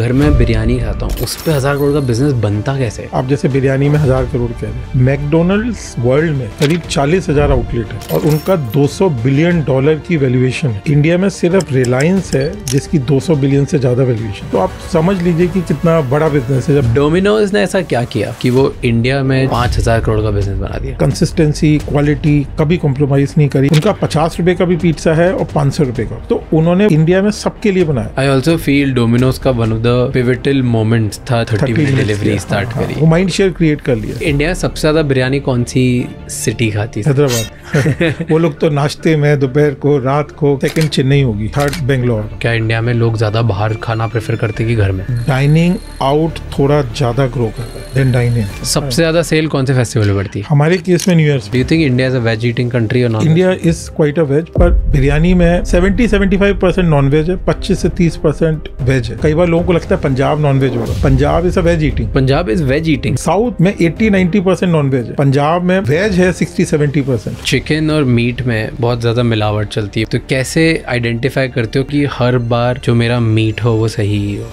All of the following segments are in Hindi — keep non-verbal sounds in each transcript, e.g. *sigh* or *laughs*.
घर में बिरयानी खाता हूँ उस पर हजार करोड़ का बिजनेस बनता कैसे आप जैसे बिरयानी में हजार करोड़ कह रहे हैं मैकडोनल्ड्स वर्ल्ड में करीब चालीस हजार आउटलेट है और उनका 200 बिलियन डॉलर की वैल्यूएशन है इंडिया में सिर्फ रिलायंस है जिसकी 200 बिलियन से ज्यादा वैल्यूएशन तो आप समझ लीजिए कि कितना बड़ा बिजनेस है जब डोमिनोज ने ऐसा क्या किया कि वो इंडिया में पांच हजार करोड़ का बिजनेस बना दिया कंसिस्टेंसी क्वालिटी कभी कॉम्प्रोमाइज नहीं करी उनका पचास रूपए का भी पिज्जा है और पांच सौ रूपये का तो उन्होंने इंडिया में सबके लिए बनाया आई ऑल्सो फील डोमिनोज का बनू चौदह पिविटल मोमेंट था थर्टी मिनट डिलीवरी स्टार्ट करी वो माइंड शेयर क्रिएट कर लिया इंडिया सबसे ज्यादा बिरयानी कौन सी सिटी खाती हैदराबाद *laughs* वो लोग तो नाश्ते में दोपहर को रात को सेकंड चेन्नई होगी थर्ड बेंगलोर क्या इंडिया में लोग ज्यादा बाहर खाना प्रेफर करते कि घर में डाइनिंग आउट थोड़ा ज्यादा ग्रो कर देन डाइनिंग सबसे ज्यादा सेल कौन से फेस्टिवल में बढ़ती है हमारे केस में new year do think India is a veg eating country और non India is quite a veg पर बिरयानी में 70 75 परसेंट नॉन वेज है 25 से 30 परसेंट वेज है कई बार लोगों को को लगता है पंजाब नॉन वेज होगा Punjab is a veg eating Punjab is veg eating south में eighty ninety percent non veg है पंजाब में वेज है सिक्सटी सेवेंटी परसेंट चिकन और मीट में बहुत ज्यादा मिलावट चलती है तो कैसे आइडेंटिफाई करते हो कि हर बार जो मेरा मीट हो वो सही हो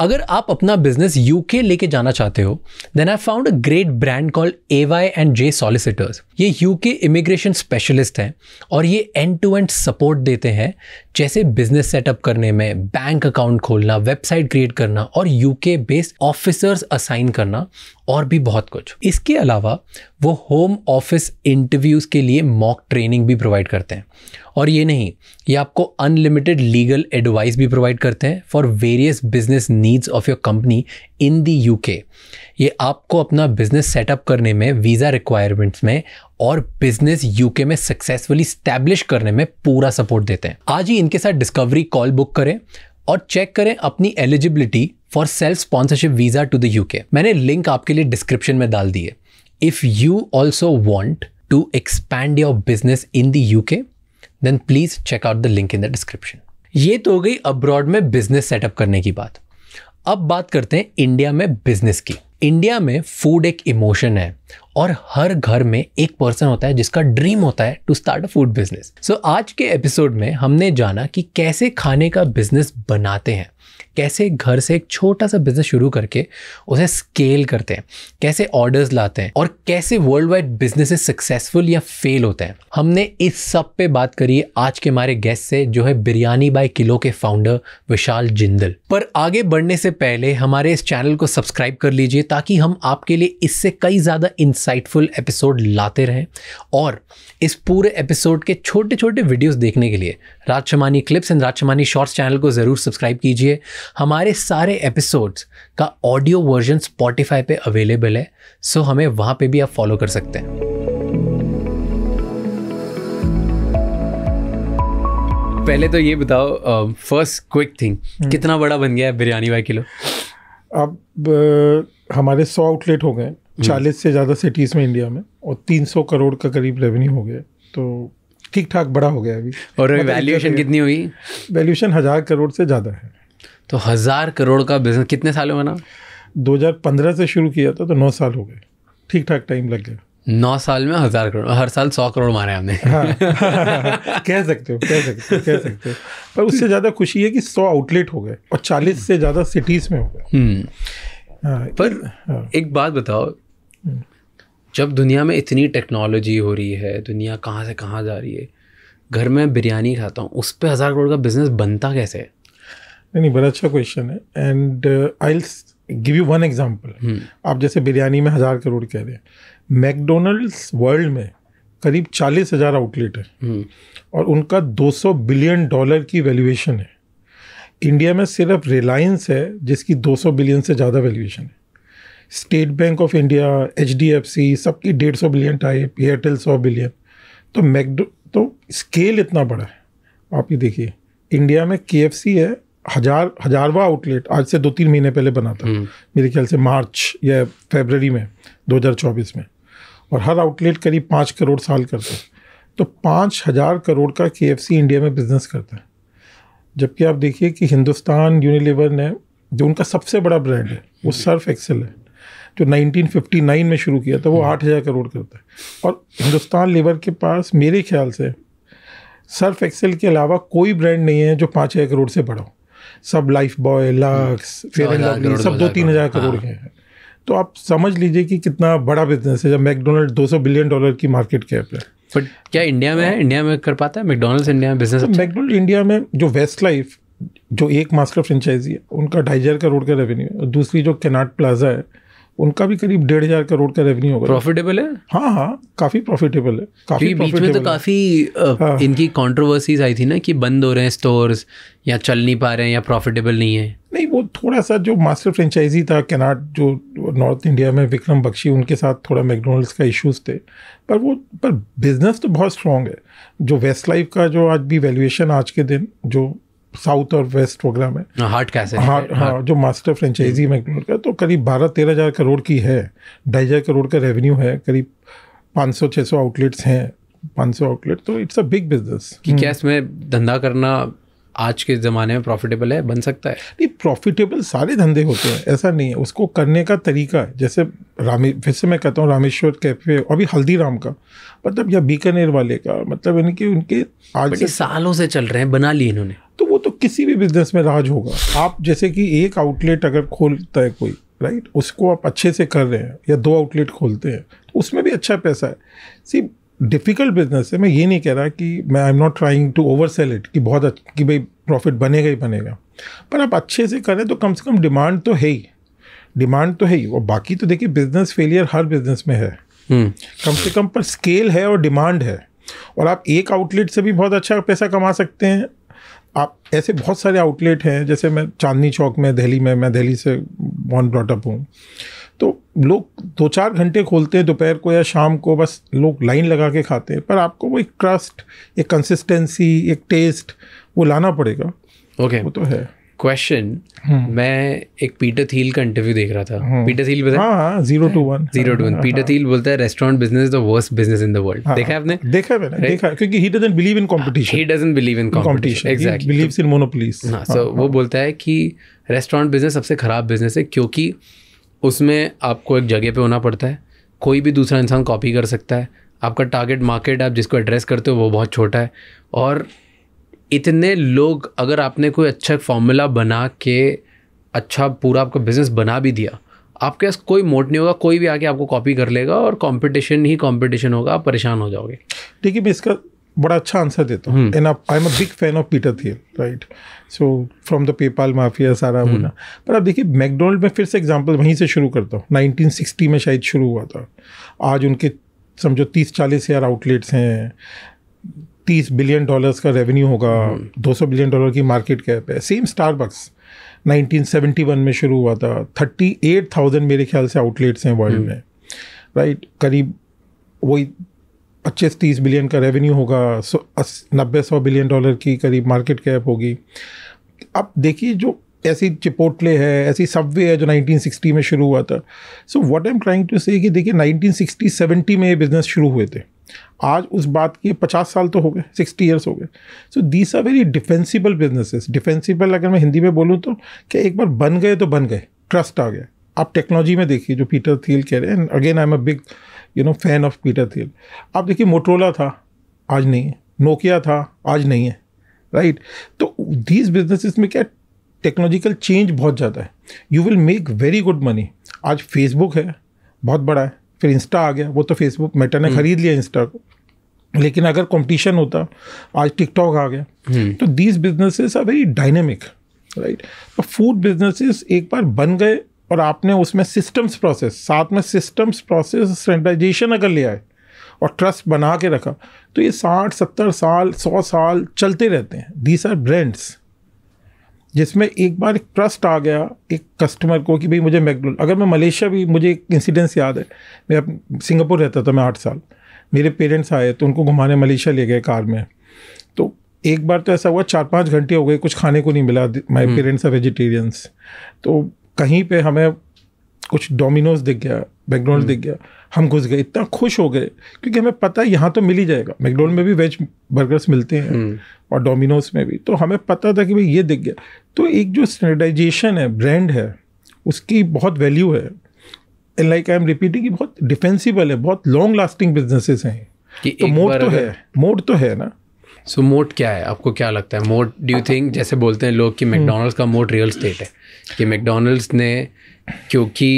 अगर आप अपना बिजनेस यूके लेके जाना चाहते हो then I found a great brand call A Y and J solicitors ये यूके इमिग्रेशन स्पेशलिस्ट हैं और ये एंड टू एंड सपोर्ट देते हैं जैसे बिजनेस सेटअप करने में बैंक अकाउंट खोलना वेबसाइट क्रिएट करना और यूके बेस्ड ऑफिसर्स असाइन करना और भी बहुत कुछ इसके अलावा वो होम ऑफिस इंटरव्यूज़ के लिए मॉक ट्रेनिंग भी प्रोवाइड करते हैं और ये नहीं ये आपको अनलिमिटेड लीगल एडवाइस भी प्रोवाइड करते हैं for various business needs of your company in the UK ये आपको अपना बिजनेस सेटअप करने में वीज़ा रिक्वायरमेंट्स में और बिजनेस यूके में सक्सेसफुली स्टैब्लिश करने में पूरा सपोर्ट देते हैं आज ही इनके साथ डिस्कवरी कॉल बुक करें और चेक करें अपनी eligibility for self sponsorship visa to the UK मैंने लिंक आपके लिए डिस्क्रिप्शन में डाल दी है if you also want to expand your business in the UK then please check out the link in the description ये तो हो गई अब्रॉड में बिजनेस सेटअप करने की बात अब बात करते हैं इंडिया में बिजनेस की इंडिया में फूड एक इमोशन है और हर घर में एक पर्सन होता है जिसका ड्रीम होता है to start a food business so आज के एपिसोड में हमने जाना कि कैसे खाने का बिजनेस बनाते हैं कैसे घर से एक छोटा सा बिजनेस शुरू करके उसे स्केल करते हैं कैसे ऑर्डर्स लाते हैं और कैसे वर्ल्ड वाइड बिजनेस सक्सेसफुल या फेल होते हैं हमने इस सब पे बात करी है आज के हमारे गेस्ट से जो है बिरयानी बाय किलो के फाउंडर विशाल जिंदल पर आगे बढ़ने से पहले हमारे इस चैनल को सब्सक्राइब कर लीजिए ताकि हम आपके लिए इससे कई ज़्यादा इंसाइटफुल एपिसोड लाते रहें और इस पूरे एपिसोड के छोटे छोटे वीडियोस देखने के लिए Rajshamani clips and Rajshamani shorts channel को ज़रूर सब्सक्राइब कीजिए हमारे सारे एपिसोड्स का ऑडियो वर्जन स्पॉटिफाई पे अवेलेबल है सो हमें वहाँ पे भी आप फॉलो कर सकते हैं पहले तो ये बताओ फर्स्ट क्विक थिंग कितना बड़ा बन गया है बिरयानी बाई किलो अब uh, हमारे सौ आउटलेट हो गए Hmm. चालीस से ज़्यादा सिटीज़ में इंडिया में और तीन सौ करोड़ का करीब रेवेन्यू हो गया तो ठीक ठाक बड़ा हो गया अभी और वैल्यूएशन मतलब कितनी हुई वैल्यूएशन हज़ार करोड़ से ज़्यादा है तो हज़ार करोड़ का बिजनेस कितने सालों में ना 2015 से शुरू किया था तो नौ साल हो गए ठीक ठाक टाइम लग गया नौ साल में हज़ार करोड़ हर साल सौ करोड़ मारे हमने हाँ। *laughs* कह सकते हो कह सकते हो कह सकते हो पर उससे ज़्यादा खुशी है कि सौ आउटलेट हो गए और चालीस से ज़्यादा सिटीज़ में हो गए हम्म। हाँ, पर हाँ। एक बात बताओ जब दुनिया में इतनी टेक्नोलॉजी हो रही है दुनिया कहाँ से कहाँ जा रही है घर में बिरयानी खाता हूँ उस पर हज़ार करोड़ का बिजनेस बनता कैसे है नहीं नहीं बड़ा अच्छा क्वेश्चन है and I give you one example आप जैसे बिरयानी में हज़ार करोड़ कह रहे हैं मैकडोनल्ड्स वर्ल्ड में करीब चालीस हज़ार आउटलेट है और उनका 200 बिलियन डॉलर की वैल्यूएशन है इंडिया में सिर्फ रिलायंस है जिसकी 200 बिलियन से ज़्यादा वैल्यूएशन है State Bank of India H D F C सबकी डेढ़ सौ बिलियन टाइप एयरटेल सौ बिलियन तो मैकडो तो स्केल इतना बड़ा है आप ये देखिए इंडिया में के एफ सी है हजार हजारवा आउटलेट आज से दो तीन महीने पहले बना था हम्म। मेरे ख्याल से मार्च या फेबररी में 2024 में और हर आउटलेट करीब पाँच करोड़ साल करता है तो पाँच हज़ार करोड़ का के एफ़ सी इंडिया में बिज़नेस करता है जबकि आप देखिए कि हिंदुस्तान यूनिलीवर ने जो उनका सबसे बड़ा ब्रांड है वो सर्फ एक्सेल है जो 1959 में शुरू किया था वो हम्म। आठ हज़ार करोड़ करता है और हिंदुस्तान लेबर के पास मेरे ख्याल से सर्फ एक्सेल के अलावा कोई ब्रांड नहीं है जो पाँच हज़ार करोड़ से बड़ा हो सब लाइफ बॉय लाक्स हम्म। फेयर एंड लवली सब दो तीन हज़ार करोड़ हाँ। के हैं तो आप समझ लीजिए कि कितना बड़ा बिजनेस है जब मैकडोनल्ड 200 बिलियन डॉलर की मार्केट कैप है बट क्या इंडिया में है इंडिया हाँ। में कर पाता है मैकडोनल्ड्स इंडिया में बिजनेस मैकडोनल्ड इंडिया में जो वेस्ट लाइफ जो एक मास्टर फ्रेंचाइजी है उनका ढाई हज़ार करोड़ का रेवेन्यू है और दूसरी जो कैनाट प्लाजा है उनका भी करीब डेढ़ हजार करोड़ का रेवेन्यू होगा प्रॉफिटेबल है हाँ हाँ काफी प्रॉफिटेबल है काफी बीच में तो काफी हाँ, हाँ। इनकी कंट्रोवर्सीज आई थी ना कि बंद हो रहे हैं स्टोर्स या चल नहीं पा रहे हैं या प्रॉफिटेबल नहीं है नहीं वो थोड़ा सा जो मास्टर फ्रेंचाइजी था कैनाट जो नॉर्थ इंडिया में विक्रम बख्शी उनके साथ थोड़ा मैकडोनल्ड्स का इश्यूज थे पर वो पर बिजनेस तो बहुत स्ट्रांग है जो वेस्ट लाइफ का जो आज भी वैल्यूएशन आज के दिन जो साउथ और वेस्ट प्रोग्राम है हाँ, हार्ट कैसे हाँ हाँ जो मास्टर फ्रेंचाइजी मैकडोनल्ड का तो करीब बारह तेरह हज़ार करोड़ की है ढाई हज़ार करोड़ का रेवेन्यू है करीब पाँच सौ छः सौ आउटलेट्स हैं पाँच सौ आउटलेट तो इट्स अ बिग बिजनेस कि क्या हम्म। इसमें धंधा करना आज के ज़माने में प्रॉफिटेबल है बन सकता है नहीं प्रॉफिटेबल सारे धंधे होते हैं ऐसा नहीं है उसको करने का तरीका है जैसे रामे फिर से मैं कहता हूँ रामेश्वर कैफे अभी हल्दीराम का मतलब या बीकानेर वाले का मतलब यानी कि उनके आज से सालों से चल रहे हैं बना लिए इन्होंने तो वो तो किसी भी बिजनेस में राज होगा आप जैसे कि एक आउटलेट अगर खोलता है कोई राइट उसको आप अच्छे से कर रहे हैं या दो आउटलेट खोलते हैं तो उसमें भी अच्छा पैसा है सी डिफ़िकल्ट बिजनेस है मैं ये नहीं कह रहा कि मैं I M not trying to oversell it कि बहुत अच्छा कि भाई प्रॉफिट बनेगा ही बनेगा पर आप अच्छे से करें तो कम से कम डिमांड तो है ही डिमांड तो है ही और बाकी तो देखिए बिजनेस फेलियर हर बिजनेस में है hmm. कम से कम पर स्केल है और डिमांड है और आप एक आउटलेट से भी बहुत अच्छा पैसा कमा सकते हैं आप ऐसे बहुत सारे आउटलेट हैं जैसे मैं चांदनी चौक में दिल्ली में मैं दिल्ली से बॉर्न ब्रॉटअप हूँ तो लोग दो चार घंटे खोलते हैं दोपहर को या शाम को बस लोग लाइन लगा के खाते हैं पर आपको वो एक ट्रस्ट एक कंसिस्टेंसी एक टेस्ट वो लाना पड़ेगा ओके okay. वो तो है क्वेश्चन हम्म। मैं एक पीटर थील का इंटरव्यू देख रहा था पीटर थील बताया zero to one zero to one Peter Thiel बोलता है restaurant business is the worst business in the world देखा है आपने देखा है मैंने देखा क्योंकि he doesn't believe in competition he doesn't believe in competition exactly believes in monopolies हां सो वो हाँ। बोलता है कि रेस्टोरेंट बिजनेस सबसे खराब बिजनेस है क्योंकि उसमें आपको एक जगह पे होना पड़ता है कोई भी दूसरा इंसान कॉपी कर सकता है आपका टारगेट मार्केट आप जिसको एड्रेस करते हो वो बहुत छोटा है और इतने लोग अगर आपने कोई अच्छा फॉर्मूला बना के अच्छा पूरा आपका बिजनेस बना भी दिया आपके पास कोई मोट नहीं होगा कोई भी आके आपको कॉपी कर लेगा और कंपटीशन ही कंपटीशन होगा आप परेशान हो जाओगे ठीक है मैं इसका बड़ा अच्छा आंसर देता हूँ and I M a big fan of Peter Thiel right so from the PayPal mafia सारा हम्म। होना पर आप देखिए मैकडोनल्ड में फिर से एग्जाम्पल वहीं से शुरू करता हूँ नाइनटीन में शायद शुरू हुआ था आज उनके समझो तीस चालीस हज़ार आउटलेट्स हैं तीस बिलियन डॉलर्स का रेवेन्यू होगा हम्म। दो सौ बिलियन डॉलर की मार्केट कैप है सेम स्टारबक्स 1971 में शुरू हुआ था 38,000 मेरे ख्याल से आउटलेट्स हैं वर्ल्ड हम्म। में राइट करीब वही पच्चीस तीस बिलियन का रेवेन्यू होगा नब्बे सौ बिलियन डॉलर की करीब मार्केट कैप होगी अब देखिए जो ऐसी चिपोटले है ऐसी सबवे है जो 1960 में शुरू हुआ था so what I M trying to say कि देखिए 1960 70 में ये बिज़नेस शुरू हुए थे आज उस बात की पचास साल तो हो गए सिक्सटी ईयर्स हो गए so these are very defensible businesses defensible अगर मैं हिंदी में बोलूँ तो क्या एक बार बन गए तो बन गए ट्रस्ट आ गया आप टेक्नोलॉजी में देखिए जो पीटर थील कह रहे हैं again I M a big you know fan of Peter Thiel आप देखिए मोटरोला था आज नहीं है नोकिया था आज नहीं है राइट right? तो दीज बिजनेसिस में क्या टेक्नोलॉजिकल चेंज बहुत ज़्यादा है you will make very good money आज फेसबुक है बहुत बड़ा है फिर इंस्टा आ गया वो तो फेसबुक मेटा ने हम्म। खरीद लिया इंस्टा को लेकिन अगर कंपटीशन होता आज टिकटॉक आ गया हम्म। तो these businesses are very dynamic right तो फूड बिजनेसेस एक बार बन गए और आपने उसमें सिस्टम्स प्रोसेस साथ में सिस्टम्स प्रोसेस स्टैंडर्डाइजेशन अगर ले आए और ट्रस्ट बना के रखा तो ये साठ सत्तर साल सौ साल चलते रहते हैं दीज आर ब्रांड्स जिसमें एक बार एक ट्रस्ट आ गया एक कस्टमर को कि भाई मुझे मैकडोल अगर मैं मलेशिया भी मुझे एक इंसिडेंस याद है मैं सिंगापुर रहता था मैं आठ साल मेरे पेरेंट्स आए तो उनको घुमाने मलेशिया ले गए कार में तो एक बार तो ऐसा हुआ चार पाँच घंटे हो गए कुछ खाने को नहीं मिला माई पेरेंट्स आर वेजिटेरियंस तो कहीं पे हमें कुछ डोमिनोज दिख गया मैकडोनल्ड हम्म। दिख गया हम घुस गए इतना खुश हो गए क्योंकि हमें पता है यहाँ तो मिल ही जाएगा मैकडोनल्ड में भी वेज बर्गर्स मिलते हैं हम्म। और डोमिनोज में भी तो हमें पता था कि भाई ये दिख गया तो एक जो स्टैंडर्डाइजेशन है ब्रांड है उसकी बहुत वैल्यू है and like I am repeating कि बहुत डिफेंसिबल है बहुत लॉन्ग लास्टिंग बिजनेसेस हैं तो मोड तो है मोड तो है ना सो so, मोड क्या है आपको क्या लगता है मोट डू यू थिंक जैसे बोलते हैं लोग कि मैकडोनल्ड्स हम्म। का मोड रियल स्टेट है कि मैकडोनल्ड्स ने क्योंकि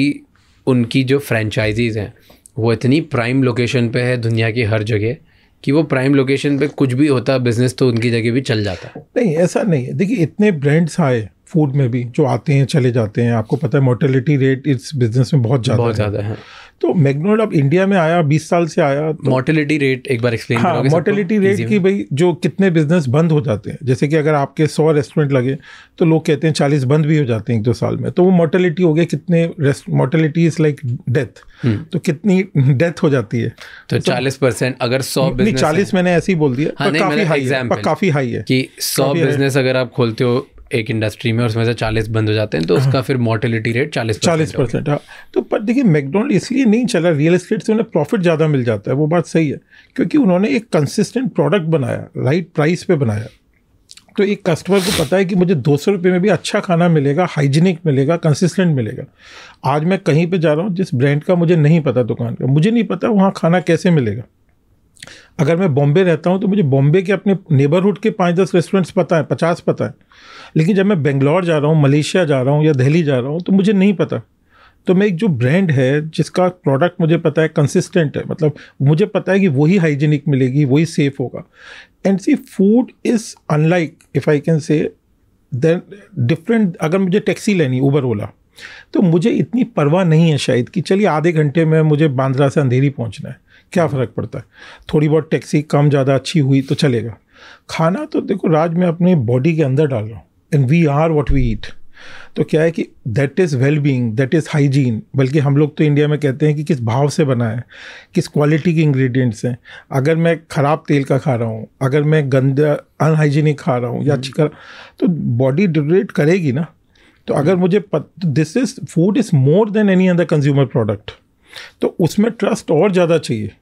उनकी जो फ्रेंचाइजीज़ हैं वो इतनी प्राइम लोकेशन पे है दुनिया की हर जगह कि वो प्राइम लोकेशन पे कुछ भी होता बिज़नेस तो उनकी जगह भी चल जाता है नहीं ऐसा नहीं है देखिए इतने ब्रांड्स आए फूड में भी जो आते हैं चले जाते हैं आपको पता है मोर्टेलिटी रेट इस बिज़नेस में बहुत ज़्यादा बहुत ज़्यादा है तो मैग्नोड अब इंडिया में आया बीस साल से आया मोर्टेलिटी तो, रेट एक बार एक्सप्लेन हाँ मोर्टेलिटी रेट की भाई जो कितने बिजनेस बंद हो जाते हैं जैसे कि अगर आपके सौ रेस्टोरेंट लगे तो लोग कहते हैं चालीस बंद भी हो जाते हैं एक दो साल में तो वो मोर्टेलिटी हो गया कितने मोर्टेलिटी इज लाइक डेथ तो कितनी डेथ हो जाती है तो, तो- चालीस तो परसेंट अगर सौ चालीस मैंने ऐसे ही बोल दिया हाँ, काफी हाई है कि सौ बिजनेस अगर आप खोलते हो एक इंडस्ट्री में और उसमें से चालीस बंद हो जाते हैं तो उसका हाँ। फिर मोर्टिलिटी रेट चालीस चालीस परसेंट हाँ तो पर देखिए मैकडोनल्ड इसलिए नहीं चला रियल इस्टेट से उन्हें प्रॉफिट ज़्यादा मिल जाता है वो बात सही है क्योंकि उन्होंने एक कंसिस्टेंट प्रोडक्ट बनाया राइट प्राइस पे बनाया तो एक कस्टमर को पता है कि मुझे दो सौ रुपये में भी अच्छा खाना मिलेगा हाइजीनिक मिलेगा कंसिस्टेंट मिलेगा आज मैं कहीं पे जा रहा हूँ जिस ब्रांड का मुझे नहीं पता दुकान का मुझे नहीं पता वहाँ खाना कैसे मिलेगा अगर मैं बॉम्बे रहता हूँ तो मुझे बॉम्बे के अपने नेबरहुड के पाँच दस रेस्टोरेंट्स पता है पचास पता है लेकिन जब मैं बेंगलोर जा रहा हूँ मलेशिया जा रहा हूँ या दिल्ली जा रहा हूँ तो मुझे नहीं पता तो मैं एक जो ब्रांड है जिसका प्रोडक्ट मुझे पता है कंसिस्टेंट है मतलब मुझे पता है कि वही हाइजीनिक मिलेगी वही सेफ होगा and seafood is unlike if I can say then different अगर मुझे टैक्सी लेनी ऊबर ओला तो मुझे इतनी परवाह नहीं है शायद कि चलिए आधे घंटे में मुझे बांद्रा से अंधेरी पहुंचना है क्या फ़र्क पड़ता है थोड़ी बहुत टैक्सी कम ज़्यादा अच्छी हुई तो चलेगा खाना तो देखो राज मैं अपने बॉडी के अंदर डाल रहा हूँ and we are what we eat तो क्या है कि that is well being that is hygiene बल्कि हम लोग तो इंडिया में कहते हैं कि किस भाव से बना है किस क्वालिटी के इंग्रेडिएंट्स हैं अगर मैं ख़राब तेल का खा रहा हूँ अगर मैं गंदा अनहाइजीनिक खा रहा हूँ या अच्छी हम्म। खा तो बॉडी डिग्रेड करेगी ना तो अगर हम्म। मुझे this is food is more than any other consumer product तो उसमें ट्रस्ट और ज़्यादा चाहिए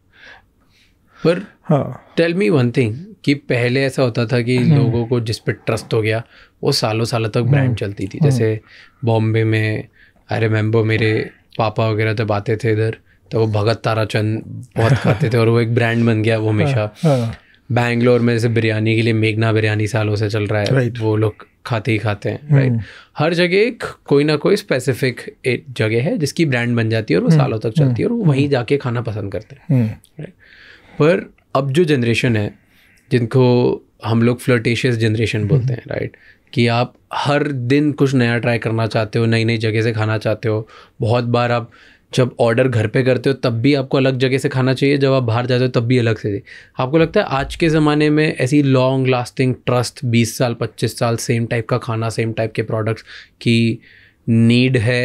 पर हाँ टेल मी वन थिंग कि पहले ऐसा होता था कि हम्म। लोगों को जिस पे ट्रस्ट हो गया वो सालों सालों तक ब्रांड हम्म। चलती थी जैसे बॉम्बे हम्म। में आई रिमेम्बर मेरे पापा वगैरह जब आते थे इधर तो वो भगत ताराचंद बहुत *laughs* खाते थे और वो एक ब्रांड बन गया वो हाँ, हमेशा हाँ। बैंगलोर में जैसे बिरयानी के लिए मेघना बिरयानी सालों से चल रहा है right. वो लोग खाते ही खाते हैं राइट right? हर जगह एक कोई ना कोई स्पेसिफिक एक जगह है जिसकी ब्रांड बन जाती है और वो सालों तक चलती है और वो वहीं जाके खाना पसंद करते हैं राइट पर अब जो जनरेशन है जिनको हम लोग फ्लोटेशियस हम्म। जनरेशन बोलते हैं राइट कि आप हर दिन कुछ नया ट्राई करना चाहते हो नई नई जगह से खाना चाहते हो बहुत बार आप जब ऑर्डर घर पे करते हो तब भी आपको अलग जगह से खाना चाहिए जब आप बाहर जाते हो तब भी अलग से आपको लगता है आज के ज़माने में ऐसी लॉन्ग लास्टिंग ट्रस्ट 20 साल 25 साल सेम टाइप का खाना सेम टाइप के प्रोडक्ट्स की नीड है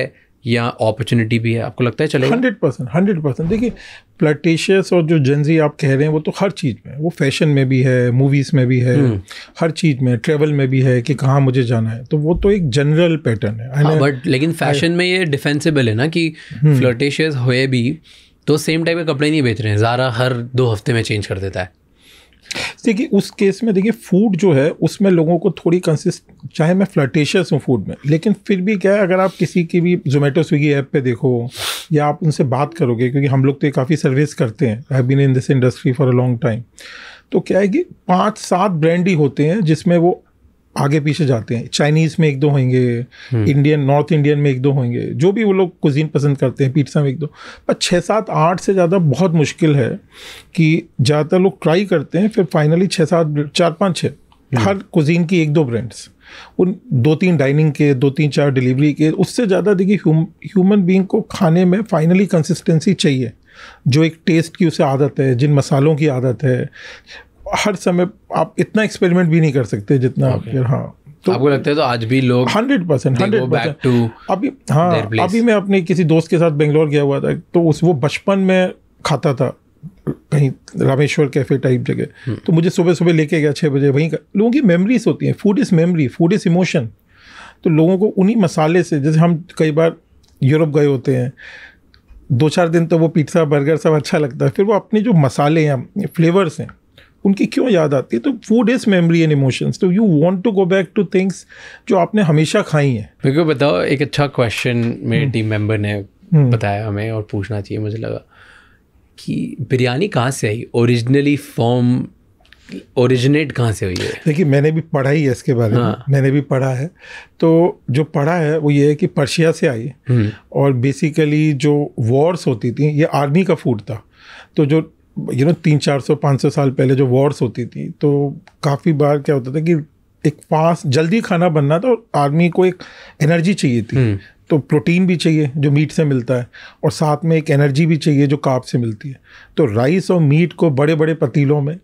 या अपॉर्चुनिटी भी है आपको लगता है चलेगा हंड्रेड परसेंट हंड्रेड परसेंट देखिए प्लटेशियस और जो जेंजी आप कह रहे हैं वो तो हर चीज़ में वो फैशन में भी है मूवीज़ में भी है हम्म। हर चीज़ में ट्रेवल में भी है कि कहाँ मुझे जाना है तो वो तो एक जनरल पैटर्न है हाँ, बट लेकिन फैशन में ये डिफेंसिबल है ना कि फ्लटेशियस हम्म। हुए भी तो सेम टाइप के कपड़े नहीं बेच रहे हैं ज़ारा हर दो हफ्ते में चेंज कर देता है देखिए उस केस में देखिए फूड जो है उसमें लोगों को थोड़ी कंसिस्ट चाहे मैं फ्लटेशियस हूँ फूड में लेकिन फिर भी क्या है अगर आप किसी की भी जोमेटो स्विगी ऐप पे देखो या आप उनसे बात करोगे क्योंकि हम लोग तो काफ़ी सर्विस करते हैं I been in this industry for a long time तो क्या है कि पाँच सात ब्रांड ही होते हैं जिसमें वो आगे पीछे जाते हैं चाइनीज़ में एक दो होंगे इंडियन नॉर्थ इंडियन में एक दो होंगे जो भी वो लोग कुजीन पसंद करते हैं पिज्ज़ा में एक दो पर छः सात आठ से ज़्यादा बहुत मुश्किल है कि ज़्यादातर लोग ट्राई करते हैं फिर फाइनली छः सात चार पाँच छः हम्म। हर कुजीन की एक दो ब्रांड्स उन दो तीन डाइनिंग के दो तीन चार डिलीवरी के उससे ज़्यादा देखिए ह्यूमन बींग को खाने में फाइनली कंसिस्टेंसी चाहिए जो एक टेस्ट की उसे आदत है जिन मसालों की आदत है हर समय आप इतना एक्सपेरिमेंट भी नहीं कर सकते जितना okay. आप हाँ तो आपको लगता है तो आज भी लोग हंड्रेड परसेंट हंड्रेड परसेंट अभी हाँ अभी मैं अपने किसी दोस्त के साथ बेंगलोर गया हुआ था तो उस वो बचपन में खाता था कहीं रामेश्वर कैफे टाइप जगह hmm. तो मुझे सुबह सुबह लेके गया छः बजे वहीं का लोगों की मेमरीज होती हैं food is memory food is emotion तो लोगों को उन्हीं मसाले से जैसे हम कई बार यूरोप गए होते हैं दो चार दिन तो वो पिज्ज़ा बर्गर सब अच्छा लगता है फिर वो अपने जो मसाले हैं फ्लेवर्स हैं उनकी क्यों याद आती है तो food is memory and emotions तो you want to go back to things जो आपने हमेशा खाई हैं मेरे बताओ एक अच्छा क्वेश्चन मेरे टीम हम्म। मेंबर ने हम्म। बताया हमें और पूछना चाहिए मुझे लगा कि बिरयानी कहाँ से आई ओरिजिनली फॉर्म ओरिजिनेट कहाँ से हुई है देखिए मैंने भी पढ़ा ही है इसके बारे हाँ। में मैंने भी पढ़ा है तो जो पढ़ा है वो ये है कि पर्शिया से आई हम्म। और बेसिकली जो वॉर्स होती थी ये आर्मी का फूड था तो जो यू नो तीन चार सौ पाँच सौ साल पहले जो वॉर्स होती थी तो काफ़ी बार क्या होता था कि एक फास्ट जल्दी खाना बनना तो आदमी को एक एनर्जी चाहिए थी हम्म। तो प्रोटीन भी चाहिए जो मीट से मिलता है और साथ में एक एनर्जी भी चाहिए जो काप से मिलती है तो राइस और मीट को बड़े बड़े पतीलों में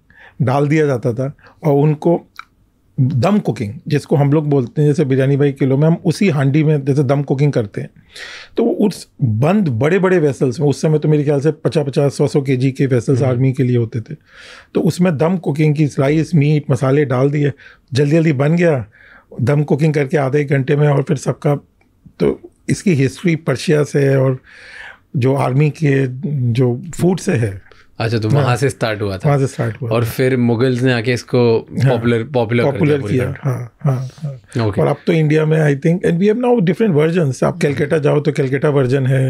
डाल दिया जाता था और उनको दम कुकिंग जिसको हम लोग बोलते हैं जैसे बिरयानी भाई किलो में हम उसी हांडी में जैसे दम कुकिंग करते हैं तो उस बंद बड़े बड़े वेसल्स में उस समय तो मेरे ख्याल से पचास पचास सौ सौ के जी के वेसल्स हम्म। आर्मी के लिए होते थे तो उसमें दम कुकिंग की स्लाइस मीट मसाले डाल दिए जल्दी जल्दी बन गया दम कुकिंग करके आधे एक घंटे में और फिर सबका तो इसकी हिस्ट्री पर्शिया से है और जो आर्मी के जो फूड से है अच्छा तो वहाँ हाँ। से स्टार्ट हुआ था वहाँ से स्टार्ट हुआ और फिर मुगल्स ने आके इसको पॉपुलर पॉपुलर पॉपुलर किया हाँ हाँ हाँ. और अब तो इंडिया में I think and we have now different version आप कलकत्ता hmm. जाओ तो कलकत्ता वर्जन है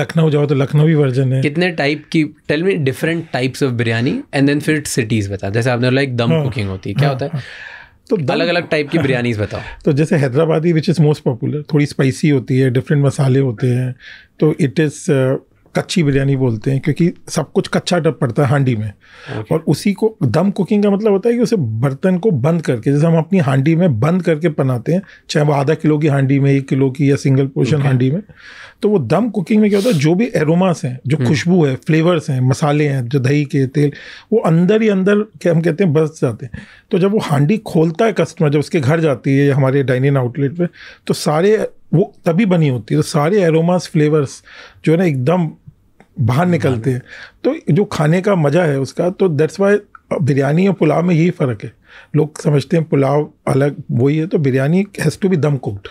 लखनऊ hmm. जाओ तो लखनवी वर्जन है कितने टाइप की tell me different types of biryani and then फिर सिटीज बता जैसे आपने लाइक दम कुकिंग हाँ। होती है क्या हाँ, होता है तो अलग अलग टाइप की बिरयानीज बताओ *laughs* तो जैसे Hyderabadi which is most popular थोड़ी स्पाइसी होती है डिफरेंट मसाले होते हैं तो इट इज़ कच्ची बिरयानी बोलते हैं क्योंकि सब कुछ कच्चा डब पड़ता है हांडी में okay. और उसी को दम कुकिंग का मतलब होता है कि उसे बर्तन को बंद करके जैसे हम अपनी हांडी में बंद करके बनाते हैं चाहे वो आधा किलो की हांडी में एक किलो की या सिंगल पोर्शन okay. हांडी में तो वो दम कुकिंग में क्या होता है जो भी एरोमास हैं जो hmm. खुशबू है फ्लेवर्स हैं मसाले हैं जो दही के तेल वो अंदर ही अंदर क्या हम कहते हैं बस जाते हैं तो जब वो हांडी खोलता है कस्टमर जब उसके घर जाती है हमारे डाइनिंग आउटलेट पर तो सारे वो तभी बनी होती है तो सारे एरोमास फ्लेवर्स जो है ना एकदम बाहर निकलते हैं तो जो खाने का मज़ा है उसका तो दैट्स वाई बिरयानी और पुलाव में यही फ़र्क है लोग समझते हैं पुलाव अलग वही है तो biryani has to be dum cooked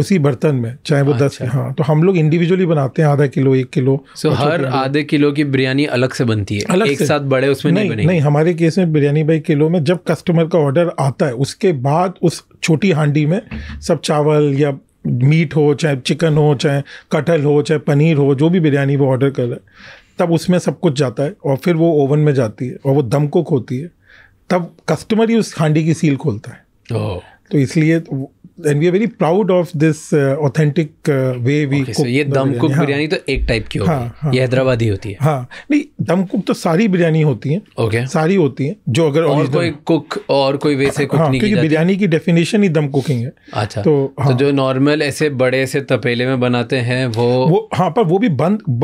उसी बर्तन में चाहे वो दस अच्छा। हाँ तो हम लोग इंडिविजुअली बनाते हैं आधा किलो एक किलो सो so हर आधे किलो की बिरयानी अलग से बनती है अलग एक साथ बड़े उसमें नहीं नहीं, नहीं हमारे केस में बिरयानी बाई किलो में जब कस्टमर का ऑर्डर आता है उसके बाद उस छोटी हांडी में सब चावल या मीट हो चाहे चिकन हो चाहे कटहल हो चाहे पनीर हो जो भी बिरयानी वो ऑर्डर कर रहा है तब उसमें सब कुछ जाता है और फिर वो ओवन में जाती है और वो दम को खोती है तब कस्टमर ही उस हांडी की सील खोलता है तो इसलिए and we are very proud of this authentic way we okay, so ये दम कुक बिरयानी हाँ. तो एक टाइप की होगी हाँ, हाँ, ये हैदराबादी होती है हाँ नहीं दम कुक तो सारी बिरयानी होती है ओके okay. सारी होती है जो अगर और कोई कुक और कोई वे से कुक हाँ, नहीं क्योंकि बिरयानी की डेफिनेशन ही दम कुकिंग है अच्छा तो, तो हाँ, तो जो नॉर्मल ऐसे बड़े से तपेले में बनाते हैं वो वो हाँ पर वो भी बंद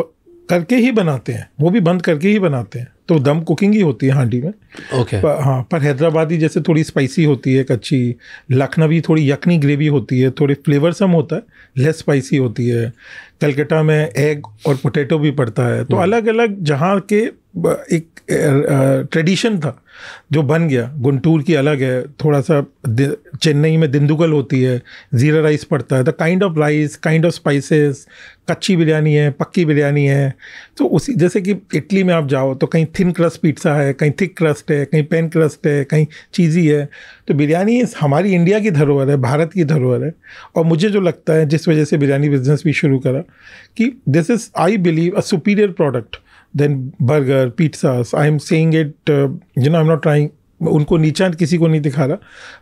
करके ही बनाते हैं वो भी बंद करके ही बनाते हैं तो दम कुकिंग ही होती है हांडी में ओके okay. हाँ पर हैदराबादी जैसे थोड़ी स्पाइसी होती है कच्ची लखनवी थोड़ी यखनी ग्रेवी होती है थोड़ी फ्लेवरसम होता है लेस स्पाइसी होती है कलकत्ता में एग और पोटैटो भी पड़ता है तो hmm. अलग अलग जहाँ के एक ट्रेडिशन था जो बन गया गुंटूर की अलग है थोड़ा सा चेन्नई में दिंदुगल होती है ज़ीरा राइस पड़ता है the kind of rice kind of spices kacchi biryani है पक्की बिरयानी है तो उसी जैसे कि इटली में आप जाओ तो कहीं थिन क्रस्ट पिज्ज़ा है कहीं थिक क्रस्ट है कहीं पेन क्रस्ट है कहीं चीज़ी है तो बिरयानी हमारी इंडिया की धरोहर है भारत की धरोहर है और मुझे जो लगता है जिस वजह से बिरयानी बिजनेस भी शुरू करा कि this is I believe a superior product than burger pizza I am saying it you know I M not trying उनको नीचा किसी को नहीं दिखा रहा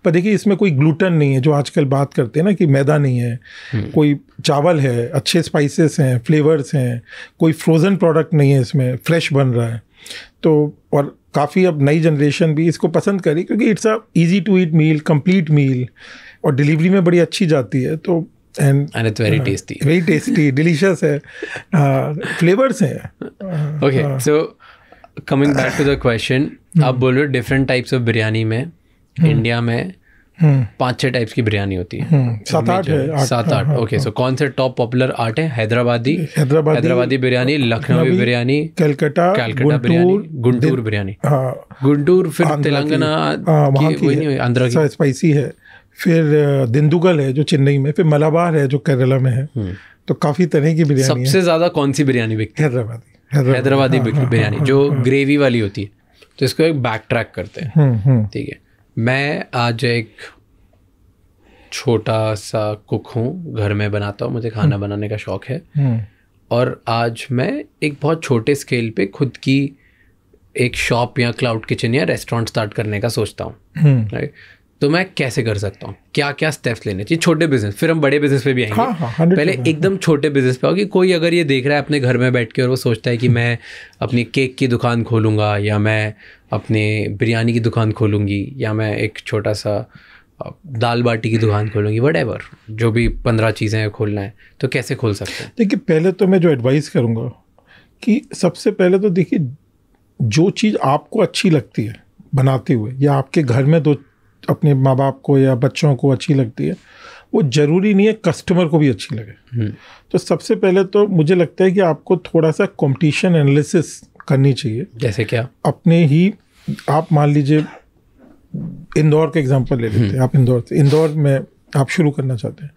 पर देखिए इसमें कोई ग्लूटन नहीं है जो आजकल बात करते हैं ना कि मैदा नहीं है हम्म। कोई चावल है अच्छे स्पाइसेस हैं फ्लेवर्स हैं कोई फ्रोज़न प्रोडक्ट नहीं है इसमें फ्रेश बन रहा है तो और काफ़ी अब नई जनरेशन भी इसको पसंद करी क्योंकि it's a easy to eat meal complete meal और डिलीवरी में बड़ी अच्छी जाती है तो and and it's very tasty very tasty delicious है फ्लेवर्स हाँ, हैं ओके सो हाँ। Coming back to the question आप बोल रहे हो डिफरेंट टाइप्स ऑफ बिरयानी में इंडिया hmm. में hmm. पांच छह टाइप्स की बिरयानी होती है hmm. सात आठ सात आठ ओके हाँ, सो हाँ, हाँ। कौन से टॉप पॉपुलर आर्ट है हैदराबादी हैदराबादी बिरयानी लखनऊ बिरयानी कलकत्ता कलकत्ता बिरयानी गुंटूर बिरयानी गुंटूर फिर तेलंगाना वही नहीं की स्पाइसी है फिर दिंदुगल है जो चेन्नई में फिर मलाबार है जो केरला में है हम्म। तो काफ़ी तरह की बिरयानी सबसे ज़्यादा कौन सी बिरयानी बिकती है हैदराबादी हैदराबादी हाँ, हाँ, बिरयानी हाँ, जो ग्रेवी वाली होती है तो इसको एक बैक ट्रैक करते हैं हम्म, हम्म। ठीक है मैं आज एक छोटा सा कुक हूँ घर में बनाता हूँ मुझे खाना हम्म। बनाने का शौक़ है और आज मैं एक बहुत छोटे स्केल पे खुद की एक शॉप या क्लाउड किचन या रेस्टोरेंट स्टार्ट करने का सोचता हूँ राइट तो मैं कैसे कर सकता हूँ क्या क्या स्टेप्स लेने चाहिए छोटे बिजनेस फिर हम बड़े बिजनेस पे भी आएंगे हाँ, हाँ, पहले एकदम छोटे बिजनेस पे आओ कि कोई अगर ये देख रहा है अपने घर में बैठ के और वो सोचता है कि मैं अपनी केक की दुकान खोलूँगा या मैं अपने बिरयानी की दुकान खोलूँगी या मैं एक छोटा सा दाल बाटी की दुकान खोलूँगी वट जो भी पंद्रह चीज़ें खोलना है तो कैसे खोल सकते हैं देखिए पहले तो मैं जो एडवाइस करूँगा कि सबसे पहले तो देखिए जो चीज़ आपको अच्छी लगती है बनाते हुए या आपके घर में दो अपने माँ बाप को या बच्चों को अच्छी लगती है वो ज़रूरी नहीं है कस्टमर को भी अच्छी लगे हम्म। तो सबसे पहले तो मुझे लगता है कि आपको थोड़ा सा कंपटीशन एनालिसिस करनी चाहिए जैसे क्या अपने ही आप मान लीजिए इंदौर का एग्जांपल ले लेते हैं हम्म। आप इंदौर से इंदौर में आप शुरू करना चाहते हैं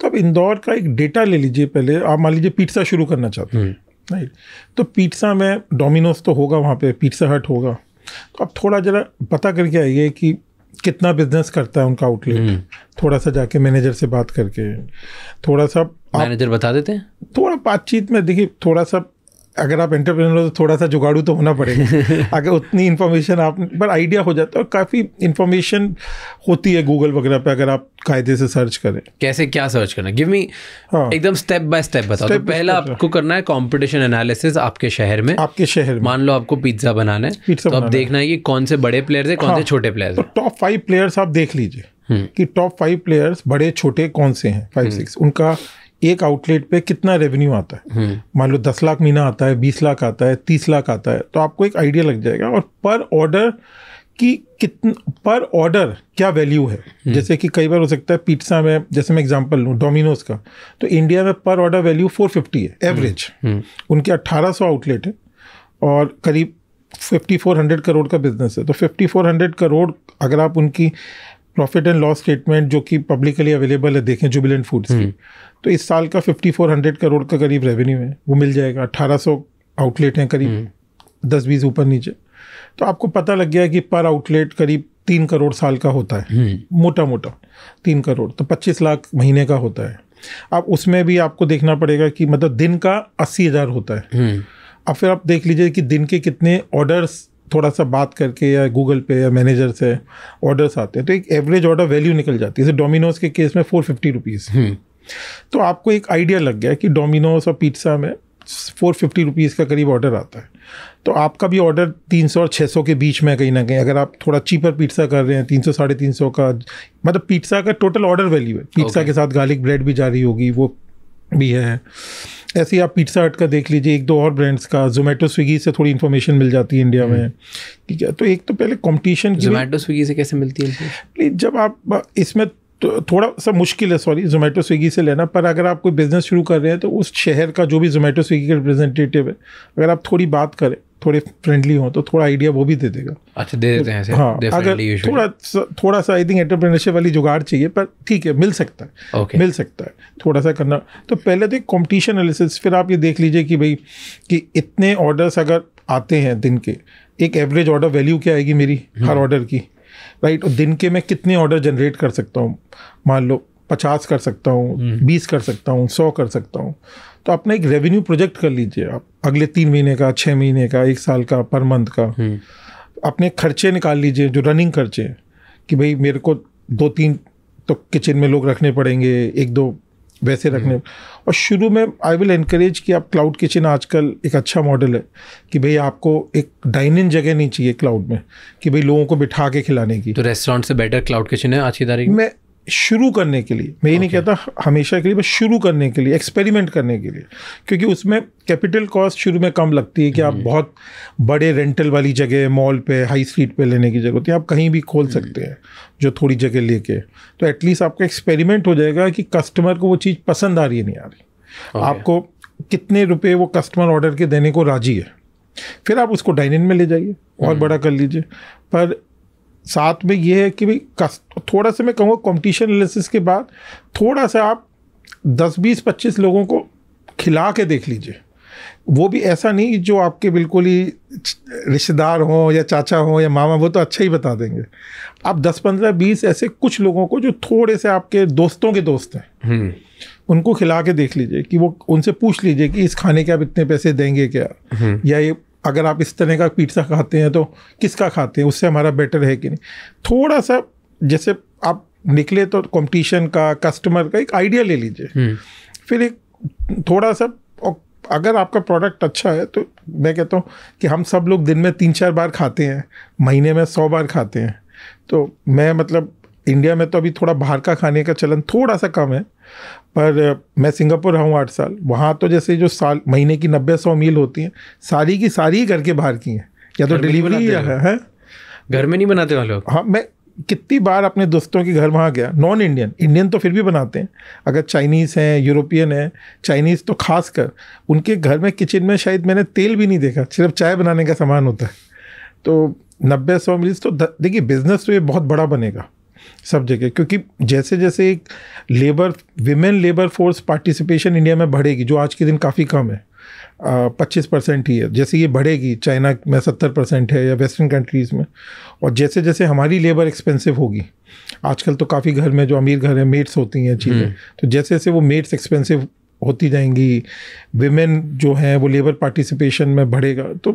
तो आप इंदौर का एक डेटा ले लीजिए पहले आप मान लीजिए पिज्ज़ा शुरू करना चाहते हैं राइट हम्म। तो पिज्ज़ा में डोमिनोज तो होगा वहाँ पे पिज्ज़ा हट होगा तो आप थोड़ा ज़रा पता करके आइए कि कितना बिजनेस करता है उनका आउटलेट हम्म। थोड़ा सा जाके मैनेजर से बात करके थोड़ा सा मैनेजर बता देते हैं थोड़ा बातचीत में देखिए थोड़ा सा अगर आप एंटरप्रेन्योर हो तो थोड़ा सा जुगाड़ू तो होना पड़ेगा अगर *laughs* उतनी इन्फॉर्मेशन आप पर आइडिया हो जाता है और काफ़ी इन्फॉर्मेशन होती है गूगल वगैरह पे अगर आप कायदे से सर्च करें कैसे क्या सर्च करना गिव मी हाँ। एकदम स्टेप बाय स्टेप बताओ तो पहला आपको करना है कंपटीशन एनालिसिस आपके शहर में आपके शहर में मान लो आपको पिज्ज़ा बनाना है पिज्जा तो आप देखना है कि कौन से बड़े प्लेयर्स है कौन से हाँ। छोटे प्लेयर्स है टॉप फाइव प्लेयर्स आप देख लीजिए हम्म। कि टॉप फाइव प्लेयर्स बड़े छोटे कौन से हैं फाइव सिक्स हम्म। उनका एक आउटलेट पे कितना रेवेन्यू आता है हम्म। मान लो दस लाख महीना आता है बीस लाख आता है तीस लाख आता है तो आपको एक आइडिया लग जाएगा और पर ऑर्डर कि कितन पर ऑर्डर क्या वैल्यू है हम्म। जैसे कि कई बार हो सकता है पिज्ज़ा में जैसे मैं एग्जांपल लूँ डोमिनोज का तो इंडिया में पर ऑर्डर वैल्यू 450 है एवरेज हम्म। उनके 1800 आउटलेट है और करीब 5400 करोड़ का बिजनेस है तो 5400 करोड़ अगर आप उनकी प्रॉफिट एंड लॉस स्टेटमेंट जो कि पब्लिकली अवेलेबल है देखें जुबिलेंट फूड्स की हम्म। तो इस साल का 5400 करोड़ का करीब रेवेन्यू है वो मिल जाएगा 1800 आउटलेट हैं करीब हम्म। दस बीस ऊपर नीचे तो आपको पता लग गया है कि पर आउटलेट करीब तीन करोड़ साल का होता है हम्म। मोटा मोटा तीन करोड़ तो पच्चीस लाख महीने का होता है अब उसमें भी आपको देखना पड़ेगा कि मतलब दिन का अस्सी हज़ार होता है अब फिर आप देख लीजिए कि दिन के कितने ऑर्डर्स थोड़ा सा बात करके या गूगल पे या मैनेजर से ऑर्डर्स आते हैं तो एक एवरेज ऑर्डर वैल्यू निकल जाती है जैसे डोमिनोज के केस में फोर फिफ्टी रुपीज़ तो आपको एक आइडिया लग गया कि डोमिनोज और पिज्ज़ा में फोर फिफ्टी रुपीज़ का करीब ऑर्डर आता है तो आपका भी ऑर्डर तीन सौ और छः सौ के बीच में कहीं ना कहीं अगर आप थोड़ा चीपर पिज्ज़ा कर रहे हैं तीन सौ साढ़े तीन सौ का मतलब पिज्ज़ा का टोटल ऑर्डर वैल्यू है पिज्ज़ा okay. के साथ गार्लिक ब्रेड भी जा रही होगी वो भी है ऐसे ही आप पिज्ज़ा हट का देख लीजिए एक दो और ब्रांड्स का जोमेटो स्विगी से थोड़ी इन्फॉर्मेशन मिल जाती है इंडिया में ठीक है तो एक तो पहले कॉम्पिटिशन जोमेटो स्विगी से कैसे मिलती है प्लीज़ जब आप इसमें तो थोड़ा सा मुश्किल है सॉरी जोमेटो स्विगी से लेना पर अगर आप कोई बिज़नेस शुरू कर रहे हैं तो उस शहर का जो भी जोमेटो स्विगी का रिप्रेजेंटेटिव है अगर आप थोड़ी बात करें थोड़े फ्रेंडली हों तो थोड़ा आइडिया वो भी दे देगा अच्छा दे देते हैं हाँ अगर थोड़ा सा थोड़ा सा आई थिंक एंटरप्रेनरशिप वाली जुगाड़ चाहिए पर ठीक है मिल सकता है okay. मिल सकता है थोड़ा सा करना तो पहले तो एक कॉम्पिटिशन एनालिसिस फिर आप ये देख लीजिए कि भाई कि इतने ऑर्डर्स अगर आते हैं दिन के एक एवरेज ऑर्डर वैल्यू क्या आएगी मेरी हम्म। हर ऑर्डर की राइट और दिन के मैं कितने ऑर्डर जनरेट कर सकता हूँ मान लो पचास कर सकता हूँ हम्म। बीस कर सकता हूँ सौ कर सकता हूँ तो अपना एक रेवेन्यू प्रोजेक्ट कर लीजिए आप अगले तीन महीने का छः महीने का एक साल का पर मंथ का हम्म। अपने खर्चे निकाल लीजिए जो रनिंग खर्चे कि भाई मेरे को दो तीन तो किचन में लोग रखने पड़ेंगे एक दो वैसे रखने हम्म। और शुरू में आई विल इनक्रेज कि आप क्लाउड किचन आजकल एक अच्छा मॉडल है कि भाई आपको एक डाइनिंग जगह नहीं चाहिए क्लाउड में कि भाई लोगों को बिठा के खिलाने की तो रेस्टोरेंट से बेटर क्लाउड किचन है आज की तारीख में शुरू करने के लिए मैं ये नहीं कहता हमेशा के लिए बस शुरू करने के लिए एक्सपेरिमेंट करने के लिए क्योंकि उसमें कैपिटल कॉस्ट शुरू में कम लगती है कि आप बहुत बड़े रेंटल वाली जगह मॉल पे हाई स्ट्रीट पे लेने की जरूरत है आप कहीं भी खोल सकते हैं जो थोड़ी जगह लेके तो एटलीस्ट आपका एक्सपेरिमेंट हो जाएगा कि कस्टमर को वो चीज़ पसंद आ रही है नहीं आ रही आपको कितने रुपये वो कस्टमर ऑर्डर के देने को राजी है फिर आप उसको डाइनिंग में ले जाइए और हम्म। बड़ा कर लीजिए पर साथ में ये है कि भाई थोड़ा सा मैं कहूँगा कॉम्पिटिशन एनालिसिस के बाद थोड़ा सा आप दस बीस पच्चीस लोगों को खिला के देख लीजिए वो भी ऐसा नहीं जो आपके बिल्कुल ही रिश्तेदार हों या चाचा हों या मामा वो तो अच्छा ही बता देंगे आप दस पंद्रह बीस ऐसे कुछ लोगों को जो थोड़े से आपके दोस्तों के दोस्त हैं हम्म। उनको खिला के देख लीजिए कि वो उनसे पूछ लीजिए कि इस खाने के आप इतने पैसे देंगे क्या हम्म। या ये अगर आप इस तरह का पिज्ज़ा खाते हैं तो किसका खाते हैं उससे हमारा बेटर है कि नहीं थोड़ा सा जैसे आप निकले तो कंपटीशन का कस्टमर का एक आइडिया ले लीजिए हम्म। फिर एक थोड़ा सा अगर आपका प्रोडक्ट अच्छा है तो मैं कहता हूँ कि हम सब लोग दिन में तीन चार बार खाते हैं महीने में सौ बार खाते हैं तो मैं मतलब इंडिया में तो अभी थोड़ा बाहर का खाने का चलन थोड़ा सा कम है पर मैं सिंगापुर रहा हूँ आठ साल वहाँ तो जैसे जो साल महीने की नब्बे सौ मील होती हैं सारी की सारी घर के बाहर की हैं या तो डिलीवरी है, है घर में नहीं बनाते वाले हाँ मैं कितनी बार अपने दोस्तों के घर वहाँ गया नॉन इंडियन इंडियन तो फिर भी बनाते हैं अगर चाइनीज़ हैं यूरोपियन हैं चाइनीज़ तो खास कर उनके घर में किचन में शायद मैंने तेल भी नहीं देखा सिर्फ चाय बनाने का सामान होता है तो नब्बे सौ मिल्स तो देखिए बिज़नेस तो ये बहुत बड़ा बनेगा सब जगह क्योंकि जैसे जैसे एक labour women labour force participation India में बढ़ेगी जो आज के दिन काफ़ी कम है पच्चीस परसेंट ही है जैसे ये बढ़ेगी चाइना में सत्तर परसेंट है या वेस्टर्न कंट्रीज़ में और जैसे जैसे हमारी लेबर एक्सपेंसिव होगी आजकल तो काफ़ी घर में जो अमीर घर हैं मेड्स होती हैं चीज़ें हम्म। तो जैसे जैसे वो मेड्स एक्सपेंसिव होती जाएंगी विमेन जो हैं वो लेबर पार्टिसिपेशन में बढ़ेगा तो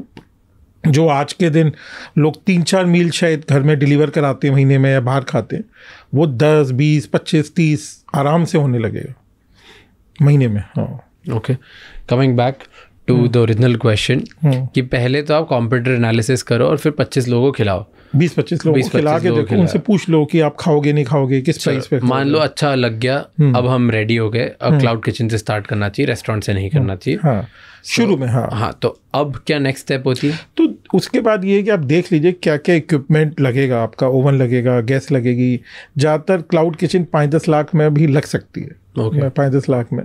जो आज के दिन लोग तीन चार मील शायद घर में डिलीवर कराते हैं महीने में या बाहर खाते हैं वो दस बीस पच्चीस तीस आराम से होने लगेगा महीने में हाँ okay coming back to the original question कि पहले तो आप कॉम्प्यूटर एनालिसिस करो और फिर 25 लोगों को खिलाओ बीस पच्चीस लोग खिला के देखो उनसे पूछ लो कि आप खाओगे नहीं खाओगे किस प्राइस पे मान लो अच्छा लग गया hmm. अब हम रेडी हो गए अब क्लाउड hmm. किचन से स्टार्ट करना चाहिए रेस्टोरेंट से नहीं hmm. करना चाहिए हाँ, शुरू में हाँ हाँ तो अब क्या नेक्स्ट स्टेप होती है तो उसके बाद ये कि आप देख लीजिए क्या क्या इक्विपमेंट लगेगा आपका ओवन लगेगा गैस लगेगी ज़्यादातर क्लाउड किचन पाँच दस लाख में भी लग सकती है okay. दस लाख में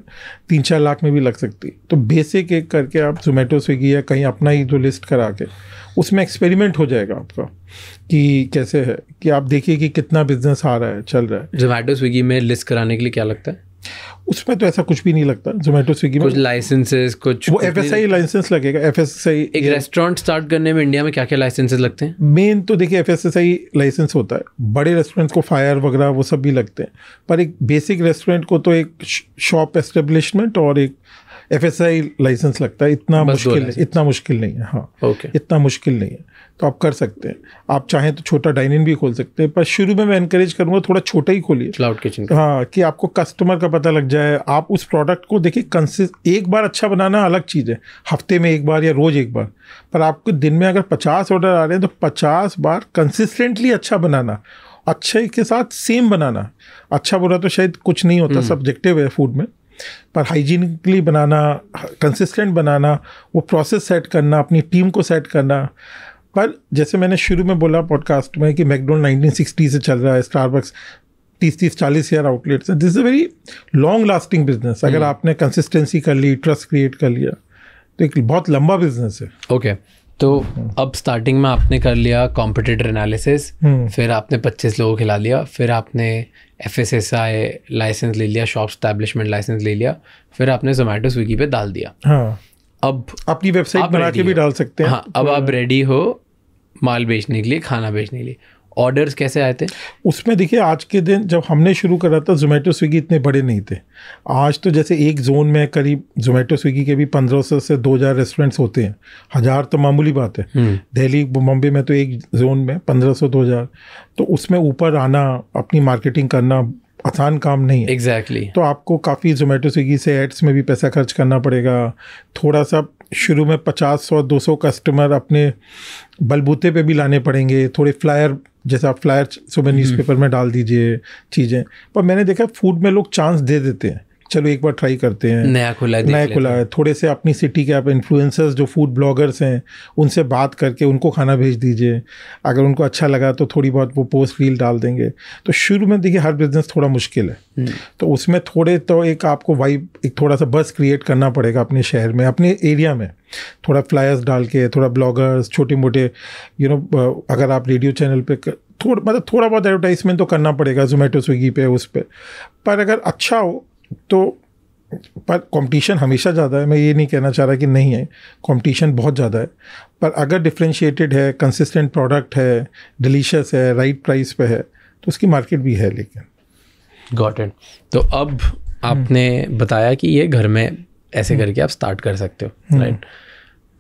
तीन चार लाख में भी लग सकती है तो बेसिक एक करके आप जोमेटो स्विगी या कहीं अपना ही जो लिस्ट करा के उसमें एक्सपेरिमेंट हो जाएगा आपका कि कैसे है कि आप देखिए कि कितना बिजनेस आ रहा है चल रहा है जोमेटो स्विगी में लिस्ट कराने के लिए क्या लगता है उसमें तो ऐसा कुछ भी नहीं लगता जोमेटो स्विगी कुछ लाइसेंसेस कुछ वो एफ एस आई लाइसेंस लगेगा एफ एस आई एक रेस्टोरेंट स्टार्ट करने में इंडिया में क्या क्या लाइसेंसेस लगते हैं मेन तो देखिए F S S I licence होता है बड़े रेस्टोरेंट्स को फायर वगैरह वो सब भी लगते हैं पर एक बेसिक रेस्टोरेंट को तो एक शॉप एस्टेब्लिशमेंट और एक एफ एस आई लाइसेंस लगता है इतना मुश्किल इतना मुश्किल नहीं है हाँ ओके इतना मुश्किल नहीं है तो आप कर सकते हैं आप चाहें तो छोटा डाइनिंग भी खोल सकते हैं पर शुरू में मैं इनक्रेज करूँगा थोड़ा छोटा ही खोलिए क्लाउड किचन हाँ कि आपको कस्टमर का पता लग जाए आप उस प्रोडक्ट को देखिए कंसिस्ट एक बार अच्छा बनाना अलग चीज़ है हफ्ते में एक बार या रोज़ एक बार पर आपको दिन में अगर पचास ऑर्डर आ रहे हैं तो पचास बार कंसिस्टेंटली अच्छा बनाना अच्छे के साथ सेम बनाना अच्छा बुरा तो शायद कुछ नहीं होता सब्जेक्टिव हम्म। है फूड में पर हाइजीनिकली बनाना कंसिस्टेंट बनाना वो प्रोसेस सेट करना अपनी टीम को सेट करना पर जैसे मैंने शुरू में बोला पॉडकास्ट में कि मैकडोनल्ड 1960 से चल रहा है स्टारबक्स तीस तीस चालीस year outlets this is a very long lasting business अगर हम्म। आपने कंसिस्टेंसी कर ली ट्रस्ट क्रिएट कर लिया तो एक बहुत लंबा बिजनेस है ओके okay. तो हम्म। अब स्टार्टिंग में आपने कर लिया कॉम्पिटेटर हम्म। एनालिसिस फिर आपने 25 लोगों खिला लिया फिर आपने F S S I licence ले लिया शॉप स्टैब्लिशमेंट लाइसेंस ले लिया फिर आपने जोमेटो स्विगी पे डाल दिया हाँ अब अपनी वेबसाइट बना के भी डाल सकते हैं हाँ अब हाँ। आप रेडी हो माल बेचने के लिए खाना बेचने के लिए ऑर्डर्स कैसे आए थे उसमें देखिए आज के दिन जब हमने शुरू करा था जोमेटो स्विगी इतने बड़े नहीं थे आज तो जैसे एक जोन में करीब जोमेटो स्विगी के भी पंद्रह सौ से दो हज़ार रेस्टोरेंट्स होते हैं हज़ार तो मामूली बात है हम्म। दिल्ली मुंबई में तो एक जोन में पंद्रह सौ दो हज़ार तो उसमें ऊपर आना अपनी मार्केटिंग करना आसान काम नहीं है एग्जैक्टली exactly. तो आपको काफ़ी जोमेटो स्विगी से एड्स में भी पैसा खर्च करना पड़ेगा थोड़ा सा शुरू में पचास सौ दो सौ कस्टमर अपने बलबूते पे भी लाने पड़ेंगे थोड़े फ्लायर जैसे आप फ्लायर सुबह न्यूज़पेपर हम्म। में डाल दीजिए चीज़ें पर मैंने देखा फूड में लोग चांस दे देते हैं चलो एक बार ट्राई करते हैं नया खुला नया खुला है थोड़े से अपनी सिटी के आप इन्फ्लुएंसर्स जो फूड ब्लॉगर्स हैं उनसे बात करके उनको खाना भेज दीजिए अगर उनको अच्छा लगा तो थोड़ी बहुत वो पोस्ट रील डाल देंगे तो शुरू में देखिए हर बिजनेस थोड़ा मुश्किल है हम्म। तो उसमें थोड़े तो एक आपको वाइब एक थोड़ा सा बस क्रिएट करना पड़ेगा अपने शहर में अपने एरिया में थोड़ा फ्लायर्स डाल के थोड़ा ब्लॉगर्स छोटे मोटे यू नो अगर आप रेडियो चैनल पर थोड़ा मतलब थोड़ा बहुत एडवर्टाइजमेंट तो करना पड़ेगा जोमेटो स्विगी पे उस पर पर अगर अच्छा हो तो पर कंपटीशन हमेशा ज़्यादा है मैं ये नहीं कहना चाह रहा कि नहीं है कंपटीशन बहुत ज़्यादा है पर अगर डिफ्रेंशिएटेड है कंसिस्टेंट प्रोडक्ट है डिलीशियस है राइट प्राइस पे है तो उसकी मार्केट भी है लेकिन गॉट इट तो अब आपने हम्म। बताया कि ये घर में ऐसे हम्म। करके आप स्टार्ट कर सकते हो राइट हम्म। right?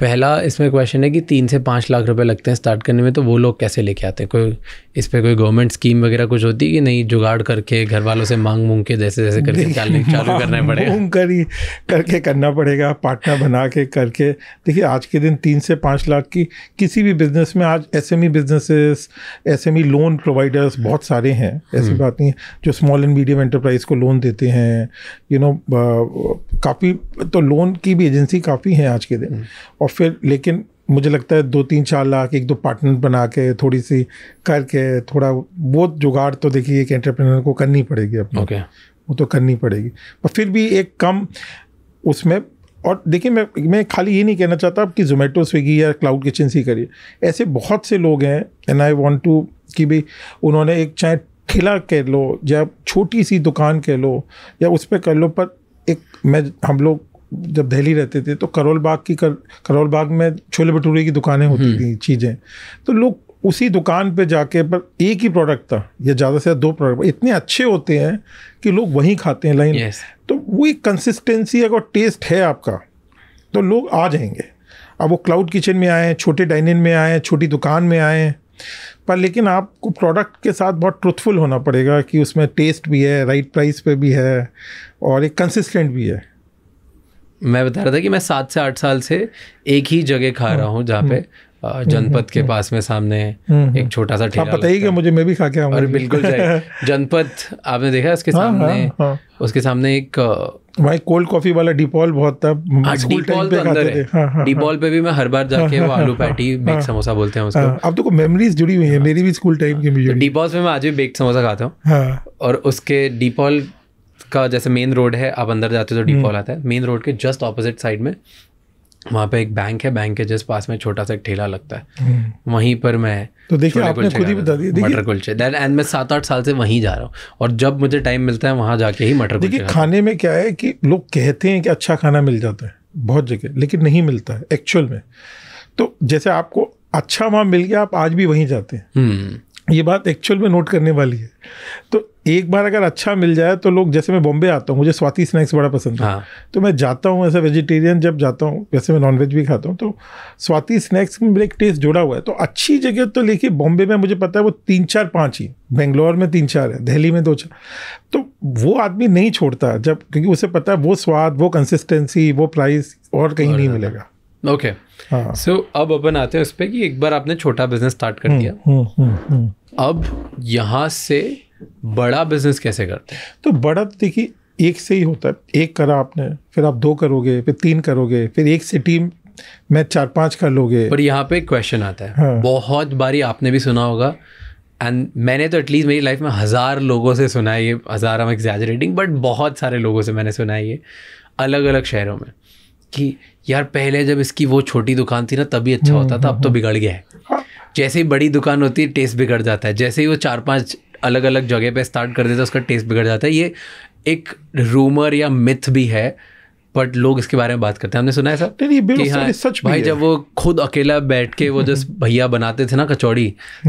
पहला इसमें क्वेश्चन है कि तीन से पाँच लाख रुपए लगते हैं स्टार्ट करने में तो वो लोग कैसे लेके आते हैं कोई इस पर कोई गवर्नमेंट स्कीम वगैरह कुछ होती है कि नहीं जुगाड़ करके घर वालों से मांग मूंग के जैसे जैसे करके चालू चालू करना पड़ेगा मूंग कर करके करना पड़ेगा पार्टनर बना के करके देखिए आज के दिन तीन से पाँच लाख की किसी भी बिजनेस में आज S M E businesses S M E loan providers बहुत सारे हैं ऐसी हम्म। बात नहीं है जो स्मॉल एंड मीडियम एंटरप्राइज को लोन देते हैं यू नो काफ़ी तो लोन की भी एजेंसी काफ़ी हैं आज के दिन हम्म। और फिर लेकिन मुझे लगता है दो तीन चार लाख एक दो पार्टनर बना के थोड़ी सी करके थोड़ा वो जुगाड़ तो देखिए एक एंटरप्रेनर को करनी पड़ेगी अपने okay. वो तो करनी पड़ेगी पर फिर भी एक कम उसमें और देखिए मैं मैं खाली ये नहीं कहना चाहता कि जोमेटो स्विगी या क्लाउड किचन सी करिए ऐसे बहुत से लोग हैं एंड आई वॉन्ट टू कि भी उन्होंने एक चाहे ठेला कह लो या छोटी सी दुकान कह लो या उस पर कर लो पर मैं हम लोग जब दिल्ली रहते थे तो करोल बाग की कर, करोल बाग में छोले भटूरे की दुकानें होती हम्म। थी चीज़ें तो लोग उसी दुकान पे जाके पर एक ही प्रोडक्ट था या ज़्यादा से ज़्यादा दो प्रोडक्ट इतने अच्छे होते हैं कि लोग वहीं खाते हैं लाइन yes. तो वो एक कंसिस्टेंसी अगर टेस्ट है आपका तो लोग आ जाएंगे अब वो क्लाउड किचन में आए छोटे डाइनिंग में आए छोटी दुकान में आए पर लेकिन आपको प्रोडक्ट के साथ बहुत ट्रूथफुल होना पड़ेगा कि उसमें टेस्ट भी है राइट प्राइस पे भी है और एक कंसिस्टेंट भी है मैं बता रहा था कि मैं सात से आठ साल से एक ही जगह खा रहा हम्म, हूँ जहाँ पे हम्म। हम्म, जनपद के हम्म, पास में सामने हम्म, एक छोटा सा ठेला पता ही क्या मुझे मैं भी खा के आऊंगा और बिल्कुल *laughs* जनपद आपने देखा उसके हाँ, सामने हाँ, हाँ। उसके सामने एक भाई कोल्ड कॉफी वाला डिपॉल बहुत था डिपॉल हाँ, पे तो अंदर है डिपॉल हाँ, पे भी मैं हर बार जाके वो आलू पैटी बेक समोसा बोलते हैं उसको अब तो मेमोरीज जुड़ी हुई है मेरी भी स्कूल टाइम की भी तो डीपॉल पे मैं आज भी बेक समोसा खाता हूँ और उसके डिपॉल का जैसे मेन रोड है आप अंदर जाते हो तो डिपॉल आता है मेन रोड के जस्ट ऑपोजिट साइड में वहाँ पे एक बैंक है बैंक के जस्ट पास में छोटा सा ठेला लगता है हम्म। वहीं पर मैं तो देखिए आपने खुद ही बता दिया मटर कुलचे दैट एंड मैं सात आठ साल से वहीं जा रहा हूँ और जब मुझे टाइम मिलता है वहाँ जाके ही मटर देखिए खाने में क्या है कि लोग कहते हैं कि अच्छा खाना मिल जाता है बहुत जगह लेकिन नहीं मिलता है एक्चुअल में तो जैसे आपको अच्छा वहाँ मिल गया आप आज भी वहीं जाते हैं हम्म। ये बात एक्चुअल में नोट करने वाली है तो एक बार अगर अच्छा मिल जाए तो लोग जैसे मैं बॉम्बे आता हूँ मुझे स्वाति स्नैक्स बड़ा पसंद है हाँ। तो मैं जाता हूँ ऐसे वेजिटेरियन जब जाता हूँ वैसे मैं नॉनवेज भी खाता हूँ तो स्वाति स्नैक्स में मेरा एक टेस्ट जुड़ा हुआ है तो अच्छी जगह तो लेके बॉम्बे में मुझे पता है वो तीन चार पाँच ही बेंगलोर में तीन चार है दिल्ली में दो चार तो वो आदमी नहीं छोड़ता जब क्योंकि उसे पता है वो स्वाद वो कंसिस्टेंसी वो प्राइस और कहीं नहीं मिलेगा ओके सो हाँ। अब अपन आते हैं उस पर कि एक बार आपने छोटा बिजनेस स्टार्ट कर हम्म, दिया हम्म, हम्म, अब यहाँ से बड़ा बिजनेस कैसे करते हैं तो बड़ा तो देखिए एक से ही होता है एक करा आपने फिर आप दो करोगे फिर तीन करोगे फिर एक से टीम मैं चार पांच कर लोगे पर यहाँ पे क्वेश्चन आता है हाँ. बहुत बारी आपने भी सुना होगा एंड मैंने तो एटलीस्ट मेरी लाइफ में हज़ार लोगों से सुना है ये हज़ार एग्जैजरेटिंग बट बहुत सारे लोगों से मैंने सुना है ये अलग अलग शहरों में कि यार पहले जब इसकी वो छोटी दुकान थी ना तभी अच्छा होता था अब तो बिगड़ गया है जैसे ही बड़ी दुकान होती है टेस्ट बिगड़ जाता है जैसे ही वो चार पाँच अलग अलग जगह पे स्टार्ट कर देता है उसका टेस्ट बिगड़ जाता है ये एक रूमर या मिथ भी है बट लोग इसके बारे में बात करते हैं हमने सुना है सर नहीं, नहीं, हाँ, सच भाई जब वो खुद अकेला बैठ के वो जस्ट भैया बनाते थे ना कचौड़ी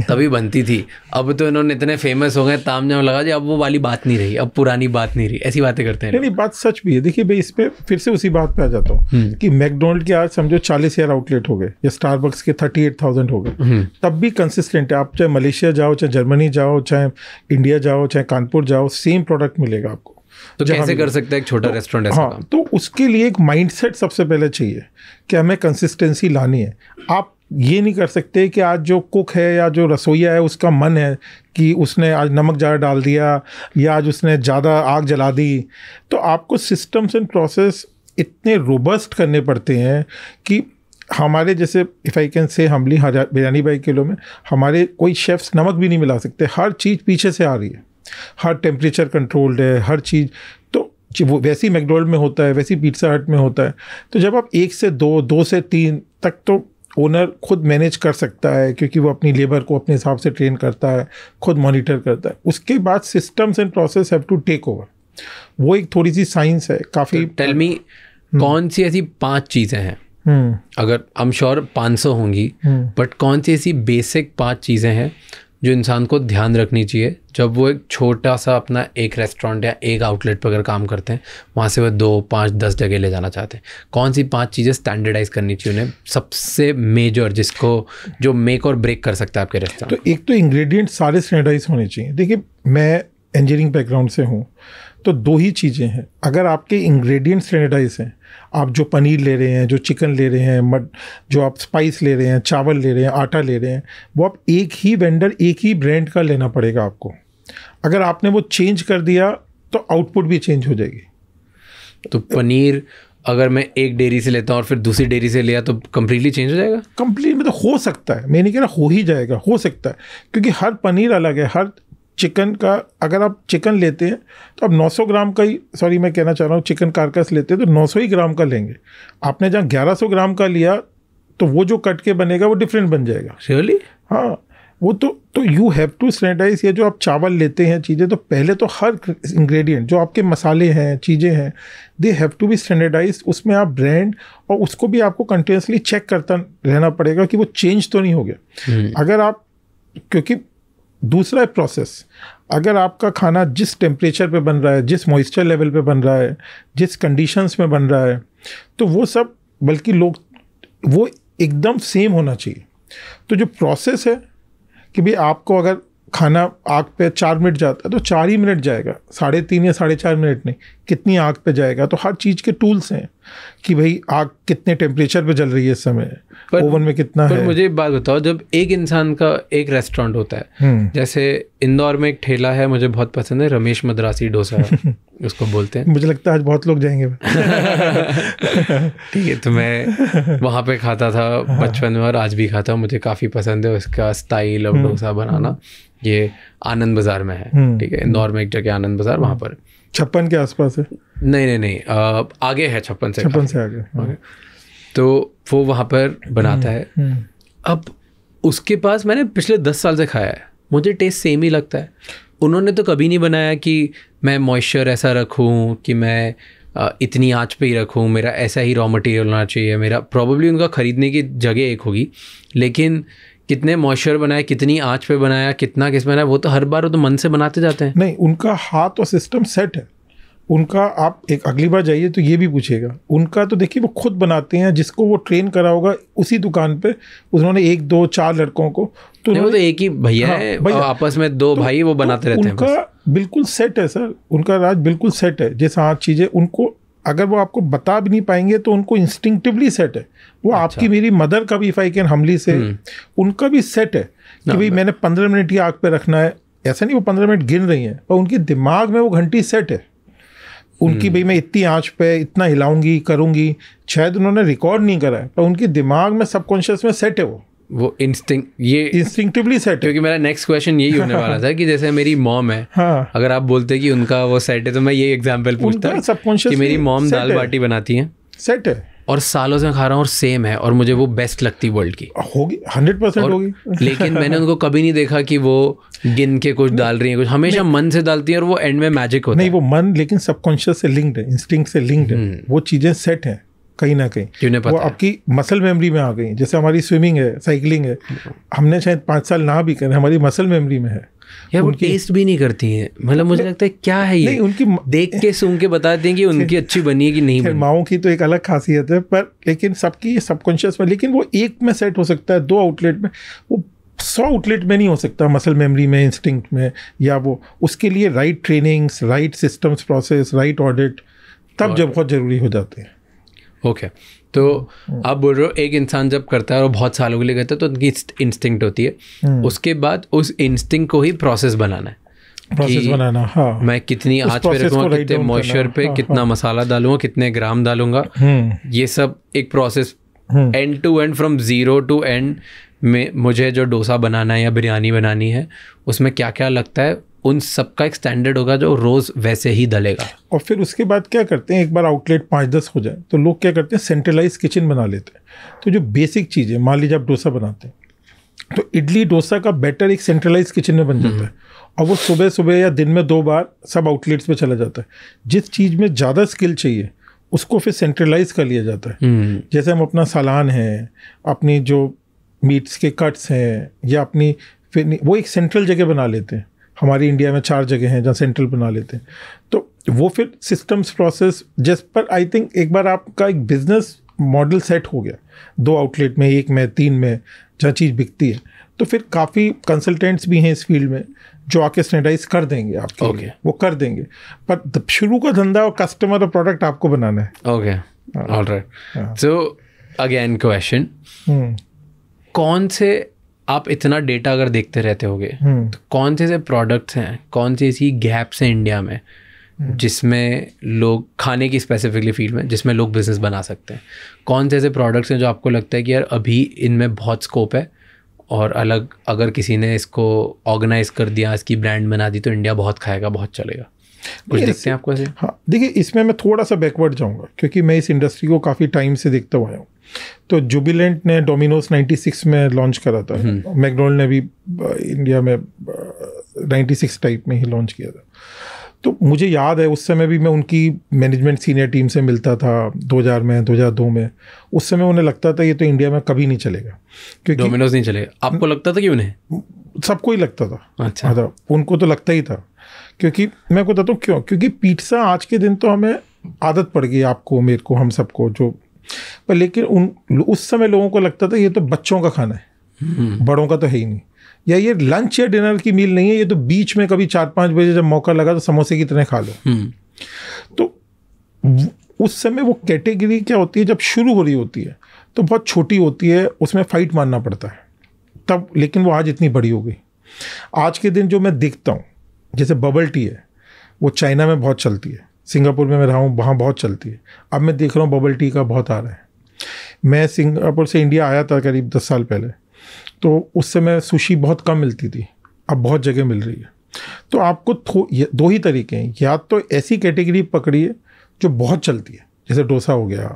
तभी बनती थी अब तो इन्होंने इतने फेमस हो गए ताम जाम लगा जी अब वो वाली बात नहीं रही अब पुरानी बात नहीं रही ऐसी बातें करते हैं नहीं, बात सच भी है देखिए भाई इस पर फिर से उसी बात पर आ जाता हूँ हम्म। कि मैकडोनल्ड के आज समझो चालीस हजार आउटलेट हो गए या स्टार के थर्टी हो गए हम्म। तब भी कंसिस्टेंट है आप चाहे मलेशिया जाओ चाहे जर्मनी जाओ चाहे इंडिया जाओ चाहे कानपुर जाओ सेम प्रोडक्ट मिलेगा आपको तो कैसे कर सकता है एक छोटा तो, रेस्टोरेंट ऐसा हाँ, तो उसके लिए एक माइंडसेट सबसे पहले चाहिए कि हमें कंसिस्टेंसी लानी है आप ये नहीं कर सकते कि आज जो कुक है या जो रसोईया है उसका मन है कि उसने आज नमक ज़्यादा डाल दिया या आज उसने ज़्यादा आग जला दी तो आपको सिस्टम्स एंड प्रोसेस इतने रोबस्ट करने पड़ते हैं कि हमारे जैसे इफ़ आई कैन से हमली हजार बिरयानी बाई किलो में हमारे कोई शेफ्स नमक भी नहीं मिला सकते हर चीज़ पीछे से आ रही है हर टेम्परेचर कंट्रोल्ड है हर चीज़ तो वो वैसे ही मैकडोल्ड में होता है वैसे ही पिज्ज़ा हट में होता है तो जब आप एक से दो दो से तीन तक तो ओनर खुद मैनेज कर सकता है क्योंकि वो अपनी लेबर को अपने हिसाब से ट्रेन करता है खुद मॉनिटर करता है उसके बाद systems and process have to take over वो एक थोड़ी सी साइंस है काफ़ी तो टेल मी हम्म। कौन सी ऐसी पांच चीज़ें हैं हम्म। अगर आई एम श्योर पाँच सौ होंगी बट हम्म। कौन सी ऐसी बेसिक पांच चीज़ें हैं जो इंसान को ध्यान रखनी चाहिए जब वो एक छोटा सा अपना एक रेस्टोरेंट या एक आउटलेट पर अगर काम करते हैं वहाँ से वह दो पाँच दस जगह ले जाना चाहते हैं कौन सी पांच चीज़ें स्टैंडर्डाइज करनी चाहिए उन्हें सबसे मेजर जिसको जो मेक और ब्रेक कर सकता है आपके रेस्टोरेंट तो एक तो इंग्रेडिएंट सारे स्टैंडर्डाइज होने चाहिए देखिए मैं इंजीनियरिंग बैकग्राउंड से हूँ तो दो ही चीज़ें हैं अगर आपके इंग्रेडिएंट सैनिटाइज हैं आप जो पनीर ले रहे हैं जो चिकन ले रहे हैं मट जो आप स्पाइस ले रहे हैं चावल ले रहे हैं आटा ले रहे हैं वो आप एक ही वेंडर एक ही ब्रांड का लेना पड़ेगा आपको अगर आपने वो चेंज कर दिया तो आउटपुट भी चेंज हो जाएगी तो पनीर अगर मैं एक डेयरी से लेता हूँ और फिर दूसरी डेयरी से लिया तो कम्प्लीटली चेंज हो जाएगा कम्प्लीट मतलब हो सकता है मैं नहीं कह रहा हो ही जाएगा हो सकता है क्योंकि हर पनीर अलग है हर चिकन का अगर आप चिकन लेते हैं तो आप 900 ग्राम का ही सॉरी मैं कहना चाह रहा हूँ चिकन कारकस लेते हैं तो 900 ही ग्राम का लेंगे आपने जहाँ 1100 ग्राम का लिया तो वो जो कट के बनेगा वो डिफरेंट बन जाएगा श्योरली हाँ वो तो तो यू हैव टू सैनिटाइज ये जो आप चावल लेते हैं चीज़ें तो पहले तो हर इंग्रेडिएंट जो आपके मसाले हैं चीज़ें हैं they have to be sanitize उसमें आप ब्रांड और उसको भी आपको कंटिन्यूसली चेक करता रहना पड़ेगा कि वो चेंज तो नहीं हो गया हम्म। अगर आप क्योंकि दूसरा है प्रोसेस अगर आपका खाना जिस टेम्परेचर पे बन रहा है जिस मॉइस्चर लेवल पे बन रहा है जिस कंडीशंस में बन रहा है तो वो सब बल्कि लोग वो एकदम सेम होना चाहिए तो जो प्रोसेस है कि भाई आपको अगर खाना आग पे चार मिनट जाता है तो चार ही मिनट जाएगा साढ़े तीन या साढ़े चार मिनट नहीं कितनी आग पे जाएगा तो हर चीज़ के टूल्स हैं कि भाई आग कितने टेम्परेचर पे जल रही है इस समय पर, ओवन में कितना पर है मुझे एक बात बताओ जब एक इंसान का एक रेस्टोरेंट होता है हम्म। जैसे इंदौर में एक ठेला है मुझे बहुत पसंद है रमेश मद्रासी डोसा *laughs* उसको बोलते हैं मुझे लगता है आज बहुत लोग जाएंगे *laughs* ठीक है तो मैं वहाँ पे खाता था हाँ। बचपन में और आज भी खाता हूँ मुझे काफ़ी पसंद है उसका स्टाइल और हम्म। डोसा बनाना ये आनंद बाज़ार में है हम्म। ठीक है इंदौर में एक जगह आनंद बाज़ार वहाँ पर है छप्पन के आसपास है नहीं नहीं नहीं आगे है छप्पन से छप्पन से आगे हाँ। तो वो वहाँ पर बनाता हम्म, है हम्म। अब उसके पास मैंने पिछले दस साल से खाया है मुझे टेस्ट सेम ही लगता है उन्होंने तो कभी नहीं बनाया कि मैं मॉइस्चर ऐसा रखूँ कि मैं इतनी आंच पे ही रखूँ मेरा ऐसा ही रॉ मटेरियल होना चाहिए मेरा प्रॉब्लली उनका ख़रीदने की जगह एक होगी लेकिन कितने मॉइस्चर बनाया कितनी आँच पे बनाया कितना किस बनाया वो तो हर बार वो तो मन से बनाते जाते हैं नहीं उनका हाथ और सिस्टम सेट है उनका आप एक अगली बार जाइए तो ये भी पूछेगा उनका तो देखिए वो खुद बनाते हैं जिसको वो ट्रेन करा होगा उसी दुकान पे उन्होंने एक दो चार लड़कों को तो नहीं वो तो एक ही भैया हाँ, है भैया आपस में दो तो, भाई वो तो बनाते तो रहते उनका हैं उनका बिल्कुल सेट है सर उनका राज बिल्कुल सेट है जैसा हाँ चीज़ें उनको अगर वो आपको बता भी नहीं पाएंगे तो उनको इंस्टिंक्टिवली सेट है वो अच्छा। आपकी मेरी मदर का भी फाइक हमली से उनका भी सेट है कि भाई मैंने पंद्रह मिनट ही आग पे रखना है ऐसा नहीं वो पंद्रह मिनट गिन रही हैं पर उनके दिमाग में वो घंटी सेट है उनकी हम्म। भाई मैं इतनी आँच पे इतना हिलाऊंगी करूँगी शायद उन्होंने रिकॉर्ड नहीं करा है पर उनके दिमाग में सबकॉन्शियस में सेट है वो वो इंस्टिंग ये इंस्टिंक्टिवली सेट क्योंकि मेरा नेक्स्ट क्वेश्चन यही होने वाला था कि जैसे मेरी मॉम है हाँ। अगर आप बोलते कि उनका वो सेट है तो मैं ये एग्जांपल पूछता कि मेरी मॉम दाल बाटी बनाती है सेट है और सालों से खा रहा हूँ और सेम है और मुझे वो बेस्ट लगती वर्ल्ड की होगी हंड्रेड परसेंट होगी लेकिन मैंने उनको कभी नहीं देखा कि वो गिन के कुछ डाल रही है कुछ हमेशा मन से डालती है और वो एंड में मैजिक होता नहीं वो मन लेकिन सबकॉन्शियस से लिंक्ड है इंस्टिंग से लिंक्ड है हम्म। वो चीज़ें सेट है कहीं ना कहीं वो आपकी मसल मेमोरी में आ गई जैसे हमारी स्विमिंग है साइकिलिंग है हमने शायद पाँच साल ना भी करें हमारी मसल मेमोरी में है या वो टेस्ट भी नहीं करती है मतलब मुझे लगता है क्या है ये उनकी देख के सुन के बता दें कि उनकी अच्छी बनी है कि नहीं बनी माओ की तो एक अलग खासियत है पर लेकिन सबकी सबकॉन्शियस में लेकिन वो एक में सेट हो सकता है दो आउटलेट में वो सौ आउटलेट में नहीं हो सकता मसल मेमोरी में इंस्टिंक्ट में या वो उसके लिए right trainings right systems process right audit तब जब बहुत ज़रूरी हो जाते हैं ओके तो आप hmm. बोल रहे हो एक इंसान जब करता है और बहुत सालों के लिए करता है तो उनकी इंस्टिंक्ट होती है hmm. उसके बाद उस इंस्टिंग को ही प्रोसेस बनाना है प्रोसेस बनाना हाँ मैं कितनी आँच पे रखूँगा कितने मॉइस्चर पे हाँ, कितना हाँ, मसाला डालूंगा कितने ग्राम डालूंगा hmm. ये सब एक process end to end from zero to end में मुझे जो डोसा बनाना है या बिरयानी बनानी है उसमें क्या क्या लगता है उन सबका एक स्टैंडर्ड होगा जो रोज़ वैसे ही दलेगा और फिर उसके बाद क्या करते हैं एक बार आउटलेट पाँच दस हो जाए तो लोग क्या करते हैं सेंट्रलाइज किचन बना लेते हैं तो जो बेसिक चीज़ें मान लीजिए आप डोसा बनाते हैं तो इडली डोसा का बैटर एक सेंट्रलाइज किचन में बन जाता हम्म। है और वो सुबह सुबह या दिन में दो बार सब आउटलेट्स पे चला जाता है जिस चीज़ में ज़्यादा स्किल चाहिए उसको फिर सेंट्रलाइज कर लिया जाता है हम्म। जैसे हम अपना सालान है अपनी जो मीट्स के कट्स हैं या अपनी फिर वो एक सेंट्रल जगह बना लेते हैं हमारे इंडिया में चार जगह हैं जहाँ सेंट्रल बना लेते हैं तो वो फिर सिस्टम्स प्रोसेस जिस पर आई थिंक एक बार आपका एक बिजनेस मॉडल सेट हो गया दो आउटलेट में एक में तीन में जहाँ चीज़ बिकती है तो फिर काफ़ी कंसल्टेंट्स भी हैं इस फील्ड में जो आके स्टैंडाइज कर देंगे आपके okay. वो कर देंगे पर शुरू का धंधा और कस्टमर और प्रोडक्ट आपको बनाना है okay alright so again question कौन से आप इतना डेटा अगर देखते रहते होगे हम्म। तो कौन से ऐसे प्रोडक्ट्स हैं कौन सी ऐसी गैप्स हैं इंडिया में हम्म। जिसमें लोग खाने की स्पेसिफिकली फील्ड में जिसमें लोग बिजनेस बना सकते हैं कौन से ऐसे प्रोडक्ट्स हैं जो आपको लगता है कि यार अभी इनमें बहुत स्कोप है और अलग अगर किसी ने इसको ऑर्गेनाइज कर दिया इसकी ब्रांड बना दी तो इंडिया बहुत खाएगा बहुत चलेगा कुछ देखते हैं आपको ऐसे हाँ देखिए इसमें मैं थोड़ा सा बैकवर्ड जाऊँगा क्योंकि मैं इस इंडस्ट्री को काफ़ी टाइम से देखता हुआ हूँ तो जुबिलेंट ने डोमिनोज 96 में लॉन्च करा था मैकडोनल्ड हम्म। ने भी इंडिया uh, में 96 uh, टाइप में ही लॉन्च किया था तो मुझे याद है उस समय भी मैं उनकी मैनेजमेंट सीनियर टीम से मिलता था 2000 में 2002 में उस समय उन्हें लगता था ये तो इंडिया में कभी नहीं चलेगा क्योंकि डोमिनोज नहीं चलेगा आपको हम्म। लगता था कि उन्हें सबको ही लगता था अच्छा हाँ, था, उनको तो लगता ही था क्योंकि मैं को बताता हूँ क्यों क्योंकि पिज्ज़ा आज के दिन तो हमें आदत पड़ गई आपको मेरे को हम सबको जो पर लेकिन उन उस समय लोगों को लगता था ये तो बच्चों का खाना है हम्म। बड़ों का तो है ही नहीं या ये लंच या डिनर की मील नहीं है ये तो बीच में कभी चार पाँच बजे जब मौका लगा तो समोसे की तरह खा लो हम्म। तो उस समय वो कैटेगरी क्या होती है जब शुरू हो रही होती है तो बहुत छोटी होती है उसमें फाइट मारना पड़ता है तब लेकिन वो आज इतनी बड़ी हो गई आज के दिन जो मैं देखता हूँ जैसे बबल टी है वो चाइना में बहुत चलती है सिंगापुर में मैं रहा हूँ वहाँ बहुत चलती है अब मैं देख रहा हूँ बबल टी का बहुत आ रहा है मैं सिंगापुर से इंडिया आया था करीब दस साल पहले तो उस समय सुशी बहुत कम मिलती थी अब बहुत जगह मिल रही है तो आपको दो ही तरीके हैं या तो ऐसी कैटेगरी पकड़िए जो बहुत चलती है जैसे डोसा हो गया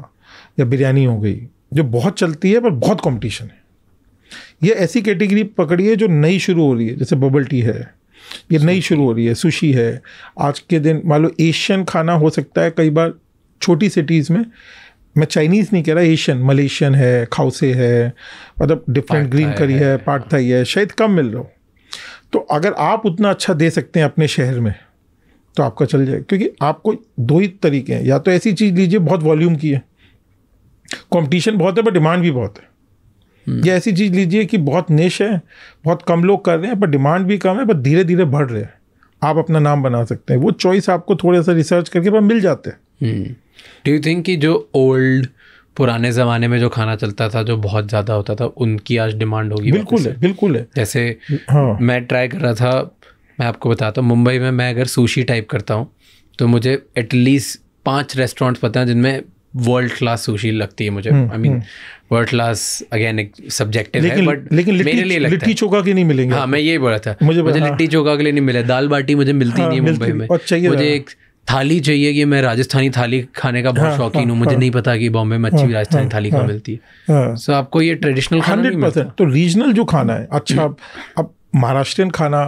या बिरयानी हो गई जो बहुत चलती है पर बहुत कंपटीशन है ये ऐसी कैटेगरी पकड़िए जो नई शुरू हो रही है जैसे बबल टी है ये नई शुरू हो रही है सुशी है आज के दिन मान लो एशियन खाना हो सकता है कई बार छोटी सिटीज़ में मैं चाइनीज़ नहीं कह रहा एशियन मलेशियन है खाउसे है मतलब डिफरेंट ग्रीन करी है पाट थाई है शायद कम मिल रहा हो तो अगर आप उतना अच्छा दे सकते हैं अपने शहर में तो आपका चल जाएगा क्योंकि आपको दो ही तरीके हैं या तो ऐसी चीज़ लीजिए बहुत वॉल्यूम की है कंपटीशन बहुत है पर डिमांड भी बहुत है ये ऐसी चीज़ लीजिए कि बहुत नेश है बहुत कम लोग कर रहे हैं पर डिमांड भी कम है पर धीरे धीरे बढ़ रहे हैं आप अपना नाम बना सकते हैं वो चॉइस आपको थोड़ा सा रिसर्च करके पर मिल जाते हैं डू यू थिंक कि जो ओल्ड पुराने ज़माने में जो खाना चलता था जो बहुत ज़्यादा होता था उनकी आज डिमांड होगी बिल्कुल है बिल्कुल है जैसे हाँ मैं ट्राई कर रहा था मैं आपको बताता हूँ मुंबई में मैं अगर सुशी टाइप करता हूँ तो मुझे एटलीस्ट पांच रेस्टोरेंट्स पता हैं जिनमें वर्ल्ड क्लास सुशील लगती है मुझे I mean world class again एक सब्जेक्टिव है बट लेकिन मेरे लिए लिट्टी चोखा के नहीं मिलेंगे हाँ मैं यही बोला था मुझे, मुझे हाँ। लिट्टी चोखा के लिए नहीं मिले दाल बाटी मुझे मिलती हाँ, नहीं है मुंबई में मुझे एक थाली चाहिए कि मैं राजस्थानी थाली खाने का बहुत हाँ, शौकीन हाँ, हूँ मुझे हाँ, नहीं पता कि बॉम्बे में अच्छी हाँ, राजस्थानी हाँ, थाली कहाँ हाँ, मिलती है सो आपको ये ट्रेडिशनल हंड्रेड परसेंट तो रीजनल जो खाना है अच्छा अब महाराष्ट्रियन खाना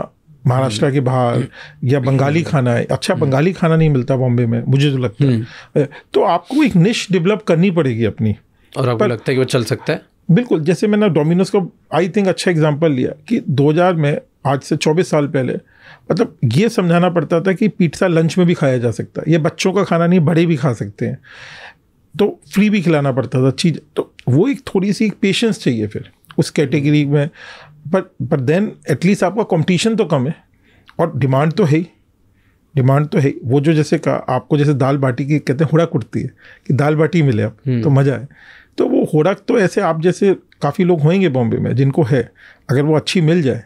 महाराष्ट्र के बाहर या बंगाली खाना है अच्छा हम्म। बंगाली खाना नहीं मिलता बॉम्बे में मुझे तो लगता है हम्म। तो आपको एक निश डेवलप करनी पड़ेगी अपनी और आपको लगता है कि वो चल सकता है बिल्कुल जैसे मैंने डोमिनोज का आई थिंक अच्छा एग्जाम्पल लिया कि 2000 में आज से 24 साल पहले मतलब ये समझाना पड़ता था कि पिज्ज़ा लंच में भी खाया जा सकता है ये बच्चों का खाना नहीं बड़े भी खा सकते हैं तो फ्री भी खिलाना पड़ता था चीज तो वो एक थोड़ी सी एक पेशेंस चाहिए फिर उस कैटेगरी में बट बट देन एटलीस्ट आपका कॉम्पिटिशन तो कम है और डिमांड तो है ही डिमांड तो है वो जो जैसे कहा आपको जैसे दाल बाटी की कहते हैं हुड़क उठती है कि दाल बाटी मिले आप हम्म। तो मज़ा है तो वो हुड़क तो ऐसे आप जैसे काफ़ी लोग होंगे बॉम्बे में जिनको है अगर वो अच्छी मिल जाए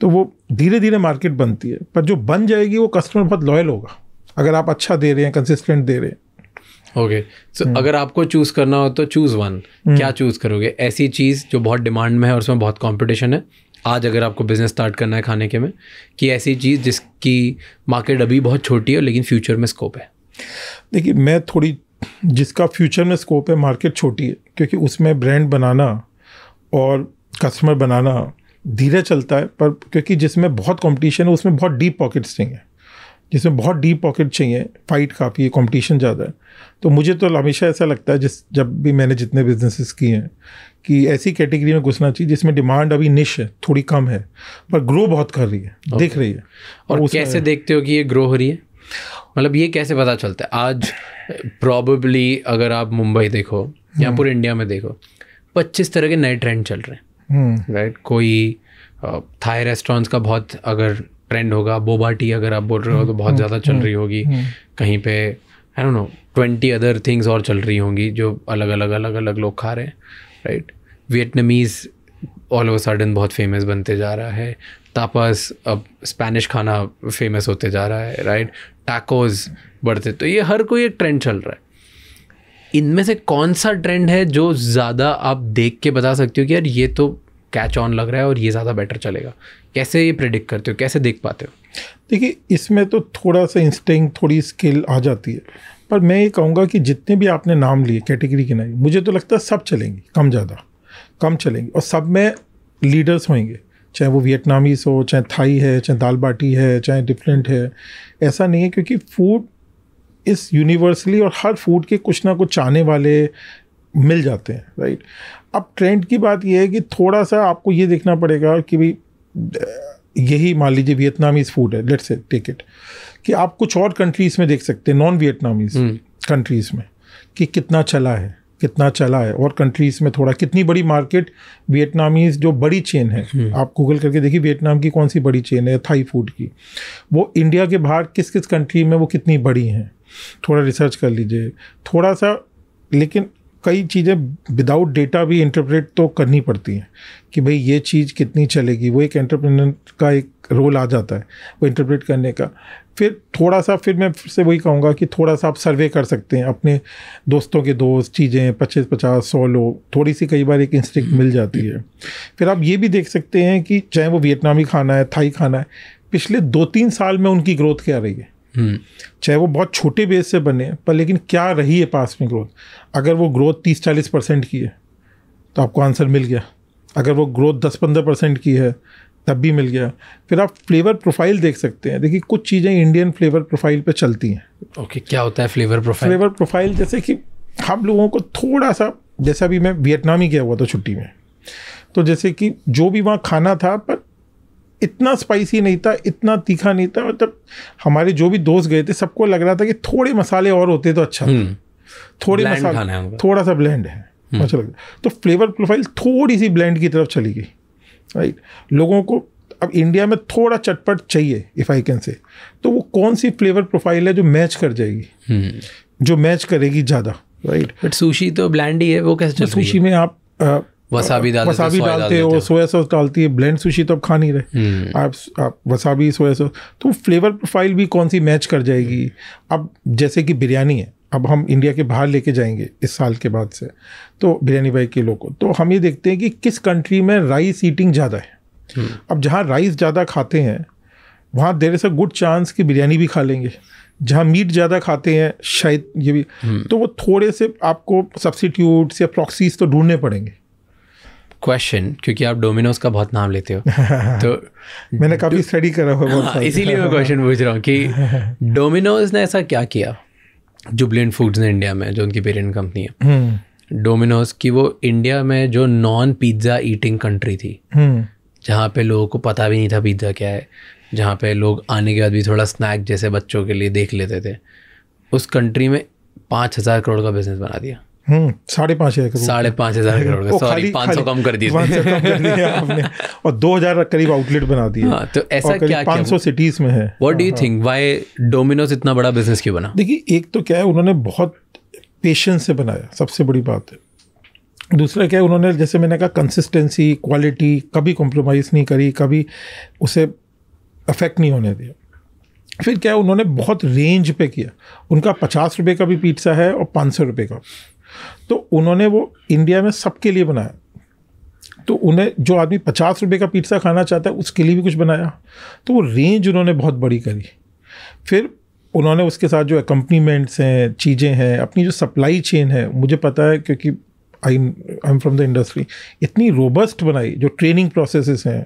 तो वो धीरे धीरे मार्केट बनती है पर जो बन जाएगी वो कस्टमर बहुत लॉयल होगा अगर आप अच्छा दे रहे हैं कंसिस्टेंट दे रहे हैं ओके सो hmm. अगर आपको चूज करना हो तो चूज वन hmm. क्या चूज करोगे ऐसी चीज जो बहुत डिमांड में है और उसमें बहुत कंपटीशन है आज अगर आपको बिजनेस स्टार्ट करना है खाने के में कि ऐसी चीज़ जिसकी मार्केट अभी बहुत छोटी है लेकिन फ्यूचर में स्कोप है देखिए मैं थोड़ी जिसका फ्यूचर में स्कोप है मार्केट छोटी है क्योंकि उसमें ब्रांड बनाना और कस्टमर बनाना धीरे चलता है पर क्योंकि जिसमें बहुत कंपटीशन है उसमें बहुत डीप पॉकेट्स नहीं है जिसमें बहुत डीप पॉकेट चाहिए फाइट काफ़ी है कॉम्पिटिशन ज़्यादा है तो मुझे तो हमेशा ऐसा लगता है जिस जब भी मैंने जितने बिजनेसेस किए हैं कि ऐसी कैटेगरी में घुसना चाहिए जिसमें डिमांड अभी निश है थोड़ी कम है पर ग्रो बहुत कर रही है देख रही है और, और तो कैसे देखते हो कि ये ग्रो हो रही है मतलब ये कैसे पता चलता है आज प्रॉबली अगर आप मुंबई देखो या हम्म। पूरे इंडिया में देखो पच्चीस तरह के नए ट्रेंड चल रहे हैं राइट हम्म। कोई थाई रेस्टोरेंट्स का बहुत अगर ट्रेंड होगा बोबा टी अगर आप बोल रहे हो तो बहुत हम्म, ज़्यादा चल हम्म, रही होगी हम्म, कहीं पे I don't know twenty other things और चल रही होंगी जो अलग अलग अलग अलग लोग खा रहे हैं right Vietnamese all over sudden बहुत फेमस बनते जा रहा है तापस अब स्पेनिश खाना फेमस होते जा रहा है राइट टैकोज बढ़ते तो ये हर कोई एक ट्रेंड चल रहा है इनमें से कौन सा ट्रेंड है जो ज़्यादा आप देख के बता सकते हो कि यार ये तो कैच ऑन लग रहा है और ये ज़्यादा बेटर चलेगा कैसे ये प्रिडिक्ट करते हो कैसे देख पाते हो देखिए इसमें तो थोड़ा सा इंस्टिंग थोड़ी स्किल आ जाती है पर मैं ये कहूँगा कि जितने भी आपने नाम लिए कैटेगरी के नाम मुझे तो लगता है सब चलेंगे कम ज़्यादा कम चलेंगे और सब में लीडर्स होंगे चाहे वो वियतनामीज हो चाहे थाई है चाहे दाल बाटी है चाहे डिफरेंट है ऐसा नहीं है क्योंकि फूड इस यूनिवर्सली और हर फूड के कुछ ना कुछ चाहने वाले मिल जाते हैं राइट अब ट्रेंड की बात यह है कि थोड़ा सा आपको ये देखना पड़ेगा कि भाई यही मान लीजिए वियतनामीज फूड है लेट्स टेक इट कि आप कुछ और कंट्रीज में देख सकते हैं नॉन वियतनामीज कंट्रीज में कि कितना चला है कितना चला है और कंट्रीज में थोड़ा कितनी बड़ी मार्केट वियतनामीज जो बड़ी चेन है हम्म। आप गूगल करके देखिए वियतनाम की कौन सी बड़ी चेन है थाई फूड की वो इंडिया के बाहर किस किस कंट्री में वो कितनी बड़ी हैं थोड़ा रिसर्च कर लीजिए थोड़ा सा लेकिन कई चीज़ें विदाउट डेटा भी इंटरप्रेट तो करनी पड़ती हैं कि भाई ये चीज़ कितनी चलेगी वो एक एंटरप्रेनर का एक रोल आ जाता है वो इंटरप्रेट करने का फिर थोड़ा सा फिर मैं फिर से वही कहूँगा कि थोड़ा सा आप सर्वे कर सकते हैं अपने दोस्तों के दोस्त चीज़ें पच्चीस पचास सौ लोग थोड़ी सी कई बार एक इंस्टिक मिल जाती है फिर आप ये भी देख सकते हैं कि चाहे वो वियतनामी खाना है थाई खाना है पिछले दो तीन साल में उनकी ग्रोथ क्या रही है हम्म। चाहे वो बहुत छोटे बेस से बने पर लेकिन क्या रही है पास में ग्रोथ अगर वो ग्रोथ तीस चालीस परसेंट की है तो आपको आंसर मिल गया अगर वो ग्रोथ दस पंद्रह परसेंट की है तब भी मिल गया फिर आप फ्लेवर प्रोफाइल देख सकते हैं देखिए कुछ चीज़ें इंडियन फ्लेवर प्रोफाइल पर चलती हैं ओके okay, क्या होता है फ्लेवर प्रोफाइल फ्लेवर प्रोफाइल जैसे कि हम लोगों को थोड़ा सा जैसा भी मैं वियतनाम ही गया हुआ था छुट्टी में तो जैसे कि जो भी वहाँ खाना था पर इतना स्पाइसी नहीं था इतना तीखा नहीं था मतलब हमारे जो भी दोस्त गए थे सबको लग रहा था कि थोड़े मसाले और होते तो अच्छा हम्म। थोड़े मसाले थोड़ा सा ब्लेंड है हम्म। अच्छा लग तो फ्लेवर प्रोफाइल थोड़ी सी ब्लेंड की तरफ चली गई राइट लोगों को अब इंडिया में थोड़ा चटपट चाहिए इफ़ आई कैन से तो वो कौन सी फ्लेवर प्रोफाइल है जो मैच कर जाएगी हम्म। जो मैच करेगी ज़्यादा राइट बट सुशी तो ब्लैंड ही है वो कैसे सुशी तो में आप वसाबी डालते वसाबी डालते हो सोया सॉस डालती है ब्लेंड सुशी तो आप खा नहीं रहे हम्म। आप आप वसाबी सोया सॉस तो फ्लेवर प्रोफाइल भी कौन सी मैच कर जाएगी अब जैसे कि बिरयानी है अब हम इंडिया के बाहर लेके जाएंगे इस साल के बाद से तो बिरयानी भाई लोगों को तो हम ये देखते हैं कि किस कंट्री में राइस ईटिंग ज़्यादा है हम्म। अब जहाँ राइस ज़्यादा खाते हैं वहाँ देर से गुड चांस कि बिरयानी भी खा लेंगे जहाँ मीट ज़्यादा खाते हैं शायद ये भी हम्म। तो वो थोड़े से आपको सब्सिट्यूट्स या प्रॉक्सीज तो ढूंढने पड़ेंगे क्वेश्चन क्योंकि आप डोमिनोज का बहुत नाम लेते हो *laughs* तो मैंने काफ़ी स्टडी करा हुआ हाँ, इसीलिए मैं क्वेश्चन पूछ रहा हूँ कि डोमिनोज *laughs* ने ऐसा क्या किया जुबलियन फूड्स ने इंडिया में जो उनकी पेरेंट कंपनी है डोमिनोज हम्म। की वो इंडिया में जो नॉन पिज्ज़ा ईटिंग कंट्री थी हम्म। जहाँ पे लोगों को पता भी नहीं था पिज्ज़ा क्या है जहाँ पे लोग आने के बाद भी थोड़ा स्नैक जैसे बच्चों के लिए देख लेते थे उस कंट्री में पाँच हज़ार करोड़ का बिजनेस बना दिया हम्म, साढ़े पाँच हजार साढ़े पाँच हजार में हाँ, हाँ। इतना बड़ा बिजनेस क्यों बना देखिए एक तो क्या है उन्होंने बहुत पेशेंस से बनाया सबसे बड़ी बात है दूसरा क्या है उन्होंने जैसे मैंने कहा कंसिस्टेंसी क्वालिटी कभी कॉम्प्रोमाइज़ नहीं करी कभी उसे अफेक्ट नहीं होने दिया फिर क्या उन्होंने बहुत रेंज पे किया उनका पचास रुपये का भी पिज्ज़ा है और पाँच सौ रुपये का तो उन्होंने वो इंडिया में सबके लिए बनाया तो उन्हें जो आदमी पचास रुपये का पिज्ज़ा खाना चाहता है उसके लिए भी कुछ बनाया तो वो रेंज उन्होंने बहुत बड़ी करी फिर उन्होंने उसके साथ जो अकम्पनीमेंट्स हैं चीज़ें हैं अपनी जो सप्लाई चेन है मुझे पता है क्योंकि I I am from the industry इतनी रोबस्ट बनाई जो ट्रेनिंग प्रोसेस हैं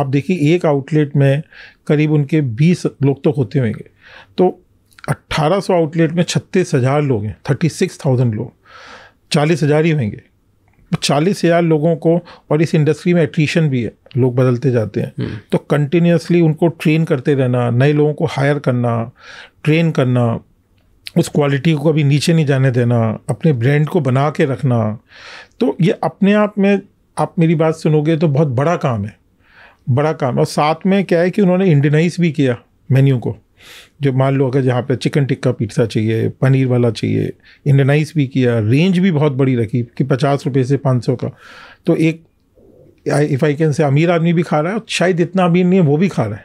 आप देखिए एक आउटलेट में करीब उनके बीस लोग तो होते होंगे तो अट्ठारह सौ आउटलेट में छत्तीस हज़ार लोग हैं थर्टी सिक्स थाउजेंड लोग चालीस हज़ार ही होंगे चालीस हज़ार लोगों को और इस इंडस्ट्री में एट्रीशन भी है लोग बदलते जाते हैं हम्म। तो कंटिन्यूसली उनको ट्रेन करते रहना नए लोगों को हायर करना ट्रेन करना उस क्वालिटी को कभी नीचे नहीं जाने देना अपने ब्रांड को बना के रखना तो ये अपने आप में आप मेरी बात सुनोगे तो बहुत बड़ा काम है बड़ा काम है और साथ में क्या है कि उन्होंने इंडनाइज भी किया मेन्यू को जो मान लो अगर जहाँ पे चिकन टिक्का पिज्ज़ा चाहिए पनीर वाला चाहिए इंडनाइस भी किया रेंज भी बहुत बड़ी रखी कि पचास रुपये से पाँच सौ का तो एक इफ़ आई कैन से अमीर आदमी भी खा रहा है और शायद इतना अमीर नहीं है वो भी खा रहा है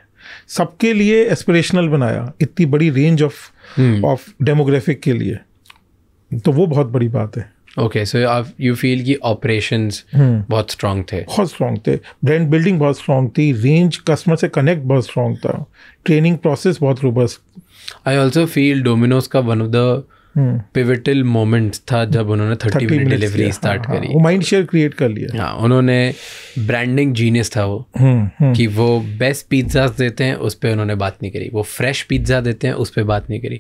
सबके लिए एस्पिरेशनल बनाया इतनी बड़ी रेंज ऑफ ऑफ डेमोग्राफिक के लिए तो वो बहुत बड़ी बात है ओके सो आप यू फील कि ऑपरेशन hmm. बहुत स्ट्रांग थे बहुत स्ट्रांग थे ब्रांड बिल्डिंग बहुत स्ट्रांग थी रेंज कस्टमर से कनेक्ट बहुत स्ट्रांग था ट्रेनिंग प्रोसेस बहुत robust I also feel Domino's का one of the pivotal hmm. Moment था जब उन्होंने थर्टी मिनट डिलीवरी स्टार्ट करी माइंड शेयर क्रिएट कर लिया हाँ उन्होंने ब्रांडिंग जीनियस था वो हम्म, हम्म। कि वो बेस्ट पिज्ज़ा देते हैं उस पर उन्होंने बात नहीं करी वो फ्रेश पिज्ज़ा देते हैं उस पर बात नहीं करी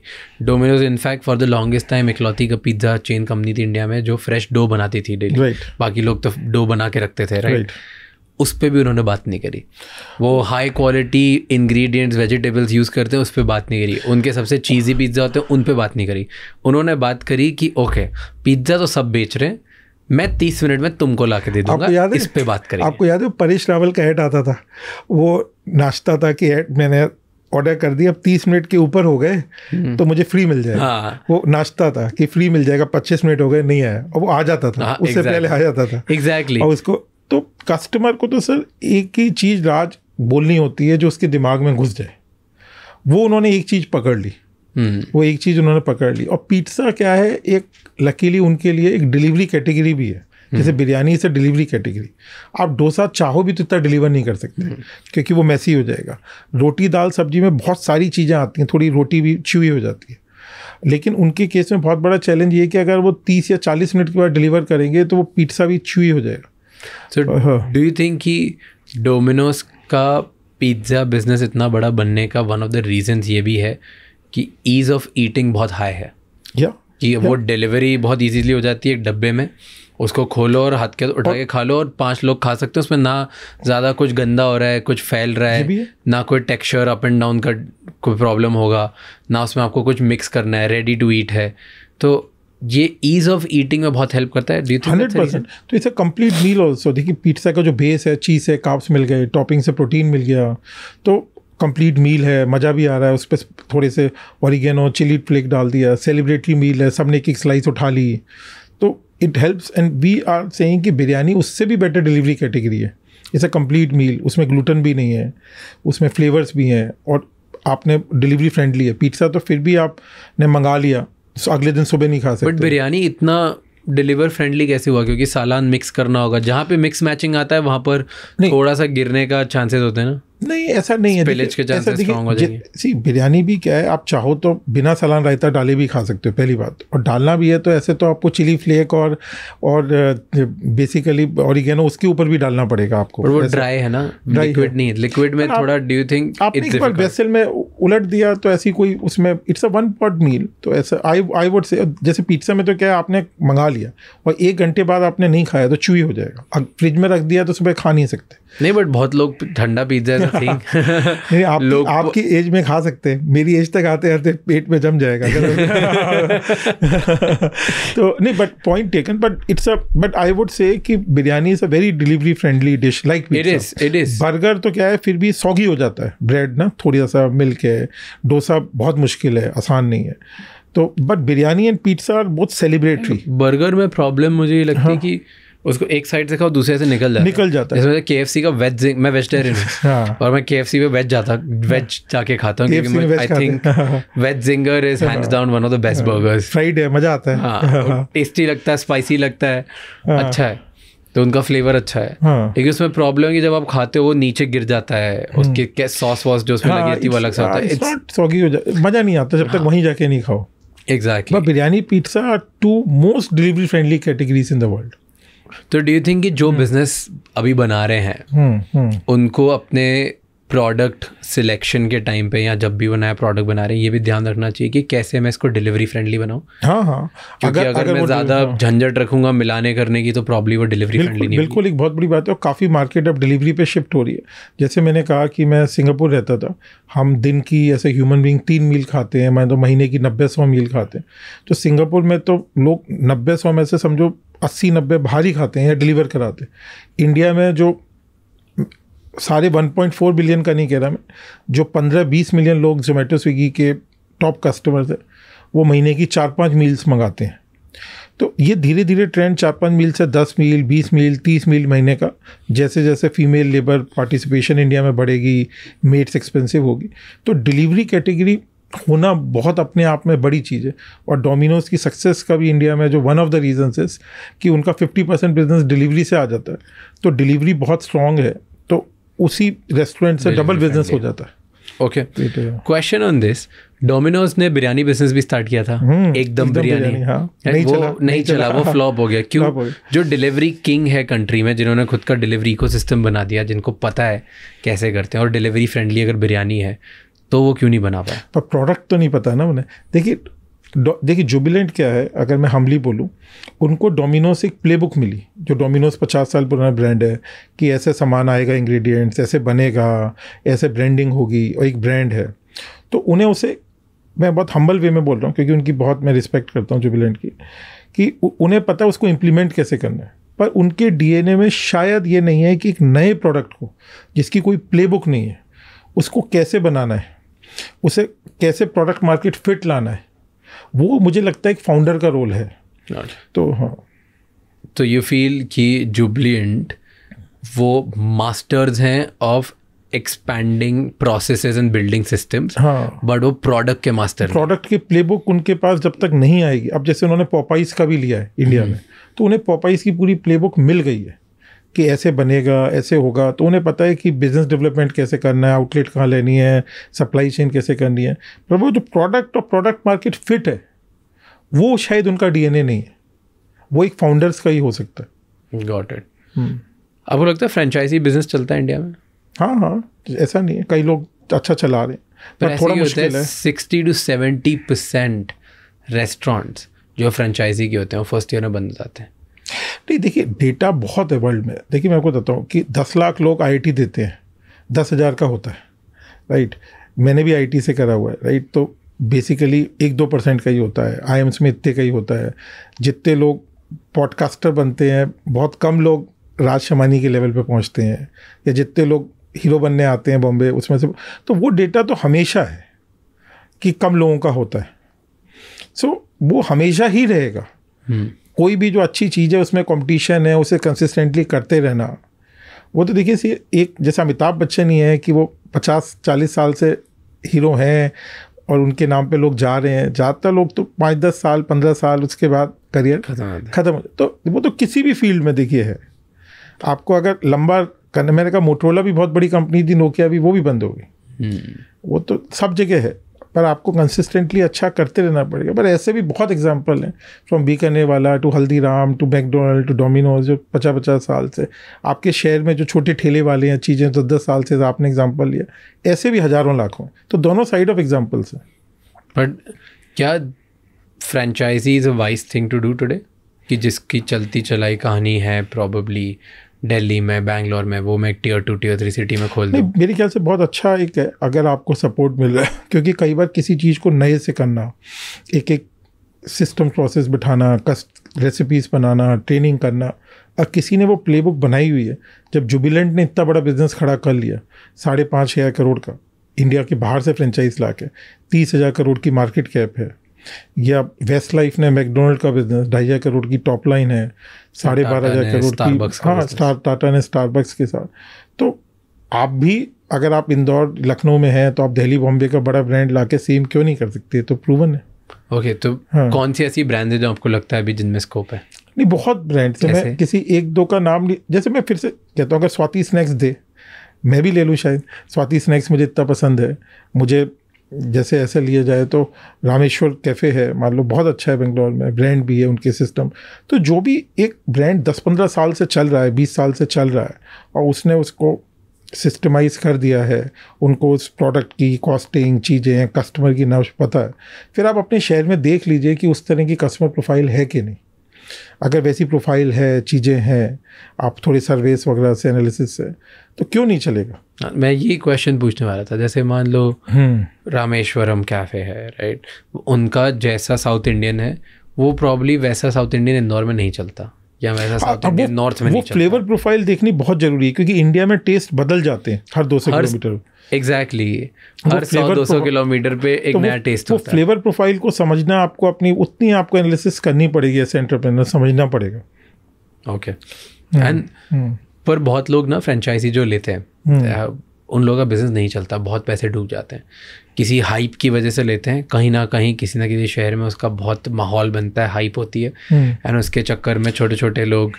Domino's in fact for the longest time इकलौती का पिज्ज़ा चेन कंपनी थी इंडिया में जो फ्रेश डो बनाती थी डेली बाकी लोग तो डो बना के रखते थे राइट उस पर भी उन्होंने बात नहीं करी वो high quality ingredients vegetables use करते हैं उस पर बात नहीं करी उनके सबसे चीज़ी पिज्ज़ा होते हैं उन पर बात नहीं करी उन्होंने बात करी कि ओके पिज्ज़ा तो सब बेच रहे हैं मैं तीस मिनट में तुमको ला के दे दूंगा आपको याद इस पे बात करें आपको याद है परेश रावल का ऐड आता था वो नाश्ता था कि ऐड मैंने ऑर्डर कर दिया अब तीस मिनट के ऊपर हो गए हम्म। तो मुझे फ्री मिल जाएगा हाँ। वो नाश्ता था कि फ्री मिल जाएगा पच्चीस मिनट हो गए नहीं आया और वो आ जाता था हाँ, उससे exactly. पहले आ जाता था एग्जैक्टली exactly. और उसको तो कस्टमर को तो सर एक ही चीज़ राज बोलनी होती है जो उसके दिमाग में घुस जाए वो उन्होंने एक चीज़ पकड़ ली हम्म। वो एक चीज़ उन्होंने पकड़ ली और पिज्ज़ा क्या है एक लकीली उनके लिए एक डिलीवरी कैटेगरी भी है हम्म। जैसे बिरयानी से डिलीवरी कैटेगरी आप डोसा चाहो भी तो इतना डिलीवर नहीं कर सकते हम्म। क्योंकि वो मैसी हो जाएगा रोटी दाल सब्जी में बहुत सारी चीज़ें आती हैं थोड़ी रोटी भी च्यूई हो जाती है लेकिन उनके केस में बहुत बड़ा चैलेंज ये कि अगर वो तीस या चालीस मिनट के बाद डिलीवर करेंगे तो वो पिज्ज़ा भी छुई हो जाएगा सो डू यू थिंक कि डोमिनोज का पिज्ज़ा बिजनेस इतना बड़ा बनने का वन ऑफ द रीजंस ये भी है कि ईज़ ऑफ ईटिंग बहुत हाई है या कि वो डिलीवरी बहुत इजीली हो जाती है एक डब्बे में उसको खोलो और हाथ के उठा के खा लो और पांच लोग खा सकते हैं उसमें ना ज़्यादा कुछ गंदा हो रहा है कुछ फैल रहा है, है? ना कोई टेक्सचर अप एंड डाउन का कोई प्रॉब्लम होगा ना उसमें आपको कुछ मिक्स करना है रेडी टू ईट है तो ये ईज ऑफ ईटिंग में बहुत हेल्प करता है हंड्रेड परसेंट तो इसे कंप्लीट मील ऑल्सो देखिए पिज्जा का जो बेस है चीज़ है काप्स मिल गए टॉपिंग से प्रोटीन मिल गया तो कंप्लीट मील है मज़ा भी आ रहा है उस पर थोड़े से ऑरिगेनो चिली फ्लेक डाल दिया सेलिब्रेटरी मील है सब ने एक स्लाइस उठा ली तो it helps and we are saying कि बिरयानी उससे भी बेटर डिलीवरी कैटेगरी है इट्स अ कंप्लीट मील उसमें ग्लूटन भी नहीं है उसमें फ्लेवर्स भी हैं और आपने डिलीवरी फ्रेंडली है पिज्ज़ा तो फिर भी आपने मंगा लिया अगले दिन सुबह नहीं खा सकते बट बिरयानी इतना डिलीवर फ्रेंडली कैसे हुआ क्योंकि सालान मिक्स करना होगा जहाँ पे मिक्स मैचिंग आता है वहाँ पर थोड़ा सा गिरने का चांसेस होते हैं ना नहीं ऐसा नहीं है ऐसा देखिए सी बिरयानी भी क्या है आप चाहो तो बिना सलान रायता डाले भी खा सकते हो पहली बात और डालना भी है तो ऐसे तो आपको चिली फ्लेक और और बेसिकली और उसके ऊपर भी डालना पड़ेगा आपको वो ड्राई है ना लिक्विड नहीं लिक्विड में थोड़ा डू यू थिंक आपने एक बार में उलट दिया तो ऐसी कोई उसमें it's a one pot meal तो ऐसा आई आई वुड से जैसे पिज्ज़ा में तो क्या है आपने मंगा लिया और एक घंटे बाद आपने नहीं खाया तो चूई हो जाएगा फ्रिज में रख दिया तो सुबह खा नहीं सकते नहीं बट बहुत लोग ठंडा पिज्जा इज थिंग आप, लोग आपकी एज में खा सकते हैं मेरी एज तक आते आते पेट में जम जाएगा *laughs* तो नहीं but point taken but it's a but I would say कि biryani is a very delivery friendly dish like it is it is burger तो क्या है फिर भी सौगी हो जाता है ब्रेड ना थोड़ा सा मिल के डोसा बहुत मुश्किल है आसान नहीं है तो but biryani and pizza are बहुत सेलिब्रेटरी बर्गर में प्रॉब्लम मुझे ये लगती है हाँ. कि उसको एक साइड से खाओ दूसरे से निकल जाता निकल जाता है जैसे के एफ सी का वेज मैं वेजिटेरियन हूँ हाँ। और मैं के एफ सी में वेज जाता वेज जाके खाता हूँ क्योंकि I think veg zinger is hands down one of the best burgers fried है मजा आता है टेस्टी हाँ, *laughs* हाँ। लगता है स्पाइसी लगता है अच्छा है तो उनका फ्लेवर अच्छा है लेकिन हाँ। उसमें प्रॉब्लम है कि जब आप खाते हो वो नीचे गिर जाता है हम्म। उसके सॉस वॉस जो उसमें हाँ, लगी थी वो अलग सा होता है सॉगी हो जाए मज़ा नहीं आता जब हाँ। तक वहीं जाके नहीं खाओ exactly biryani pizza two most delivery friendly categories in the world तो डू यू थिंक कि जो बिजनेस हम्म। अभी बना रहे हैं हुँ, हम्म, हुँ. हम्म। उनको अपने प्रोडक्ट सिलेक्शन के टाइम पे या जब भी बनाया प्रोडक्ट बना रहे हैं ये भी ध्यान रखना चाहिए कि कैसे मैं इसको डिलीवरी फ्रेंडली बनाऊँ हाँ हाँ क्योंकि अगर, अगर, अगर मैं ज़्यादा हाँ। झंझट रखूंगा मिलाने करने की तो प्रॉब्लम वो डिलीवरी फ्रेंडली नहीं बिल्कुल एक बहुत बड़ी बात है और काफ़ी मार्केट अब डिलीवरी पे शिफ्ट हो रही है जैसे मैंने कहा कि मैं सिंगापुर रहता था हम दिन की ऐसे ह्यूमन बींग तीन मील खाते हैं मैं तो महीने की नब्बे सौ मील खाते हैं तो सिंगापुर में तो लोग नब्बे सौ में से समझो अस्सी नब्बे भारी खाते हैं या डिलीवर कराते हैं इंडिया में जो सारे 1.4 बिलियन का नहीं कह रहा मैं जो 15-20 मिलियन लोग जोमेटो स्विगी के टॉप कस्टमर्स हैं वो महीने की चार पाँच मील्स मंगाते हैं तो ये धीरे धीरे ट्रेंड चार पाँच मील से दस मील बीस मील तीस मील महीने का जैसे जैसे फीमेल लेबर पार्टिसिपेशन इंडिया में बढ़ेगी मेट्स एक्सपेंसिव होगी तो डिलीवरी कैटेगरी होना बहुत अपने आप में बड़ी चीज़ है और डोमिनोज़ की सक्सेस का भी इंडिया में जो वन ऑफ द रीजंस है कि उनका फिफ्टी परसेंट बिजनेस डिलीवरी से आ जाता है तो डिलीवरी बहुत स्ट्रॉन्ग है उसी रेस्टोरेंट से डबल बिजनेस हो जाता है okay question on this Domino's ने बिरयानी बिजनेस भी स्टार्ट किया था हम्म, एकदम बिरयानी हाँ, नहीं वो चला, नहीं चला, चला वो फ्लॉप हो गया *laughs* क्यों जो डिलीवरी किंग है कंट्री में जिन्होंने खुद का डिलीवरी इको सिस्टम बना दिया जिनको पता है कैसे करते हैं और डिलीवरी फ्रेंडली अगर बिरयानी है तो वो क्यों नहीं बना पाया पर प्रोडक्ट तो नहीं पता ना उन्हें देखिए देखिए जुबिलेंट क्या है अगर मैं हमली बोलूँ उनको डोमिनोज से एक प्लेबुक मिली जो डोमिनोज पचास साल पुराना ब्रांड है कि ऐसे सामान आएगा इंग्रेडिएंट्स ऐसे बनेगा ऐसे ब्रांडिंग होगी और एक ब्रांड है तो उन्हें उसे मैं बहुत हम्बल वे में बोल रहा हूँ क्योंकि उनकी बहुत मैं रिस्पेक्ट करता हूँ जुबिलेंट की कि उन्हें पता है उसको इम्प्लीमेंट कैसे करना है पर उनके डीएनए में शायद ये नहीं है कि एक नए प्रोडक्ट को जिसकी कोई बुक नहीं है उसको कैसे बनाना है उसे कैसे प्रोडक्ट मार्केट फिट लाना है वो मुझे लगता है एक फाउंडर का रोल है तो हाँ तो यू फील कि जुबलियंट वो मास्टर्स हैं of expanding process and building systems हाँ बट वो प्रोडक्ट के मास्टर प्रोडक्ट की बुक उनके पास जब तक नहीं आएगी अब जैसे उन्होंने पॉपाइस का भी लिया है इंडिया hmm. में तो उन्हें पॉपाइस की पूरी प्ले बुक मिल गई है कि ऐसे बनेगा ऐसे होगा तो उन्हें पता है कि बिज़नेस डेवलपमेंट कैसे करना है आउटलेट कहाँ लेनी है सप्लाई चेन कैसे करनी है पर वो जो प्रोडक्ट और प्रोडक्ट मार्केट फिट है वो शायद उनका डीएनए नहीं है वो एक फाउंडर्स का ही हो सकता है गॉट इट हम्म। आपको लगता है फ्रेंचाइजी बिजनेस चलता है इंडिया में हाँ हाँ ऐसा नहीं है कई लोग अच्छा चला रहे हैं पर थोड़ा मुश्किल है sixty to seventy percent restaurants जो फ्रेंचाइजी के होते हैं वो फर्स्ट ईयर में बंद हो जाते हैं नहीं देखिए डेटा बहुत है वर्ल्ड में देखिए मैं आपको बताता हूँ कि दस लाख लोग आई देते हैं दस हज़ार का होता है राइट मैंने भी आई से करा हुआ है राइट तो बेसिकली एक दो परसेंट का ही होता है आई एम्स में इतने का ही होता है जितने लोग पॉडकास्टर बनते हैं बहुत कम लोग राज शमानी के लेवल पे पहुंचते हैं या जितने लोग हीरो बनने आते हैं बॉम्बे उसमें से तो वो डेटा तो हमेशा है कि कम लोगों का होता है सो so, वो हमेशा ही रहेगा हम्म। कोई भी जो अच्छी चीज़ है उसमें कंपटीशन है उसे कंसिस्टेंटली करते रहना वो तो देखिए सी एक जैसे अमिताभ बच्चन ही है कि वो पचास चालीस साल से हीरो हैं और उनके नाम पे लोग जा रहे हैं ज़्यादातर लोग तो पाँच दस साल पंद्रह साल उसके बाद करियर ख़त्म हो तो वो तो किसी भी फील्ड में देखिए है आपको अगर लंबा करने मैंने कहा मोटरोला भी बहुत बड़ी कंपनी थी नोकिया भी वो भी बंद हो गई हम्म। वो तो सब जगह है पर आपको कंसिस्टेंटली अच्छा करते रहना पड़ेगा पर ऐसे भी बहुत एग्जाम्पल हैं from Bikanervala to Haldiram to McDonald to Domino's जो पचास पचास साल से आपके शहर में जो छोटे ठेले वाले हैं चीज़ें दस तो दस साल से आपने एग्जाम्पल लिया ऐसे भी हज़ारों लाखों तो दोनों साइड ऑफ एग्जाम्पल्स हैं बट क्या franchisee is a wise thing to do today कि जिसकी चलती चलाई कहानी है प्रॉबली दिल्ली में बैंगलोर में वो मैं tier two tier three city में खोल दूँ मेरे ख्याल से बहुत अच्छा एक है अगर आपको सपोर्ट मिल रहा है *laughs* क्योंकि कई बार किसी चीज़ को नए से करना एक एक सिस्टम प्रोसेस बिठाना कस्ट रेसिपीज़ बनाना ट्रेनिंग करना और किसी ने वो प्लेबुक बनाई हुई है जब जुबिलेंट ने इतना बड़ा बिजनेस खड़ा कर लिया साढ़े पाँच हज़ार करोड़ का इंडिया के बाहर से फ्रेंचाइज ला के तीस हज़ार करोड़ की मार्केट कैप है या वेस्ट लाइफ ने मैकडोनल्ड का बिजनेस ढाई हज़ार करोड़ की टॉप लाइन है साढ़े बारह हजार करोड़ की हाँ स्टार टाटा ने स्टारबक्स के साथ तो आप भी अगर आप इंदौर लखनऊ में हैं तो आप दिल्ली बॉम्बे का बड़ा ब्रांड ला के सेम क्यों नहीं कर सकते तो प्रूवन है ओके तो हाँ। कौन सी ऐसी ब्रांड है जो आपको लगता है अभी जिनमें स्कोप है नहीं बहुत ब्रांड तो मैं किसी एक दो का नाम नहीं जैसे मैं फिर से कहता हूँ अगर स्वाति स्नैक्स दे मैं भी ले लूँ शायद स्वाति स्नैक्स मुझे इतना पसंद है मुझे जैसे ऐसे लिया जाए तो रामेश्वर कैफ़े है मान लो बहुत अच्छा है बेंगलोर में ब्रांड भी है उनके सिस्टम तो जो भी एक ब्रांड दस पंद्रह साल से चल रहा है बीस साल से चल रहा है और उसने उसको सिस्टमाइज कर दिया है उनको उस प्रोडक्ट की कॉस्टिंग चीज़ें कस्टमर की नर्व पता है फिर आप अपने शहर में देख लीजिए कि उस तरह की कस्टमर प्रोफाइल है कि नहीं अगर वैसी प्रोफाइल है चीज़ें हैं आप थोड़े सर्वेस वगैरह से एनालिसिस से तो क्यों नहीं चलेगा हाँ, मैं ये क्वेश्चन पूछने वाला था जैसे मान लो हम्म। रामेश्वरम कैफ़े है राइट उनका जैसा साउथ इंडियन है वो प्रॉब्ली वैसा साउथ इंडियन इंदौर में नहीं चलता या वैसा साउथ इंडियन नॉर्थ में वो नहीं चलता फ्लेवर प्रोफाइल देखनी बहुत ज़रूरी है क्योंकि इंडिया में टेस्ट बदल जाते हैं हर दो सौ किलोमीटर एग्जैक्टली exactly. तो हर सौ दो सौ किलोमीटर पे एक तो नया टेस्ट तो होता है फ्लेवर प्रोफाइल को समझना आपको अपनी उतनी आपको एनालिसिस करनी पड़ेगी ऐसे एंटरप्रेनर समझना पड़ेगा ओके okay. एंड हम्म, हम्म। पर बहुत लोग ना फ्रेंचाइजी जो लेते हैं हम्म। उन लोगों का बिजनेस नहीं चलता बहुत पैसे डूब जाते हैं किसी हाइप की वजह से लेते हैं कहीं ना कहीं किसी ना किसी शहर में उसका बहुत माहौल बनता है हाइप होती है एंड उसके चक्कर में छोटे छोटे लोग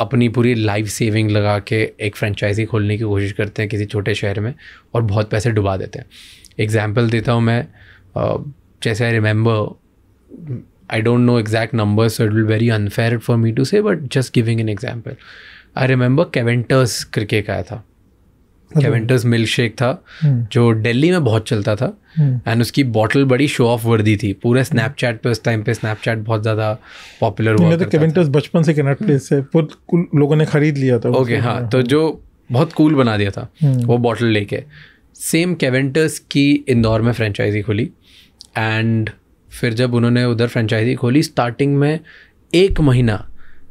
अपनी पूरी लाइफ सेविंग लगा के एक फ्रेंचाइजी खोलने की कोशिश करते हैं किसी छोटे शहर में और बहुत पैसे डुबा देते हैं एग्जाम्पल देता हूँ मैं जैसे I remember I don't know exact numbers so it will very unfair for me to say but just giving an example I remember Keventers करके एक आया था केवेंटर्स मिल्क शेक था हम्म। जो दिल्ली में बहुत चलता था एंड हम्म। उसकी बॉटल बड़ी शो ऑफ वर्दी थी पूरे स्नैपचैट पे उस टाइम पे स्नैपचैट बहुत ज़्यादा पॉपुलर हुआ तो था केवेंटर्स बचपन से कनेक्ट प्लेस है लोगों ने खरीद लिया था ओके हाँ, हाँ तो जो बहुत कूल बना दिया था हम्म। वो बॉटल लेके सेम केवेंटर्स की इंदौर में फ्रेंचाइजी खोली एंड फिर जब उन्होंने उधर फ्रेंचाइजी खोली स्टार्टिंग में एक महीना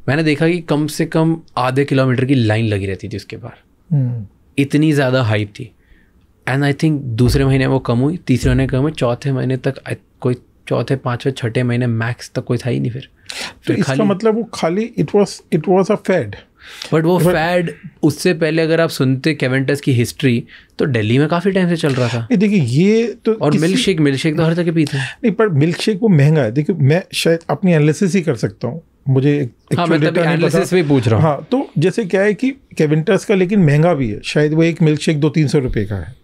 मैंने देखा कि कम से कम आधे किलोमीटर की लाइन लगी रहती थी उसके बाहर इतनी ज़्यादा हाइप थी एंड आई थिंक दूसरे महीने वो कम हुई तीसरे महीने कम हुई चौथे महीने तक कोई चौथे पाँचवें छठे महीने मैक्स तक कोई था ही नहीं फिर तो इसका मतलब वो खाली it was it was a fad but वो फैड उससे पहले अगर आप सुनते केवेंटस की हिस्ट्री तो दिल्ली में काफ़ी टाइम से चल रहा था देखिए ये तो और मिल्क शेक मिल्क शेक तो हर जगह पीते हैं नहीं पर मिल्क शेक वो महंगा है देखिए मैं शायद अपनी एनालिसिस ही कर सकता हूँ मुझे हाँ, मैं भी पूछ रहा हाँ तो जैसे क्या है कि केविंटर्स का लेकिन महंगा भी है शायद वो एक मिल्क शेक दो तीन सौ रुपये का है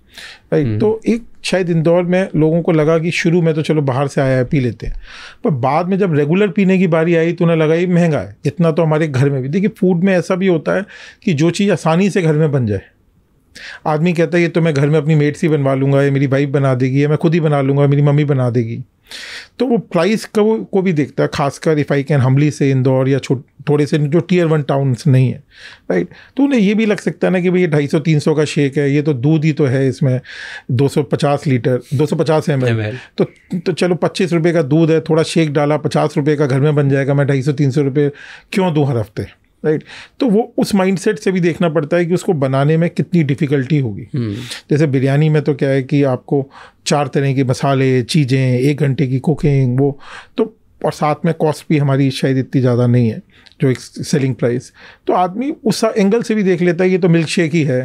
राइट हम्म। तो एक शायद इंदौर में लोगों को लगा कि शुरू में तो चलो बाहर से आया है पी लेते हैं पर बाद में जब रेगुलर पीने की बारी आई तो उन्हें लगा ये महंगा है इतना तो हमारे घर में भी देखिए फूड में ऐसा भी होता है कि जो चीज़ आसानी से घर में बन जाए आदमी कहता है ये तो मैं घर में अपनी मेट से बनवा लूँगा या मेरी वाइफ बना देगी या मैं खुद ही बना लूँगा मेरी मम्मी बना देगी तो वो प्राइस का को भी देखता है खासकर इफ़ आई कैन हमली से इंदौर या छोट थोड़े से जो टीयर वन टाउन्स नहीं है राइट तो उन्हें ये भी लग सकता है ना कि भाई ये ढाई सौ तीन सौ का शेक है ये तो दूध ही तो है इसमें दो सौ पचास लीटर दो सौ पचास एम एल तो तो चलो पच्चीस रुपये का दूध है थोड़ा शेक डाला पचास रुपये का घर में बन जाएगा मैं ढाई सौ तीन सौ रुपये क्यों दूँ हर हफ्ते राइट तो वो उस माइंडसेट से भी देखना पड़ता है कि उसको बनाने में कितनी डिफ़िकल्टी होगी हम्म। जैसे बिरयानी में तो क्या है कि आपको चार तरह के मसाले चीज़ें एक घंटे की कुकिंग वो तो और साथ में कॉस्ट भी हमारी शायद इतनी ज़्यादा नहीं है जो एक सेलिंग प्राइस तो आदमी उस एंगल से भी देख लेता है ये तो मिल्क शेक ही है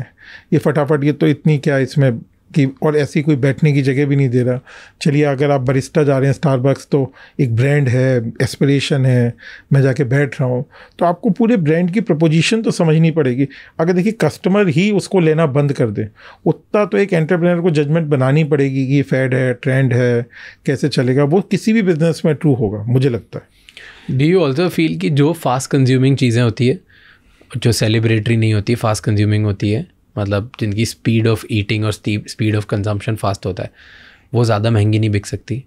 ये फटाफट ये तो इतनी क्या इसमें कि और ऐसी कोई बैठने की जगह भी नहीं दे रहा चलिए अगर आप बरिस्टा जा रहे हैं स्टारबक्स तो एक ब्रांड है एस्पिरेशन है मैं जाके बैठ रहा हूँ तो आपको पूरे ब्रांड की प्रपोजिशन तो समझनी पड़ेगी अगर देखिए कस्टमर ही उसको लेना बंद कर दे उतना तो एक एंटरप्रेनर को जजमेंट बनानी पड़ेगी कि फैड है ट्रेंड है कैसे चलेगा वो किसी भी बिजनेस में ट्रू होगा मुझे लगता है डी यू ऑल्सो फील कि जो फास्ट कंज्यूमिंग चीज़ें होती है जो सेलिब्रेटरी नहीं होती फास्ट कंज्यूमिंग होती है मतलब जिनकी स्पीड ऑफ ईटिंग और स्पीड ऑफ कंजम्पशन फास्ट होता है वो ज़्यादा महंगी नहीं बिक सकती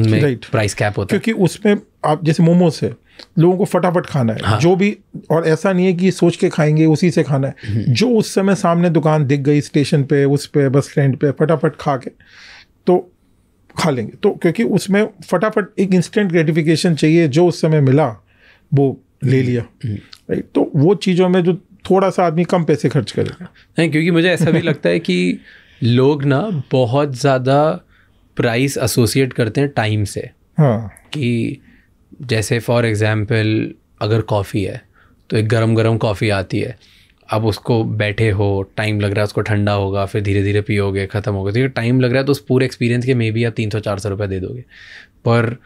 उनमें right. प्राइस कैप होता है क्योंकि उसमें आप जैसे मोमोज है लोगों को फटाफट खाना है हाँ. जो भी और ऐसा नहीं है कि सोच के खाएंगे उसी से खाना है हम्म। जो उस समय सामने दुकान दिख गई स्टेशन पे उस पे बस स्टैंड पे फटाफट खा के तो खा लेंगे तो क्योंकि उसमें फटाफट एक इंस्टेंट ग्रेटिफिकेशन चाहिए जो उस समय मिला वो ले हम्म। लिया राइट हम्म। तो वो चीज़ों में जो थोड़ा सा आदमी कम पैसे खर्च करेगा नहीं क्योंकि मुझे ऐसा भी लगता है कि लोग ना बहुत ज़्यादा प्राइस एसोसिएट करते हैं टाइम से हाँ कि जैसे फॉर एग्ज़ाम्पल अगर कॉफ़ी है तो एक गरम गरम कॉफ़ी आती है अब उसको बैठे हो टाइम लग रहा है उसको ठंडा होगा फिर धीरे धीरे पियोगे ख़त्म होगा तो ये टाइम लग रहा है तो उस पूरे एक्सपीरियंस के मे भी आप तीन सौ चार सौ रुपये दे दोगे पर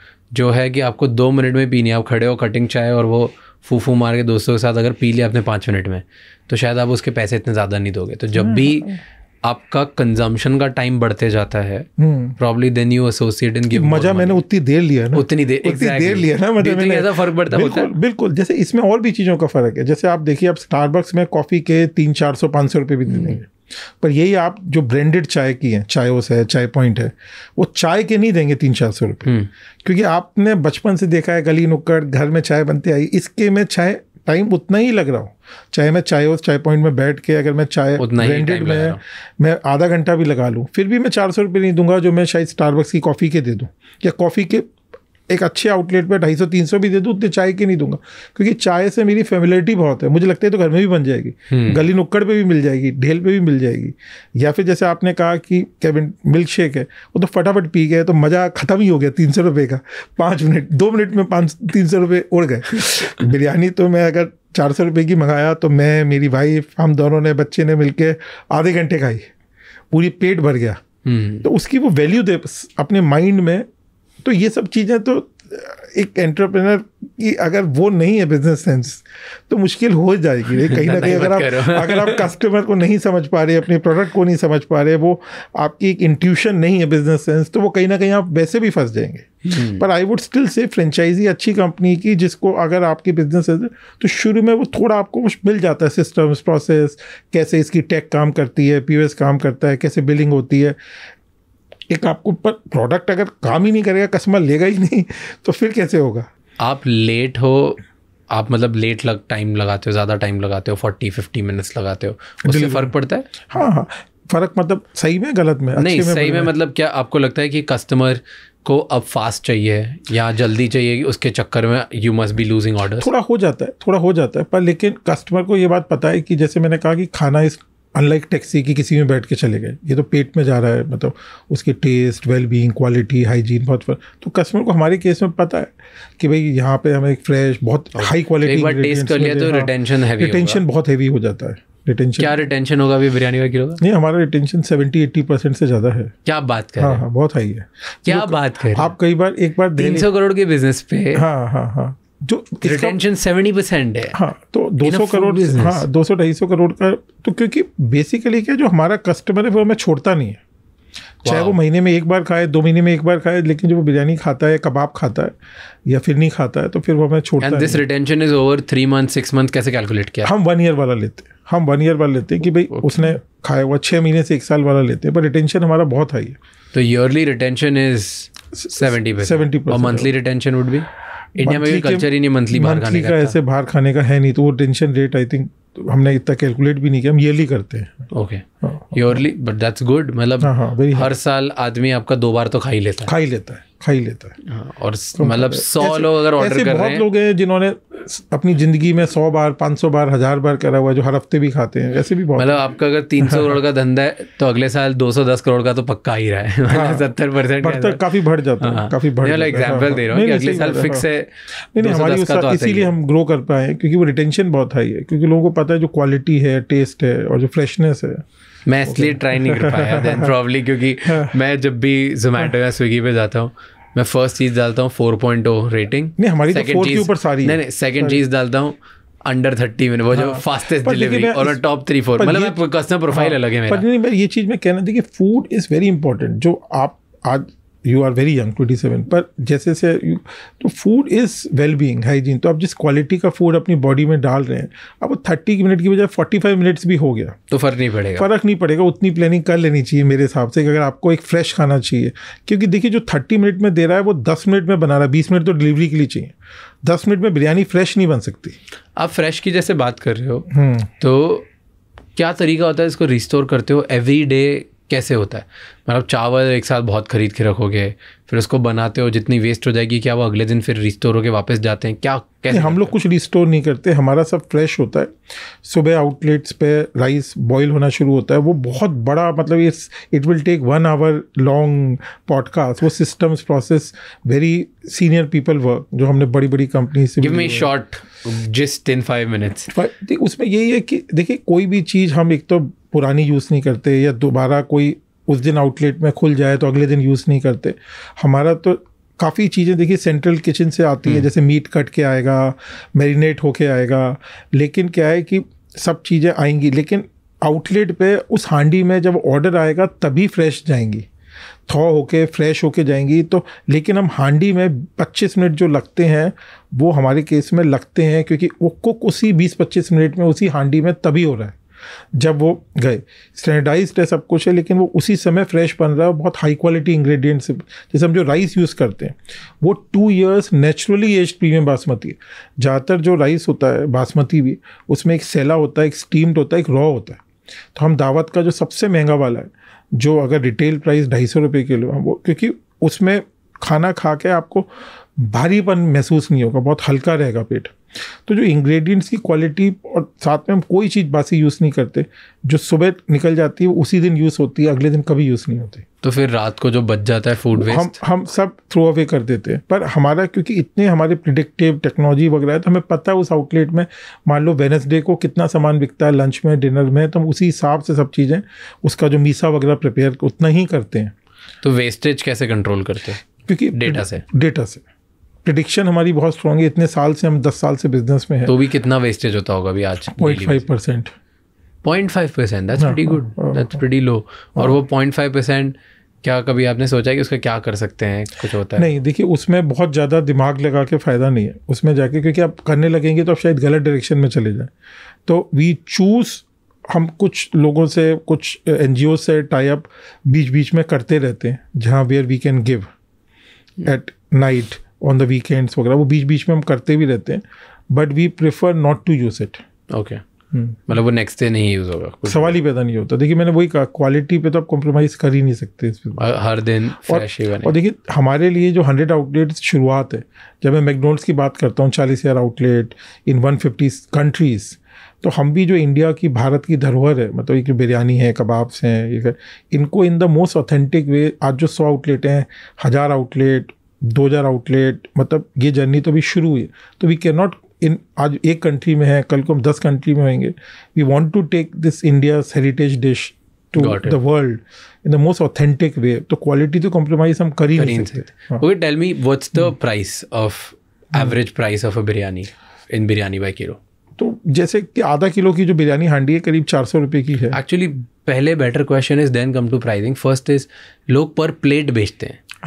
जो है कि आपको दो मिनट में पीनी है आप खड़े हो कटिंग चाय और वो फूफू मार के दोस्तों के साथ अगर पी लिया आपने पाँच मिनट में तो शायद आप उसके पैसे इतने ज़्यादा नहीं दोगे तो जब भी हम्म। आपका कंजम्पशन का टाइम बढ़ते जाता है probably then you associate in give मजा मैंने उतनी देर लिया ना उतनी देर exactly. उतनी देर लिया ना मतलब मैंने ऐसा फर्क पड़ता बिल्कुल, है बिल्कुल जैसे इसमें और भी चीज़ों का फर्क है जैसे आप देखिए आप स्टारबक्स में कॉफ़ी के तीन चार सौ पाँच सौ रुपये भी दे हम्म। देंगे पर यही आप जो ब्रांडेड चाय की है चाय ओस है चाय पॉइंट है वो चाय के नहीं देंगे तीन चार सौ रुपये हम्म। क्योंकि आपने बचपन से देखा है गली नुक्कड़ घर में चाय बनती आई इसके में चाय टाइम उतना ही लग रहा हो चाहे मैं चाय उस चाय पॉइंट में बैठ के अगर मैं चाय ब्रांडेड में मैं आधा घंटा भी लगा लूँ फिर भी मैं चार सौ रुपये नहीं दूंगा जो मैं शायद स्टारबक्स की कॉफ़ी के दे दूँ या कॉफ़ी के एक अच्छे आउटलेट पर ढाई सौ तीन सौ भी दे दूँ उतनी चाय की नहीं दूंगा क्योंकि चाय से मेरी फेमिलिटी बहुत है मुझे लगता है तो घर में भी बन जाएगी हम्म। गली नुक्कड़ पे भी मिल जाएगी ढेल पे भी मिल जाएगी या फिर जैसे आपने कहा कि कैबिन मिल्क शेक है वो तो फटाफट पी गए तो मज़ा ख़त्म ही हो गया तीन सौ रुपये का पाँच मिनट दो मिनट में पाँच तीन सौ रुपये उड़ गए *laughs* बिरयानी तो मैं अगर चार सौ रुपये की मंगाया तो मैं मेरी वाइफ हम दोनों ने बच्चे ने मिल आधे घंटे खाई पूरी पेट भर गया हम्म। तो उसकी वो वैल्यू दे अपने माइंड में तो ये सब चीज़ें तो एक एंटरप्रेनर की अगर वो नहीं है बिजनेस सेंस तो मुश्किल हो जाएगी कहीं ना *laughs* कहीं अगर आप *laughs* अगर आप कस्टमर को नहीं समझ पा रहे अपने प्रोडक्ट को नहीं समझ पा रहे वो आपकी एक इंट्यूशन नहीं है बिजनेस सेंस तो वो कहीं ना कहीं आप वैसे भी फंस जाएंगे हम्म। पर I would still say franchisee अच्छी कंपनी की जिसको अगर आपकी बिजनेस है तो शुरू में वो थोड़ा आपको कुछ मिल जाता है सिस्टम्स प्रोसेस कैसे इसकी टेक काम करती है पी काम करता है कैसे बिलिंग होती है एक आपको पर प्रोडक्ट अगर काम ही नहीं करेगा कस्टमर लेगा ही नहीं तो फिर कैसे होगा आप लेट हो आप मतलब लेट लग टाइम लगाते हो ज़्यादा टाइम लगाते हो फोर्टी फिफ्टी मिनट्स लगाते हो उससे फ़र्क पड़ता है हाँ हाँ फ़र्क मतलब सही में गलत में नहीं में सही में, में मतलब क्या आपको लगता है कि कस्टमर को अब फास्ट चाहिए या जल्दी चाहिए उसके चक्कर में you must be losing order थोड़ा हो जाता है थोड़ा हो जाता है पर लेकिन कस्टमर को ये बात पता है कि जैसे मैंने कहा कि खाना इस अनलाइक टैक्सी की किसी में बैठ के चले गए ये तो पेट में जा रहा है मतलब उसके taste well being quality hygiene बहुत फर्क तो कस्टमर को हमारे केस में पता है कि भाई यहाँ पे हमें एक फ्रेश बहुत हाई क्वालिटी टेस्ट रिटेंशन बहुत हैवी हो जाता है रिटेंशन क्या रिटेंशन होगा अभी बिरयानी का किलो नहीं हमारा रिटेंशन सेवेंटी एट्टी परसेंट से ज़्यादा है क्या बात कर हाँ हाँ बहुत हाई है क्या बात कर आप कई बार एक बार तीन सौ करोड़ के बिजनेस पे हाँ हाँ हाँ जो रिटेंशन सेवेंटी परसेंट है हाँ तो दो सौ करोड़ हाँ दो सौ ढाई सौ करोड़ का तो क्योंकि बेसिकली क्या जो हमारा कस्टमर है वो हमें छोड़ता नहीं है चाहे वो महीने में एक बार खाए दो महीने में एक बार खाए लेकिन जब वो बिरयानी खाता है कबाब खाता है या फिर नहीं खाता है तो फिर वो हमें छोड़ता है this retention is over three month six month कैसे कैलकुलेट किया हम वन ईयर वाला लेते हैं हम वन ईयर वाला लेते हैं कि भाई उसने खाया हुआ छः महीने से एक साल वाला लेते हैं पर रिटेंशन हमारा बहुत हाई है तो yearly retention is seventy seventy monthly retention would भी इंडिया में कल्चर ही नहीं मंथली बाहर खाने का ऐसे बाहर खाने का है नहीं तो वो टेंशन रेट आई थिंक हमने इतना कैलकुलेट भी नहीं किया हम ईयरली करते हैं okay yearly but that's good मतलब हाँ, हाँ, हर साल आदमी आपका दो बार तो खा ही लेता है खा ही लेता है खा ही लेता है हाँ, और तो मतलब सौ लोग अगर ऑर्डर कर रहे हैं लोग हैं जिन्होंने अपनी ज़िंदगी में सौ बार पाँच सौ बार हज़ार बार करा हुआ है जो हर हफ्ते भी खाते हैं ऐसे भी बहुत मतलब आपका अगर तीन सौ करोड़ का धंधा है तो अगले साल दो सौ दस करोड़ का तो पक्का ही रहा है *laughs* हाँ। सत्तर परसेंट तो काफ़ी बढ़ जाता है हाँ। काफ़ी बढ़ एग्जाम्पल दे रहा हूँ अगले साल फिक्स है नहीं नहीं हमारी तो इसीलिए हम ग्रो कर पाए क्योंकि वो रिटेंशन बहुत हाई है क्योंकि लोगों को पता है जो क्वालिटी है टेस्ट है और जो फ्रेशनेस है मैं इसलिए ट्राई नहीं कर पाया देन प्रॉब्ली *laughs* क्योंकि हाँ। मैं जब भी जोमेटो या स्विगी पे जाता हूँ मैं फर्स्ट चीज़ डालता हूँ फोर पॉइंट रेटिंग नहीं हमारी तो फोर के ऊपर सारी नहीं नहीं सेकंड चीज़ डालता हूँ अंडर थर्टी मैंने वो जो फास्टेस्ट हाँ। डिलीवरी और टॉप थ्री फोर मतलब कस्टमर प्रोफाइल हाँ। अलग है मेरा पर नहीं ये चीज़ मैं कहना थी कि फूड इज़ वेरी इंपॉर्टेंट जो आप आज you are very young twenty seven पर जैसे जैसे तो food is well being hygiene तो आप जिस क्वालिटी का फूड अपनी बॉडी में डाल रहे हैं अब वो थर्टी मिनट की बजाय फोर्टी फाइव मिनट्स भी हो गया तो फ़र्क नहीं पड़ेगा फ़र्क नहीं पड़ेगा उतनी प्लानिंग कर लेनी चाहिए मेरे हिसाब से अगर आपको एक फ्रेश खाना चाहिए क्योंकि देखिए जो थर्टी मिनट में दे रहा है वो दस मिनट में बना रहा है बीस मिनट तो डिलीवरी के लिए चाहिए दस मिनट में बिरयानी फ्रेश नहीं बन सकती आप फ्रेश की जैसे बात कर रहे हो हम्म। तो क्या तरीका होता है इसको रिस्टोर करते हो एवरी डे कैसे होता है मतलब चावल एक साथ बहुत ख़रीद के रखोगे फिर उसको बनाते हो जितनी वेस्ट हो जाएगी क्या वो अगले दिन फिर रिस्टोर होकर वापस जाते हैं क्या कैसे हम लोग कुछ रिस्टोर नहीं करते हमारा सब फ्रेश होता है सुबह आउटलेट्स पे राइस बॉईल होना शुरू होता है वो बहुत बड़ा मतलब it's it will take one hour long podcast वो systems process very senior people work जो हमने बड़ी बड़ी कंपनी से give me short just in five minutes उसमें यही है कि देखिए कोई भी चीज़ हम एक तो पुरानी यूज़ नहीं करते या दोबारा कोई उस दिन आउटलेट में खुल जाए तो अगले दिन यूज़ नहीं करते हमारा तो काफ़ी चीज़ें देखिए सेंट्रल किचन से आती है हम्म। जैसे मीट कट के आएगा मैरिनेट होके आएगा लेकिन क्या है कि सब चीज़ें आएंगी लेकिन आउटलेट पे उस हांडी में जब ऑर्डर आएगा तभी फ्रेश जाएंगी थॉ होके फ्रेश होके जाएंगी तो लेकिन हम हांडी में 25 मिनट जो लगते हैं वो हमारे केस में लगते हैं क्योंकि वो कुक उसी 20-25 मिनट में उसी हांडी में तभी हो रहा है जब वो गए स्टैंडर्डाइज है सब कुछ है लेकिन वो उसी समय फ्रेश बन रहा है बहुत हाई क्वालिटी इंग्रेडिएंट्स जैसे हम जो राइस यूज़ करते हैं वो two years naturally aged premium basmati है ज़्यादातर जो राइस होता है बासमती भी उसमें एक सेला होता है एक स्टीम्ड होता है एक रॉ होता है तो हम दावत का जो सबसे महंगा वाला है जो अगर रिटेल प्राइस ढाई सौ रुपये किलो है वो क्योंकि उसमें खाना खा के आपको भारीपन महसूस नहीं होगा बहुत हल्का रहेगा पेट तो जो इंग्रेडिएंट्स की क्वालिटी और साथ में हम कोई चीज़ बासी यूज़ नहीं करते जो सुबह निकल जाती है उसी दिन यूज़ होती है अगले दिन कभी यूज़ नहीं होती तो फिर रात को जो बच जाता है फूड वेस्ट हम हम सब थ्रो अवे कर देते हैं पर हमारा क्योंकि इतने हमारे प्रिडिक्टिव टेक्नोलॉजी वगैरह है तो हमें पता है उस आउटलेट में मान लो वेनसडे को कितना सामान बिकता है लंच में डिनर में तो हम उसी हिसाब से सब चीज़ें उसका जो मीसा वगैरह प्रिपेयर उतना ही करते हैं तो वेस्टेज कैसे कंट्रोल करते हैं क्योंकि डेटा से डेटा से प्रिडिक्शन हमारी बहुत स्ट्रॉन्ग है इतने साल से हम दस साल से बिजनेस में है तो भी कितना वेस्टेज होता होगा अभी आज point five percent point five percent that's pretty good that's pretty low और वो हाँ। पॉइंट फाइव परसेंट क्या कभी आपने सोचा कि उसका क्या कर सकते हैं कुछ होता है नहीं देखिए उसमें बहुत ज़्यादा दिमाग लगा के फ़ायदा नहीं है उसमें जाके क्योंकि आप करने लगेंगे तो आप शायद गलत डायरेक्शन में चले जाएँ तो वी चूज़ हम कुछ लोगों से कुछ एन से टाई अप बीच बीच में करते रहते हैं जहाँ where we can give at night on the weekends वगैरह वो बीच बीच में हम करते भी रहते हैं but we prefer not to use it okay मतलब वो नेक्स्ट डे नहीं यूज़ होगा सवाल ही पैदा नहीं होता देखिए मैंने वही कहा क्वालिटी पे तो आप कॉम्प्रोमाइज कर ही नहीं सकते इस हर दिन और, और देखिए हमारे लिए जो हंड्रेड आउटलेट शुरुआत है जब मैं मैकडोनल्ड्स की बात करता हूँ चालीस हज़ार outlet in one fifty countries तो हम भी जो इंडिया की भारत की धरोहर है मतलब एक बिरयानी है कबाब्स हैं ये इनको in the most authentic way आज जो सौ आउटलेट हैं हज़ार आउटलेट दो हज़ार आउटलेट मतलब ये जर्नी तो अभी शुरू हुई तो वी कैन नॉट इन आज एक कंट्री में है कल को हम दस कंट्री में होंगे we want to take this India heritage dish to the world in the most authentic way तो क्वालिटी तो कॉम्प्रोमाइज हम कर ही नहीं सकते tell me what's the price of average price of a biryani in biryani by kilo तो जैसे कि आधा किलो की जो बिरयानी हांडी है करीब चार सौ रुपये की है एक्चुअली पहले better question is then come to pricing first is लोग पर प्लेट बेचते हैं *laughs*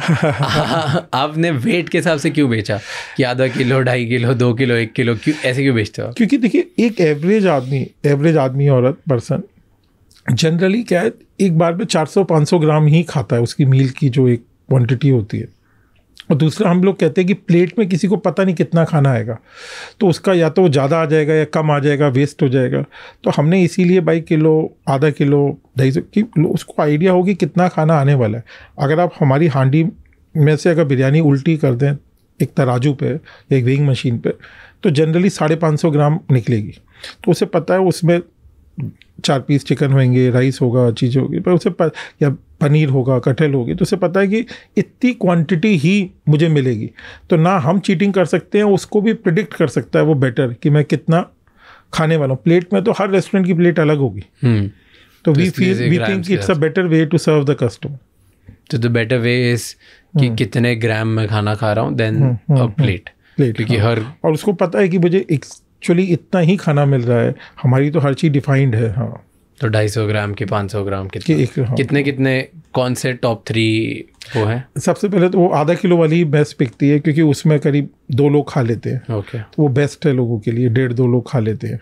आपने वेट के हिसाब से क्यों बेचा कि आधा किलो ढाई किलो दो किलो एक किलो क्यों ऐसे क्यों बेचते हो क्योंकि देखिए एक एवरेज आदमी एवरेज आदमी औरत पर्सन जनरली क्या है एक बार में 400-500 ग्राम ही खाता है उसकी मील की जो एक क्वांटिटी होती है और दूसरा हम लोग कहते हैं कि प्लेट में किसी को पता नहीं कितना खाना आएगा तो उसका या तो ज़्यादा आ जाएगा या कम आ जाएगा वेस्ट हो जाएगा तो हमने इसीलिए भाई किलो आधा किलो ढाई सौ कि उसको आइडिया होगी कितना खाना आने वाला है अगर आप हमारी हांडी में से अगर बिरयानी उल्टी कर दें एक तराजू पे एक वेइंग मशीन पे तो जनरली साढ़े पाँच सौ ग्राम निकलेगी तो उसे पता है उसमें चार पीस चिकन होंगे राइस होगा चीज़ होगी पर उसे पर या पनीर होगा कटहल होगी तो उसे पता है कि इतनी क्वांटिटी ही मुझे मिलेगी तो ना हम चीटिंग कर सकते हैं उसको भी प्रिडिक्ट कर सकता है वो बेटर कि मैं कितना खाने वाला हूँ प्लेट में तो हर रेस्टोरेंट की प्लेट अलग होगी हम्म। तो we feel we think it's a better way to serve the customer तो द बेटर वे इज कि हम्म। कितने ग्राम में खाना खा रहा हूँ देन अ प्लेट प्लेट क्योंकि हाँ। हर और उसको पता है कि मुझे एक्चुअली इतना ही खाना मिल रहा है हमारी तो हर चीज़ डिफाइंड है हाँ तो ढाई सौ ग्राम की पाँच सौ ग्राम कितने एक, हाँ। कितने कितने कौन से टॉप थ्री वो है सबसे पहले तो वो आधा किलो वाली बेस्ट बिकती है क्योंकि उसमें करीब दो लोग खा लेते हैं ओके तो वो बेस्ट है लोगों के लिए डेढ़ दो लोग खा लेते हैं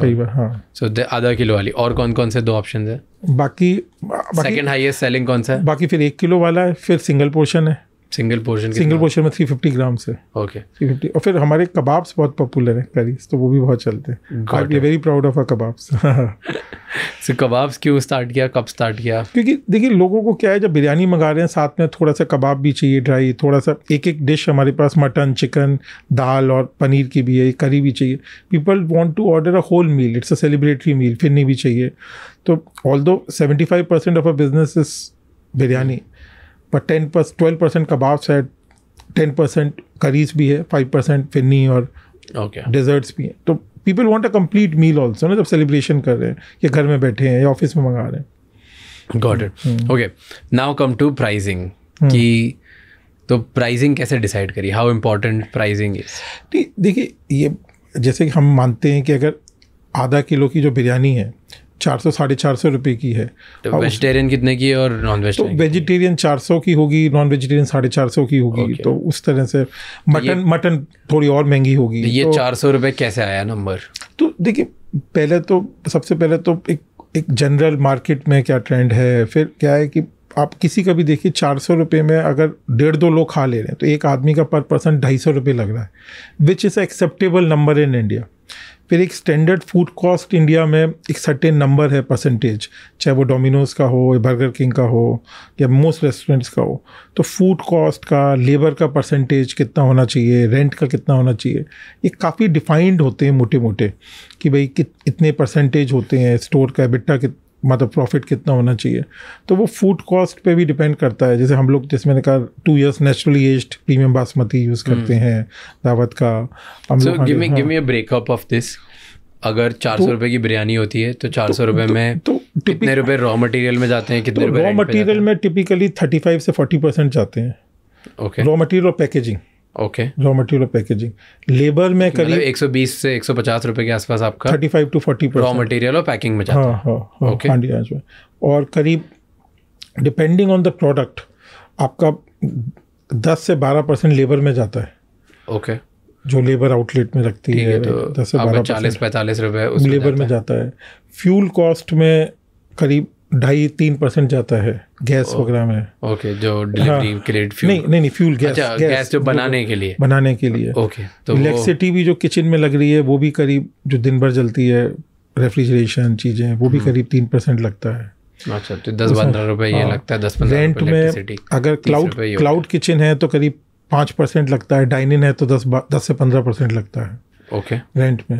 कई बार हाँ सो so, आधा किलो वाली और कौन कौन से दो ऑप्शन है बाकी सेकेंड हाइएस्ट सेलिंग कौन सा है बाकी फिर एक किलो वाला है फिर सिंगल पोर्शन है सिंगल पोर्शन सिंगल पोर्शन में थ्री फिफ्टी ग्राम्स है ओके थ्री फिफ्टी और फिर हमारे कबाब्स बहुत पॉपुलर हैं पेरिस तो वो भी बहुत चलते हैं very proud of a kebabs so kebabs क्यों स्टार्ट किया कब स्टार्ट किया क्योंकि देखिए लोगों को क्या है जब बिरयानी मंगा रहे हैं साथ में थोड़ा सा कबाब भी चाहिए ड्राई थोड़ा सा एक एक डिश हमारे पास मटन चिकन दाल और पनीर की भी है करी भी चाहिए people want to order a whole meal it's a celebratory meal phirni भी चाहिए तो ऑल दो seventy five percent of a business is biryani पर टेन पर ट्वेल्व परसेंट कबाब्स है टेन परसेंट करीज भी है फाइव परसेंट फिन्नी और ओके डेजर्ट्स भी हैं तो people want a complete meal also ना जब सेलिब्रेशन कर रहे हैं या घर में बैठे हैं या ऑफिस में मंगा रहे हैं got it okay now come to pricing कि तो प्राइजिंग कैसे डिसाइड करिए हाउ इम्पोर्टेंट प्राइजिंग इज देखिए ये जैसे कि हम मानते हैं कि अगर आधा किलो की जो बिरयानी है चार सौ साढ़े चार सौ रुपये की है तो वेजिटेरियन हाँ, कितने की है और नॉन वेजिटेरियन तो वेजिटेरियन चार सौ की होगी नॉन वेजिटेरियन साढ़े चार सौ की होगी okay. तो उस तरह से तो मटन तो मटन थोड़ी और महंगी होगी तो ये तो, चार सौ रुपये कैसे आया नंबर तो देखिए पहले तो सबसे पहले तो एक एक जनरल मार्केट में क्या ट्रेंड है फिर क्या है कि आप किसी का भी देखिए चार सौ रुपये में अगर डेढ़ दो लोग खा ले रहे हैं तो एक आदमी का पर पर्सन ढाई सौ रुपये लग रहा है which is acceptable number in India फिर एक स्टैंडर्ड फूड कॉस्ट इंडिया में एक सर्टेन नंबर है परसेंटेज चाहे वो डोमिनोज़ का हो या बर्गर किंग का हो या मोस्ट रेस्टोरेंट्स का हो तो फूड कॉस्ट का लेबर का परसेंटेज कितना होना चाहिए रेंट का कितना होना चाहिए ये काफ़ी डिफाइंड होते हैं मोटे मोटे कि भाई कित इतने परसेंटेज होते हैं स्टोर का बिट्टा कित मतलब प्रॉफिट कितना होना चाहिए तो वो फूड कॉस्ट पे भी डिपेंड करता है जैसे हम लोग जिसमें मैंने कहा two years naturally aged premium basmati use हम्म। करते हैं दावत का ब्रेकअप ऑफ दिस अगर चार सौ तो, की बिरयानी होती है तो चार तो- सौ रुपए तो- में तो, तो कितने रुपए रॉ मटेरियल में जाते हैं कितने तो, रॉ मटेरियल में टिपिकली थर्टी फाइव से फोर्टी परसेंट जाते हैं ओके रॉ मटेरियल और packaging okay raw material packaging labour में मतलब करीब 120 से 150 रुपए के आसपास आपका 35 टू फोर्टी रॉ मटेरियल और पैकिंग में हाँ, जाता हाँ हाँ हाँ ओके हाँ हाँ और करीब डिपेंडिंग ऑन द प्रोडक्ट आपका 10 से 12 परसेंट लेबर में जाता है ओके okay. जो लेबर आउटलेट में रखती है, है तो दस से बारह चालीस पैंतालीस रुपये लेबर में जाता है फ्यूल कॉस्ट में करीब ढाई तीन परसेंट जाता है गैस वगैरह में ओके जो डिलीवरी हाँ, के लिए फ्यूल नहीं नहीं नहीं फ्यूल गैस अच्छा, गैस, गैस जो बनाने के लिए बनाने के लिए ओके तो इलेक्ट्रिसिटी भी जो किचन में लग रही है वो भी करीब जो दिन भर जलती है रेफ्रिजरेशन चीज़ें वो भी हम्म। करीब तीन परसेंट लगता है अच्छा तो दस पंद्रह ये हाँ। लगता है दस पंद्रह रेंट में अगर क्लाउड क्लाउड किचन है तो करीब पाँच परसेंट लगता है डाइनिंग है तो दस दस से पंद्रह परसेंट लगता है ओके okay. रेंट में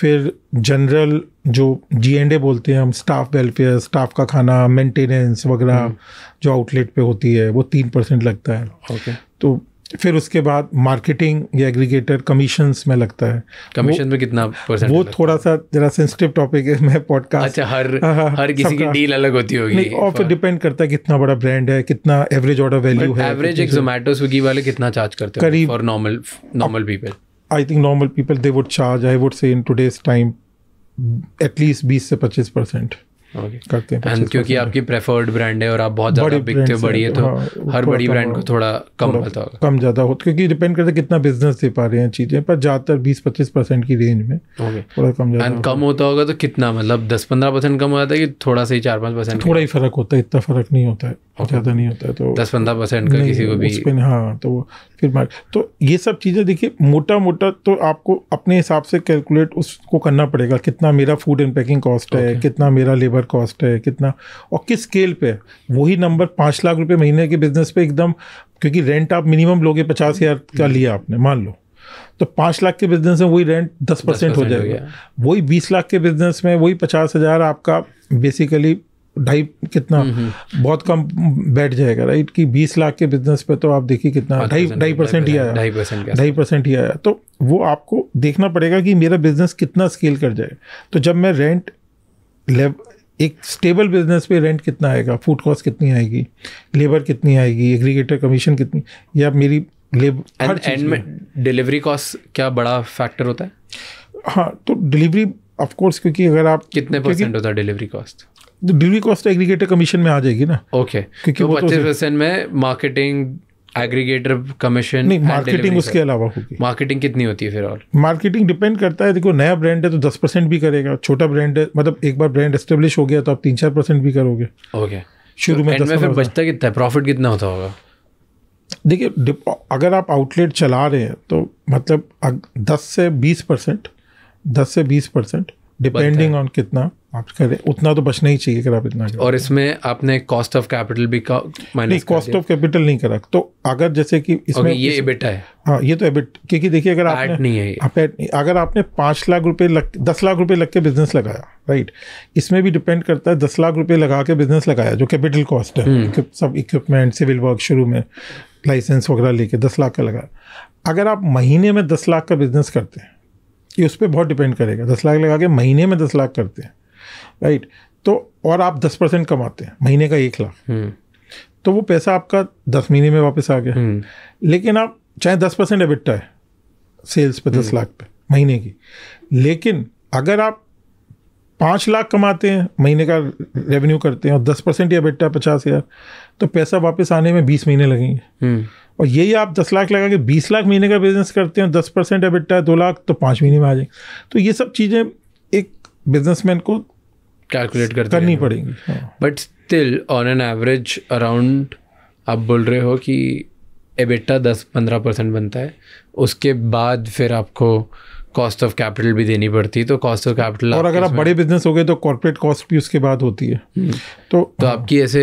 फिर जनरल जो जी एंड ए बोलते हैं हम स्टाफ वेलफेयर स्टाफ का खाना मेंटेनेंस वगैरह हम्म। जो आउटलेट पे होती है वो तीन परसेंट लगता है ओके okay. तो फिर उसके बाद मार्केटिंग या एग्रीगेटर कमीशंस में लगता है कमीशन में कितना परसेंट वो थोड़ा सा जरा सेंसिटिव टॉपिक है मैं पॉडकास्ट अच्छा हर आ, हाँ, हाँ, हर किसी की डील अलग होती होगी और फिर डिपेंड हाँ। करता है कितना बड़ा ब्रांड है कितना एवरेज ऑर्डर वैल्यू है एवरेज एक जोमेटो स्विगी वाले कितना चार्ज करते हैं करीब और normal normal people I think normal people they would charge, I would say in today's time, at least 20 to 25 percent. करते हैं एंड क्योंकि आपकी प्रेफर्ड ब्रांड है और आप बहुत ज़्यादा बिकते हो बड़ी है तो हाँ, हर बड़ी ब्रांड को थोड़ा हाँ, कम होता होगा कम ज़्यादा होता क्योंकि डिपेंड करता है कितना बिजनेस दे पा रहे हैं चीज़ें पर ज़्यादातर बीस पच्चीस परसेंट की रेंज में थोड़ा कम ज़्यादा कम होता होगा तो कितना मतलब दस पंद्रह परसेंट कम हो जाता है कि थोड़ा सा ही चार पाँच परसेंट थोड़ा ही फर्क होता है इतना फर्क नहीं होता है ज़्यादा नहीं होता है तो दस पंद्रह परसेंट का किसी को भी हाँ तो फिर तो ये सब चीज़ें देखिए मोटा मोटा तो आपको अपने हिसाब से कैलकुलेट उसको करना पड़ेगा कितना मेरा फूड एंड पैकिंग कॉस्ट है कितना मेरा लेबर कॉस्ट है कितना और किस स्केल पे वही नंबर पाँच लाख रुपए महीने के बिजनेस पे एकदम क्योंकि रेंट आप मिनिमम लोगे पचास हज़ार का लिया आपने मान लो तो पाँच लाख के बिजनेस में वही रेंट दस परसेंट हो जाएगा वही बीस लाख के बिजनेस में वही पचास हज़ार आपका बेसिकली ढाई कितना हम्म, हम्म। बहुत कम बैठ जाएगा राइट कि बीस लाख के बिजनेस पे तो आप देखिए कितना ढाई ढाई परसेंट ही आया ढाई परसेंट ही आया तो वो आपको देखना पड़ेगा कि मेरा बिजनेस कितना स्केल कर जाए तो जब मैं रेंट एक स्टेबल बिजनेस पे रेंट कितना आएगा फूड कॉस्ट कितनी आएगी लेबर कितनी आएगी एग्रीगेटर कमीशन कितनी या मेरी लेबर एंड में डिलीवरी कॉस्ट क्या बड़ा फैक्टर होता है हाँ तो डिलीवरी ऑफ कोर्स क्योंकि अगर आप कितने परसेंट होता है delivery cost delivery cost aggregator commission में आ जाएगी ना ओके okay. क्योंकि तो तो परसेंट में मार्केटिंग एग्रीगेटर कमीशन नहीं मार्केटिंग उसके अलावा होगी मार्केटिंग कितनी होती है फिर और मार्केटिंग डिपेंड करता है देखो नया ब्रांड है तो दस परसेंट भी करेगा छोटा ब्रांड है मतलब एक बार ब्रांड एस्टेब्लिश हो गया तो आप तीन चार परसेंट भी करोगे ओके शुरू में, तो में फिर बचता कितना है प्रॉफिट कितना होता होगा देखिए अगर आप आउटलेट चला रहे हैं तो मतलब दस से बीस परसेंट दस से बीस परसेंट डिपेंडिंग ऑन कितना आप करें उतना तो बचना ही चाहिए अगर आप इतना और इसमें आपने कॉस्ट ऑफ कैपिटल भी का नहीं कॉस्ट ऑफ कैपिटल नहीं करा तो अगर जैसे कि इसमें ये इस, एबिट है हाँ ये तो एबिट क्योंकि देखिए अगर आपने नहीं है आप नहीं, अगर आपने पाँच लाख रुपए लग दस लाख रुपए लग के बिजनेस लगाया राइट इसमें भी डिपेंड करता है दस लाख रुपये लगा के बिजनेस लगाया जो कैपिटल कॉस्ट है हम्म। सब इक्विपमेंट सिविल वर्क शुरू में लाइसेंस वगैरह लेके दस लाख का लगाया अगर आप महीने में दस लाख का बिजनेस करते हैं ये उस पर बहुत डिपेंड करेगा दस लाख लगा के महीने में दस लाख करते हैं राइट तो और आप दस परसेंट कमाते हैं महीने का एक लाख हम्म। तो वो पैसा आपका दस महीने में वापस आ गया हम्म। लेकिन आप चाहे दस परसेंट एबिट्टा है सेल्स पे दस हम्म। लाख पे महीने की लेकिन अगर आप पाँच लाख कमाते हैं महीने का रेवेन्यू करते हैं और दस परसेंट या बेटा पचास हज़ार तो पैसा वापस आने में बीस महीने लगेंगे और यही आप दस लाख लगा के बीस लाख महीने का बिजनेस करते हैं दस परसेंट या बेटा दो लाख तो पाँच महीने में आ जाएंगे तो ये सब चीज़ें एक बिजनेसमैन को कैलकुलेट कर करनी पड़ेगी but still on an average around आप बोल रहे हो कि एबेटा दस पंद्रह परसेंट बनता है उसके बाद फिर आपको कॉस्ट ऑफ कैपिटल भी देनी पड़ती है तो कॉस्ट ऑफ कैपिटल और अगर आप बड़े बिजनेस हो गए तो कॉर्पोरेट कॉस्ट भी उसके बाद होती है हम्म। तो तो आपकी ऐसे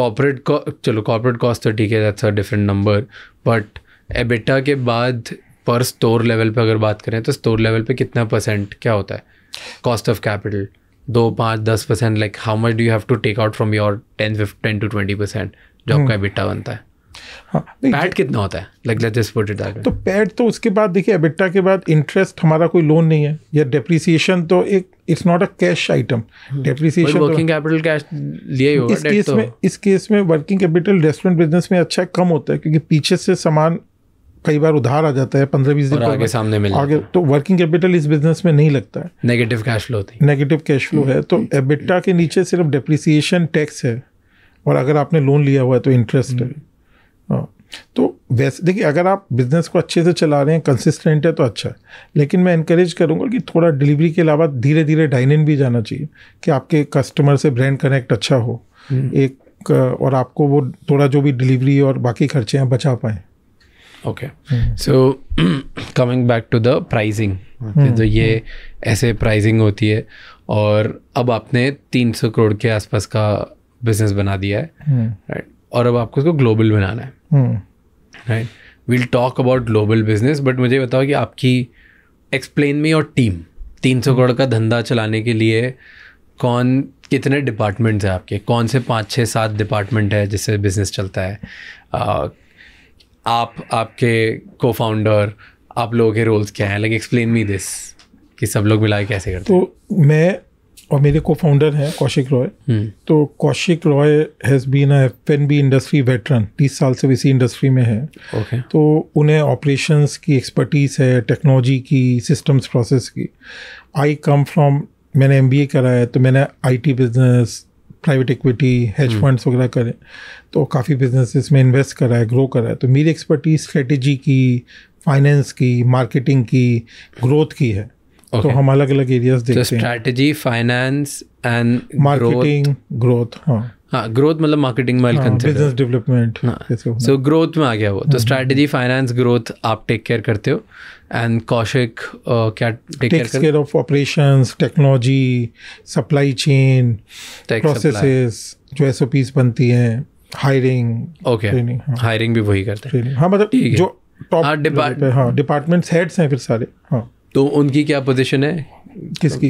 कॉर्पोरेट चलो कॉर्पोरेट कॉस्ट तो ठीक है that's a different number but EBITDA के बाद पर स्टोर लेवल पे अगर बात करें तो स्टोर लेवल पे कितना परसेंट क्या होता है कॉस्ट ऑफ कैपिटल दो पाँच दस percent like how much do have to take out from your ten ten to twenty percent जो आपका बिट्टा बनता है हाँ, पैट कितना होता है like let just put it that तो पैट तो उसके बाद देखिए एबिट्टा के बाद इंटरेस्ट हमारा कोई लोन नहीं है या डेप्रिसिएशन तो एक it's not a cash item depreciation working capital cash लिए होगा इस केस तो। में इस केस में वर्किंग कैपिटल रेस्टोरेंट बिजनेस में अच्छा कम होता है क्योंकि पीछे से सामान कई बार उधार आ जाता है पंद्रह बीस दिन आगे सामने मिल आगे तो वर्किंग कैपिटल इस बिजनेस में नहीं लगता है नेगेटिव कैश फ्लो थी नेगेटिव कैश फ्लो है तो एबिटा hmm. के नीचे सिर्फ डिप्रिसिएशन टैक्स है और अगर आपने लोन लिया हुआ है तो इंटरेस्ट है hmm. हाँ, तो वैसे देखिए अगर आप बिज़नेस को अच्छे से चला रहे हैं कंसिस्टेंट है तो अच्छा है लेकिन मैं इनक्रेज करूँगा कि थोड़ा डिलीवरी के अलावा धीरे धीरे इन भी जाना चाहिए कि आपके कस्टमर से ब्रांड कनेक्ट अच्छा हो hmm. एक और आपको वो थोड़ा जो भी डिलीवरी और बाकी खर्चे हैं बचा पाएँ okay so coming back to the pricing तो ये ऐसे प्राइजिंग होती है और अब आपने 300 करोड़ के आसपास का बिजनेस बना दिया है राइट hmm. और अब आपको इसको ग्लोबल बनाना है right we'll talk about global business but मुझे बताओ कि आपकी एक्सप्लेन मी और टीम 300 करोड़ का धंधा चलाने के लिए कौन कितने डिपार्टमेंट्स हैं आपके कौन से पाँच छः सात डिपार्टमेंट है जिससे बिज़नेस चलता है आप आपके को फाउंडर आप लोगों के रोल्स क्या हैं लाइक एक्सप्लेन मी दिस कि सब लोग मिला कैसे करते हैं तो मैं और मेरे को फाउंडर हैं कौशिक रॉय हम्म। तो Kaushik Roy has been a F N B industry veteran तीस साल से इसी इंडस्ट्री में है okay. तो उन्हें ऑपरेशंस की एक्सपर्टीज़ है टेक्नोलॉजी की सिस्टम्स प्रोसेस की आई कम फ्रॉम मैंने एम बी ए करा है तो मैंने I T business private equity hedge funds वगैरह करें तो काफ़ी बिजनेस में इन्वेस्ट करा है ग्रो करा है तो मेरी एक्सपर्टीज स्ट्रेटेजी की फाइनेंस की मार्केटिंग की ग्रोथ की है तो okay. तो हम अलग अलग एरियाज देखते so, strategy, हैं strategy finance and marketing growth हाँ हाँ ग्रोथ मतलब मार्केटिंग में बिजनेस डेवलपमेंट सो ग्रोथ में आ गया वो तो स्ट्रेटजी फाइनेंस ग्रोथ आप टेक केयर करते हो एंड कौशिक क्या take care of operations technology supply chain processes जो एस बनती हैं हायरिंग ओके हायरिंग भी वही करते हैं हाँ मतलब जो टॉप डिपार्टमेंट्स हेड्स हैं फिर सारे हाँ तो उनकी क्या पोजीशन है किसकी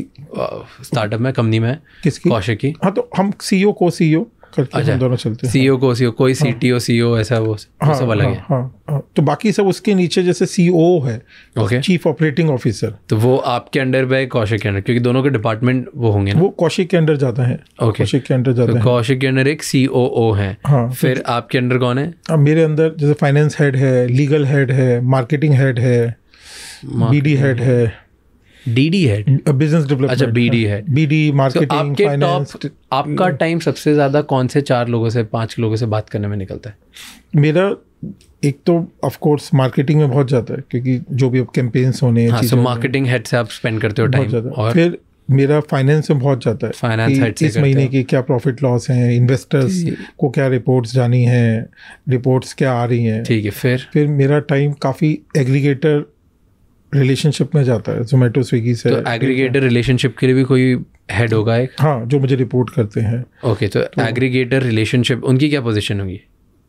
स्टार्टअप में कंपनी में किसकी कौशिक की हाँ तो हम सीईओ को सीईओ करके अच्छा, हम दोनों चलते हैं सीईओ e को सीईओ e कोई सीटीओ हाँ। सीईओ e ऐसा वो, हाँ, सब अलग हाँ, है हाँ, तो बाकी सब उसके नीचे जैसे सीओ है ओके चीफ ऑपरेटिंग ऑफिसर तो वो आपके अंडर कौशिक के अंडर क्योंकि दोनों के डिपार्टमेंट वो होंगे ना? वो कौशिक के अंडर जाता है ओके कौशिक के अंडर एक है कौशिक के अंडर एक सीओओ है फिर आपके अंडर कौन है मेरे अंदर जैसे फाइनेंस हेड है लीगल हेड है मार्केटिंग हेड है बीडी हेड है डीडी है बिजनेस डेवलपमेंट अच्छा बीडी हाँ। है बीडी मार्केटिंग फाइनेंस आपका टाइम हम्म। सबसे ज्यादा कौन से चार लोगों से पांच लोगों से बात करने में निकलता है मेरा एक तो ऑफ कोर्स मार्केटिंग में बहुत जाता है क्योंकि जो भी अब कैंपेन्स होने हैं हाँ, सो मार्केटिंग हेड से आप स्पेंड करते हो टाइम और फिर मेरा फाइनेंस में बहुत जाता है फाइनेंस हेड से इस महीने की क्या प्रॉफिट लॉस है इन्वेस्टर्स को क्या रिपोर्ट्स जानी है रिपोर्ट्स क्या आ रही हैं ठीक है फिर फिर मेरा टाइम काफ़ी एग्रीगेटर रिलेशनशिप में जाता है जोमेटो स्विगी से एग्रीगेटर तो रिलेशनशिप के लिए भी कोई हेड होगा एक हाँ जो मुझे रिपोर्ट करते हैं ओके तो एग्रीगेटर तो- रिलेशनशिप उनकी क्या पोजीशन होगी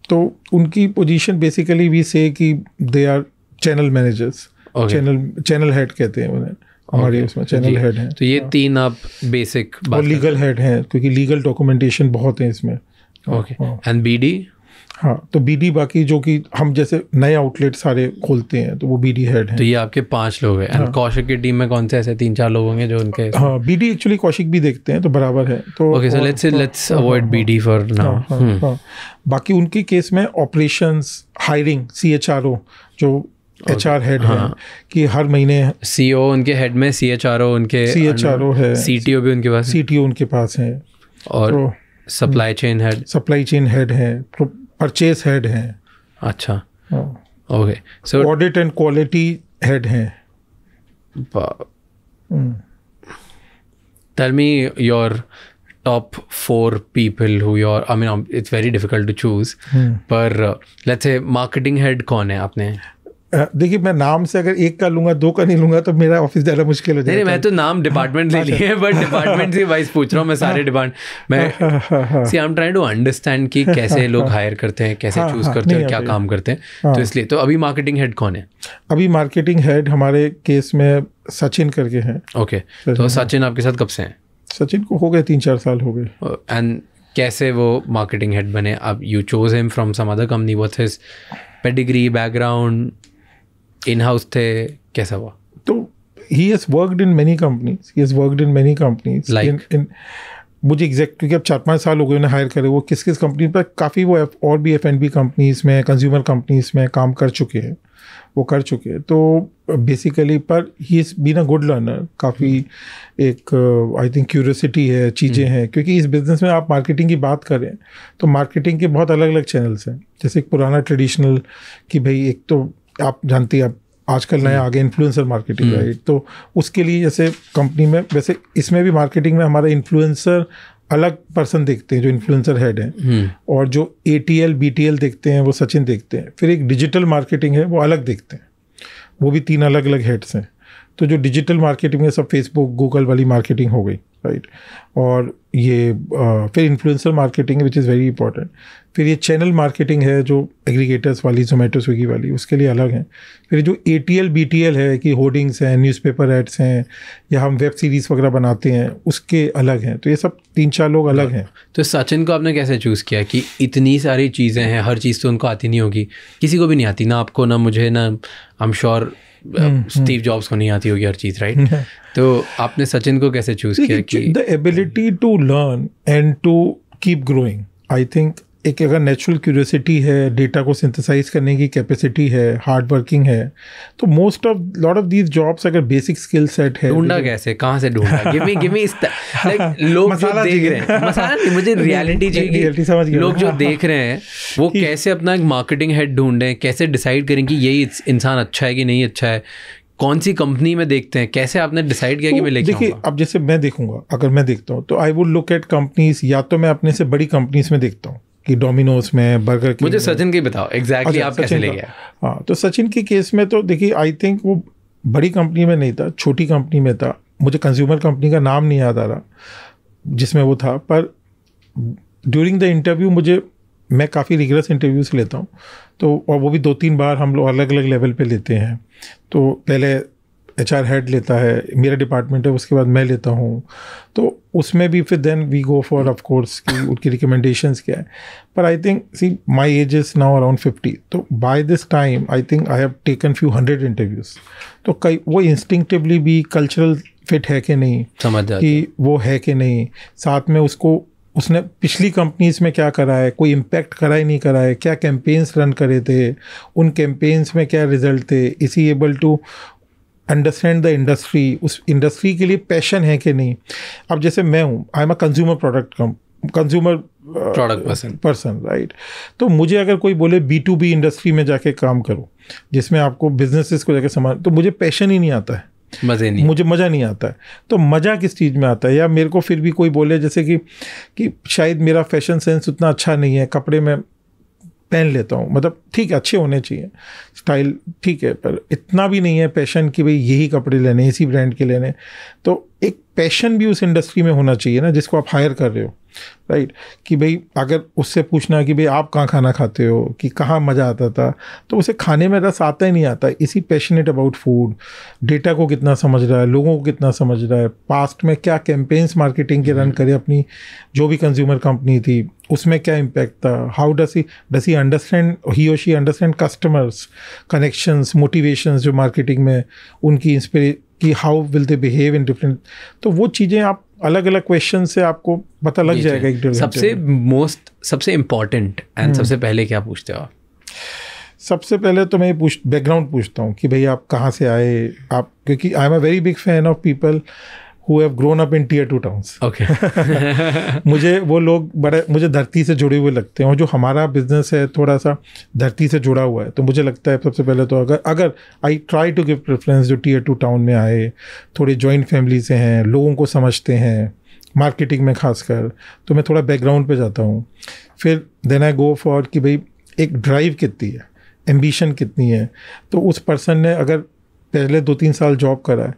तो उनकी पोजीशन बेसिकली भी से कि they are channel managers channel channel head कहते हैं उन्हें हमारे उसमें चैनल हेड हैं तो ये हाँ, तीन आप बेसिक और लीगल हेड हैं क्योंकि लीगल डॉक्यूमेंटेशन बहुत है इसमें ओके एंड बी हाँ तो बीडी बाकी जो कि हम जैसे नए आउटलेट सारे खोलते हैं तो वो बीडी हेड है तो ये आपके पांच लोग हैं हाँ। कौशिक की टीम में कौन से ऐसे तीन चार लोग होंगे जो उनके हाँ बीडी एक्चुअली कौशिक भी देखते हैं तो बराबर है तो okay sir let's let's avoid BD for now बाकी उनके केस में ऑपरेशन हायरिंग सी जो एच आर हेड है कि हर महीने सी e उनके हेड में सी एच आर ओ उनके सी एच आर ओ है सी टी ओ भी उनके पास सी टी ओ उनके पास है और supply chain head supply chain head है परचेज हेड हैं अच्छा okay sir audit and quality head हैं tell me your top four people who your I mean it's very difficult to choose पर लेट्स से मार्केटिंग हेड कौन है आपने देखिए मैं नाम से अगर एक का लूंगा दो का नहीं लूंगा तो मेरा ऑफिस ज़्यादा मुश्किल हो जाएगा नहीं मैं तो नाम डिपार्टमेंट ले हाँ, लिए बट डिपार्टमेंट अच्छा। से वाइस पूछ रहा हूँ मैं सारे डिपार्टमेंट हाँ, मैं see I am trying to understand कि हाँ, कैसे लोग हायर करते हैं कैसे चूज़ करते हैं क्या काम करते हैं तो इसलिए तो अभी मार्केटिंग हेड कौन है अभी मार्केटिंग हेड हमारे केस में सचिन करके हैं ओके तो सचिन आपके साथ कब से हैं सचिन को हो गए तीन चार साल हो गए एंड oh, कैसे वो मार्केटिंग हेड बने अब you chose him from some other company what his pedigree background in house थे कैसा हुआ तो he has worked in many companies he has worked in many companies in मुझे एग्जैक्ट क्योंकि अब चार पाँच साल हो गए उन्हें हायर करे वो किस किस कंपनी पर काफ़ी वो और भी एफ एंड बी कंपनीज में कंज्यूमर कंपनीज में काम कर चुके हैं वो कर चुके हैं तो बेसिकली पर he is been a good learner काफ़ी एक आई थिंक क्यूरियोसिटी है चीज़ें हम्म। हैं क्योंकि इस बिज़नेस में आप मार्केटिंग की बात करें तो मार्केटिंग के बहुत अलग अलग चैनल्स हैं जैसे एक पुराना ट्रेडिशनल कि भाई एक तो आप जानती हैं आजकल नया आगे इन्फ्लुएंसर मार्केटिंग राइट तो उसके लिए जैसे कंपनी में वैसे इसमें भी मार्केटिंग में हमारा इन्फ्लुएंसर अलग पर्सन देखते हैं जो इन्फ्लुएंसर हेड हैं हम्म। और जो A T L B T L देखते हैं वो सचिन देखते हैं फिर एक डिजिटल मार्केटिंग है वो अलग देखते हैं वो भी तीन अलग अलग हेड्स हैं तो जो डिजिटल मार्केटिंग है सब फेसबुक गूगल वाली मार्केटिंग हो गई राइट और ये आ, फिर influencer marketing which is very important फिर ये चैनल मार्केटिंग है जो एग्रीगेटर्स वाली जोमेटो स्विगी वाली उसके लिए अलग है फिर जो A T L B T L है कि होर्डिंग्स हैं न्यूज़पेपर एड्स हैं या हम वेब सीरीज़ वगैरह बनाते हैं उसके अलग हैं तो ये सब तीन चार लोग अलग हैं तो सचिन को आपने कैसे चूज़ किया कि इतनी सारी चीज़ें हैं हर चीज़ तो उनको आती नहीं होगी किसी को भी नहीं आती ना आपको ना मुझे ना I am sure hmm, hmm. Steve Jobs को नहीं आती होगी हर चीज़ राइट *laughs* तो आपने सचिन को कैसे चूज़ किया कि the ability to learn and to keep growing I think एक अगर नेचुरल क्यूरियोसिटी है डेटा को सिंथेसाइज करने की कैपेसिटी है हार्ड वर्किंग है तो most of lot of these jobs अगर बेसिक स्किल सेट है ढूंढा तो- कैसे कहाँ से ढूंढा लाइक *laughs* लोग जो देख रहे हैं *laughs* लोग जो *laughs* देख रहे हैं वो कैसे अपना एक मार्केटिंग हेड ढूंढें कैसे डिसाइड करें कि यही इंसान अच्छा है कि नहीं अच्छा है कौन सी कंपनी में देखते हैं कैसे आपने डिसाइड किया तो कि मैं लेके देखिए अब जैसे मैं देखूंगा अगर मैं देखता हूँ तो I would look at companies या तो मैं अपने से बड़ी कंपनीज में देखता हूँ कि डोमिनोज में बर्गर की मुझे सचिन की बताओ एग्जैक्टली अच्छा, आप कैसे ले गया हाँ तो सचिन के केस में तो देखिए आई थिंक वो बड़ी कंपनी में नहीं था छोटी कंपनी में था मुझे कंज्यूमर कंपनी का नाम नहीं याद आ रहा जिसमें वो था पर ड्यूरिंग द इंटरव्यू मुझे मैं काफ़ी रिगरस इंटरव्यूज़ लेता हूँ तो और वो भी दो तीन बार हम लोग अलग अलग लेवल पे लेते हैं तो पहले एच आर हेड लेता है मेरा डिपार्टमेंट है उसके बाद मैं लेता हूँ तो उसमें भी फिर then we go for of course की उनकी रिकमेंडेशन क्या है पर I think see my age is now around fifty तो by this time I think I have taken few hundred interviews तो कई वो इंस्टिंक्टिवली भी कल्चरल फिट है कि नहीं समझ कि वो है कि नहीं साथ में उसको उसने पिछली कंपनीज में क्या करा है कोई इम्पैक्ट करा ही नहीं करा है क्या कैंपेन्स रन करे थे उन कैंपेन्स में क्या रिजल्ट थे इसी able to understand the industry उस इंडस्ट्री के लिए पैशन है कि नहीं अब जैसे मैं हूँ I am a consumer product consumer product person right तो मुझे अगर कोई बोले बी टू बी इंडस्ट्री में जाके काम करो जिसमें आपको बिजनेसेस को जाके समझ तो मुझे पैशन ही नहीं आता है मज़े नहीं मुझे मज़ा नहीं आता है तो मज़ा किस चीज़ में आता है या मेरे को फिर भी कोई बोले जैसे कि कि शायद मेरा फैशन सेंस उतना अच्छा नहीं है कपड़े में पहन लेता हूँ मतलब ठीक है अच्छे होने चाहिए स्टाइल ठीक है पर इतना भी नहीं है पैशन कि भाई यही कपड़े लेने इसी ब्रांड के लेने तो एक पैशन भी उस इंडस्ट्री में होना चाहिए ना जिसको आप हायर कर रहे हो राइट कि भाई अगर उससे पूछना कि भाई आप कहाँ खाना खाते हो कि कहाँ मज़ा आता था तो उसे खाने में रस आता ही नहीं आता इसी पैशनेट अबाउट फूड डेटा को कितना समझ रहा है लोगों को कितना समझ रहा है पास्ट में क्या कैंपेन्स मार्केटिंग के रन hmm. करे अपनी जो भी कंज्यूमर कंपनी थी उसमें क्या इम्पैक्ट था how does he does he understand he और she understand customers connections motivations जो मार्केटिंग में उनकी इंस्पिरे कि how will they behave in different तो वो चीज़ें आप अलग अलग क्वेश्चन से आपको पता लग जाएगा एक सबसे मोस्ट सबसे इम्पोर्टेंट हम्म। एंड सबसे पहले क्या पूछते हो आप सबसे पहले तो मैं पूछ बैकग्राउंड पूछता हूँ कि भाई आप कहाँ से आए आप क्योंकि I am a very big fan of people who have grown up in tier two towns okay मुझे वो लोग बड़े मुझे धरती से जुड़े हुए लगते हैं और जो हमारा बिजनेस है थोड़ा सा धरती से जुड़ा हुआ है तो मुझे लगता है सबसे पहले तो अगर अगर I try to give preference जो टीयर टू टाउन में आए थोड़े जॉइंट फैमिली से हैं लोगों को समझते हैं मार्केटिंग में खासकर तो मैं थोड़ा बैकग्राउंड पे जाता हूँ फिर देन आई गो फॉर कि भाई एक ड्राइव कितनी है एम्बिशन कितनी है तो उस पर्सन ने अगर पहले दो तीन साल जॉब करा है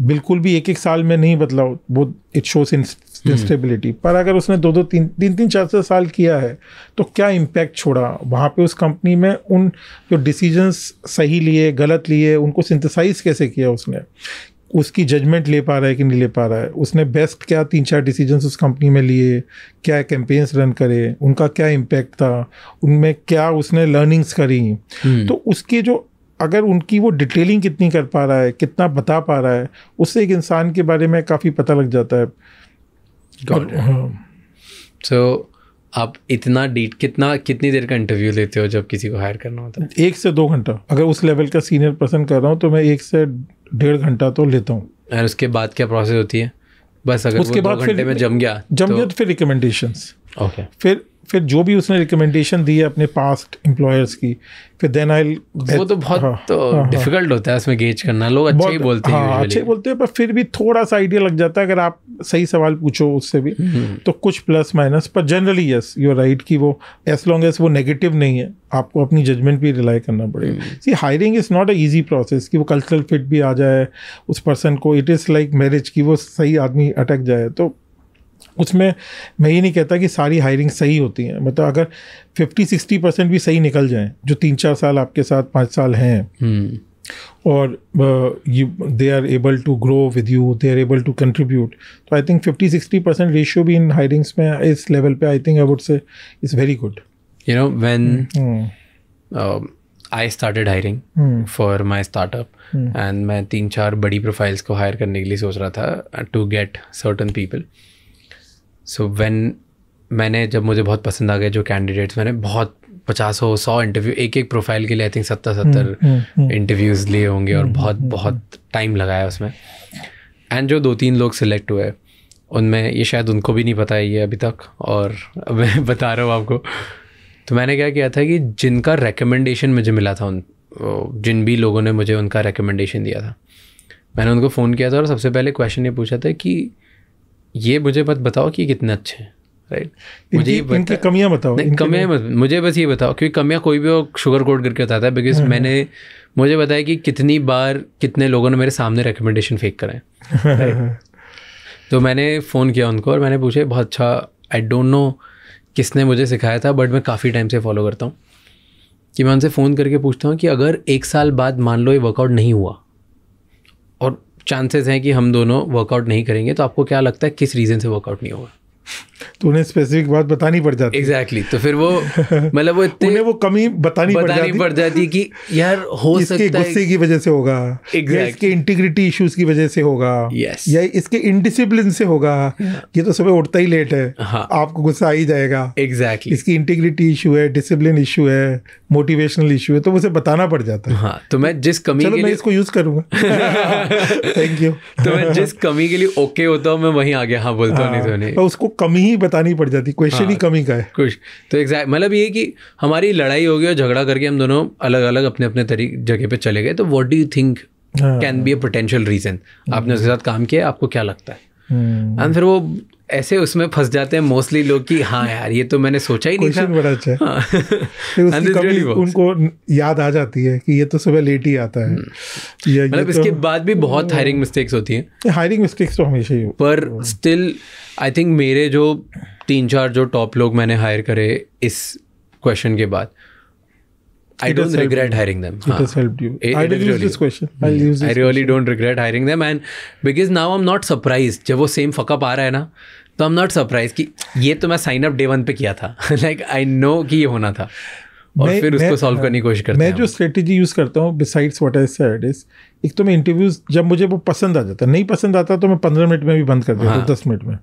बिल्कुल भी एक एक साल में नहीं बदला वो इट शोज इंस्टेबिलिटी पर अगर उसने दो दो तीन तीन तीन चार चार साल किया है तो क्या इम्पैक्ट छोड़ा वहाँ पे उस कंपनी में उन जो डिसीजंस सही लिए गलत लिए उनको सिंथेसाइज कैसे किया उसने उसकी जजमेंट ले पा रहा है कि नहीं ले पा रहा है उसने बेस्ट क्या तीन चार डिसीजंस उस कंपनी में लिए क्या कैंपेन्स रन करे उनका क्या इम्पैक्ट था उनमें क्या उसने लर्निंग्स करी हम्म। तो उसके जो अगर उनकी वो डिटेलिंग कितनी कर पा रहा है कितना बता पा रहा है उससे एक इंसान के बारे में काफ़ी पता लग जाता है सो हाँ। so, आप इतना डीट कितना कितनी देर का इंटरव्यू लेते हो जब किसी को हायर करना होता है एक से दो घंटा अगर उस लेवल का सीनियर पर्सन कर रहा हूँ तो मैं एक से डेढ़ घंटा तो लेता हूँ और उसके बाद क्या प्रोसेस होती है बस अगर उसके बाद घंटे में जम गया जम तो गया तो फिर रिकमेंडेशन ओके फिर फिर जो भी उसने रिकमेंडेशन दी है अपने पास्ट एम्प्लॉयर्स की फिर देन आई वो तो बहुत हाँ, तो डिफिकल्ट हाँ, हाँ। होता है उसमें गेज करना लोग अच्छे ही बोलते हैं हाँ, अच्छे बोलते हैं पर फिर भी थोड़ा सा आइडिया लग जाता है अगर आप सही सवाल पूछो उससे भी हम्म। तो कुछ प्लस माइनस पर जनरली यस यू राइट कि वो एज लॉन्ग एज वो नेगेटिव नहीं है आपको अपनी जजमेंट भी रिलाई करना पड़ेगा see hiring is not a easy process कि वो कल्चरल फिट भी आ जाए उस पर्सन को इट इज़ लाइक मैरिज कि वो सही आदमी अटक जाए तो उसमें मैं ये नहीं कहता कि सारी हायरिंग सही होती हैं मतलब अगर फिफ्टी सिक्सटी परसेंट भी सही निकल जाएं जो तीन चार साल आपके साथ पाँच साल हैं हम्म। और you they are able to grow with you they are able to contribute तो I think fifty sixty percent ratio भी इन हायरिंग्स में इस लेवल पे I think I would say is very good you know when I started hiring for my startup and मैं तीन चार बड़ी प्रोफाइल्स को हायर करने के लिए सोच रहा था to get certain people so so मैंने जब मुझे बहुत पसंद आ गए जो कैंडिडेट्स मैंने बहुत हो सौ इंटरव्यू एक एक प्रोफाइल के लिए आई थिंक सत्तर सत्तर इंटरव्यूज़ लिए होंगे और हम्म, बहुत हम्म, बहुत टाइम हम्म। लगाया उसमें एंड जो दो तीन लोग सिलेक्ट हुए उनमें ये शायद उनको भी नहीं पता है ये अभी तक और मैं *laughs* बता रहा हूँ आपको तो मैंने क्या किया था कि जिनका रिकमेंडेशन मुझे मिला था उन जिन भी लोगों ने मुझे उनका रिकमेंडेशन दिया था मैंने उनको फ़ोन किया था और सबसे पहले क्वेश्चन ये पूछा था कि ये मुझे बस बताओ कि कितने अच्छे हैं राइट मुझे कमियाँ बताओ नहीं कमियाँ मुझे बस ये बताओ क्योंकि कमियाँ कोई भी वो शुगर कोड करके बताता है बिकॉज हम्म। मैंने मुझे बताया कि कितनी बार कितने लोगों ने मेरे सामने रिकमेंडेशन फेंक कराए *laughs* तो मैंने फ़ोन किया उनको और मैंने पूछा बहुत अच्छा आई डोंट नो किसने मुझे सिखाया था बट मैं काफ़ी टाइम से फॉलो करता हूँ कि मैं उनसे फ़ोन करके पूछता हूँ कि अगर एक साल बाद मान लो ये वर्कआउट नहीं हुआ और चांसेस हैं कि हम दोनों वर्कआउट नहीं करेंगे तो आपको क्या लगता है किस रीज़न से वर्कआउट नहीं होगा तो उन्हें स्पेसिफिक बात बतानी पड़ जाती एग्जैक्टली exactly. तो फिर वो *laughs* मतलब वो इतने उन्हें वो कमी बतानी, बतानी पड़ जाती पड़ जाती कि यार हो इसके सकता गुस्से की वजह से होगा exactly. या इसके इंटीग्रिटी इश्यूज की वजह से होगा yes. या इसके इनडिसिप्लिन से होगा yeah. ये तो सुबह उठता ही लेट है हाँ. आपको गुस्सा आ ही जाएगा एग्जैक्टली exactly. इसकी इंटीग्रिटी इशू है डिसिप्लिन इशू है मोटिवेशनल इशू है तो उसे बताना पड़ जाता है हाँ, तो मैं जिस कमी चलो मैं इसको यूज करूंगा थैंक यू तो मैं जिस कमी के लिए ओके होता हूँ मैं वहीं आगे हाँ बोलता हूँ हाँ। नहीं तो उसको कमी ही बतानी पड़ जाती क्वेश्चन हाँ, ही कमी का है कुछ तो एग्जैक्ट मतलब ये कि हमारी लड़ाई हो गई और झगड़ा करके हम दोनों अलग अलग अपने अपने तरीके जगह पे चले गए तो what do you think can be a potential reason आपने उसके साथ काम किया आपको क्या लगता है एंड हम्म। फिर वो ऐसे उसमें फंस जाते हैं मोस्टली लोग कि हाँ यार ये तो मैंने सोचा ही नहीं था बड़ा अच्छा हाँ. really उनको याद आ जाती है कि ये तो सुबह लेट ही आता है hmm. मतलब तो- इसके तो, बाद भी बहुत हायरिंग hmm. मिस्टेक्स होती हैं हायरिंग मिस्टेक्स तो हमेशा ही पर स्टिल आई थिंक मेरे जो तीन चार जो टॉप लोग मैंने हायर करे इस क्वेश्चन के बाद I don't regret hiring them I really don't regret hiring them and because now I am not surprise जब वो सेम फकअप आ रहा है ना तो आई एम नॉट सरप्राइज कि ये तो मैं साइन अप डे वन पे किया था लाइक आई नो कि ये होना था और मैं, फिर उसको सॉल्व हाँ। करने की कोशिश करता मैं जो स्ट्रेटेजी यूज़ करता हूँ besides what I said is एक तो मैं इंटरव्यूज़ जब मुझे वो पसंद आ जाता है नहीं पसंद आता तो मैं पंद्रह मिनट में भी बंद कर देता हूँ हाँ। दस मिनट में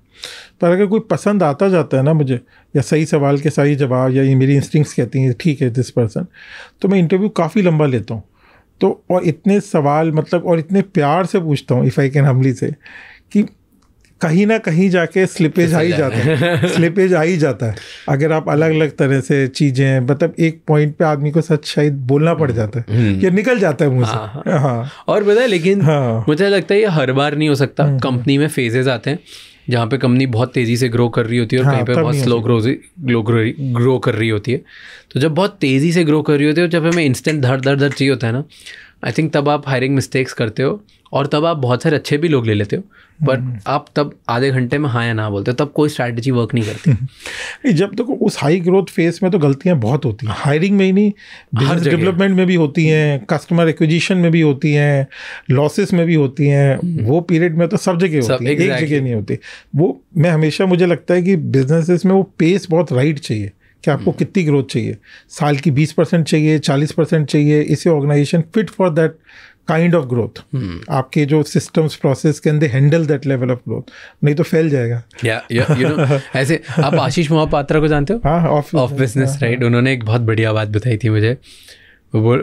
पर अगर कोई पसंद आता जाता है ना मुझे या सही सवाल के सही जवाब या ये मेरी इंस्टिंग्स कहती हैं ठीक है दिस पर्सन तो मैं इंटरव्यू काफ़ी लंबा लेता हूँ तो और इतने सवाल मतलब और इतने प्यार से पूछता हूँ इफ़ आई कैन हमली से कि कहीं ना कहीं जाके स्लिपेज आ ही जाता है स्लिपेज *laughs* आ ही जाता है अगर आप अलग अलग तरह से चीज़ें मतलब एक पॉइंट पे आदमी को सच शायद बोलना पड़ जाता है हम्म। ये निकल जाता है मुझसे हाँ, हाँ।, हाँ और बताए लेकिन हाँ। मुझे लगता है ये हर बार नहीं हो सकता कंपनी हम्म। में फेजेज आते हैं जहाँ पे कंपनी बहुत तेज़ी से ग्रो कर रही होती है और हाँ, कहीं पे बहुत स्लो ग्रो ग्रो कर रही होती है तो जब बहुत तेज़ी से ग्रो कर रही होती है और जब हमें इंस्टेंट धड़ धड़ धड़ चाहिए होता है ना आई थिंक तब आप हायरिंग मिस्टेक्स करते हो और तब आप बहुत सारे अच्छे भी लोग ले लेते हो बट हम्म। आप तब आधे घंटे में हाँ या ना बोलते हो तब कोई स्ट्रैटेजी वर्क नहीं करती *laughs* नहीं जब तक तो उस हाई ग्रोथ फेज में तो गलतियाँ बहुत होती हैं हायरिंग में ही नहीं बिजनेस डेवलपमेंट में भी होती हैं कस्टमर एक्विजिशन में भी होती हैं लॉसेस में भी होती हैं हम्म। वो पीरियड में तो सब जगह होती है एक जगह नहीं होती वो मैं हमेशा मुझे लगता है कि बिज़नेसिस में वो पेस बहुत राइट चाहिए कि आपको हम्म। कितनी ग्रोथ चाहिए साल की बीस परसेंट चाहिए चालीस परसेंट चाहिए इसे organisation fit for that kind of growth आपके जो सिस्टम्स प्रोसेस के अंदर handle that level of growth नहीं तो फैल जाएगा या यू नो ऐसे आप आशीष महापात्रा को जानते हो हाँ ऑफ बिजनेस राइट उन्होंने एक बहुत बढ़िया बात बताई थी मुझे वो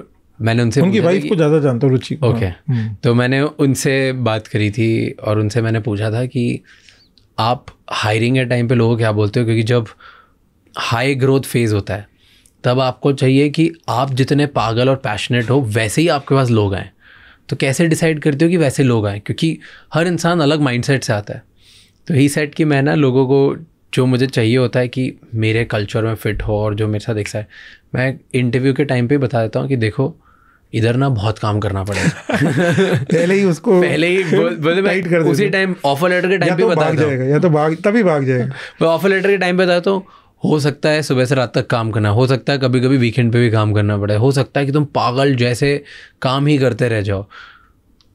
मैंने उनसे उनकी वाइफ को ज़्यादा जानता हूँ रुचि ओके हाँ, हम्म। तो मैंने उनसे बात करी थी और उनसे मैंने पूछा था कि आप हायरिंग के टाइम पे लोगों क्या बोलते हो क्योंकि जब हाई ग्रोथ फेज़ होता है तब आपको चाहिए कि आप जितने पागल और पैशनेट हो वैसे ही आपके पास लोग आएँ तो कैसे डिसाइड करते हो कि वैसे लोग आएँ क्योंकि हर इंसान अलग माइंडसेट से आता है तो ही सेट कि मैं ना लोगों को जो मुझे चाहिए होता है कि मेरे कल्चर में फ़िट हो और जो मेरे साथ एक है मैं इंटरव्यू के टाइम पे बता देता हूँ कि देखो इधर ना बहुत काम करना पड़ेगा *laughs* पहले ही उसको पहले ही बोले मैं कर उसी टाइम ऑफर लेटर के टाइम पे तो बता जाएगा या तो भाग तभी भाग जाएगा मैं ऑफर लेटर के टाइम पे बताता हूँ हो सकता है सुबह से रात तक काम करना हो सकता है कभी कभी वीकेंड पे भी काम करना पड़े हो सकता है कि तुम पागल जैसे काम ही करते रह जाओ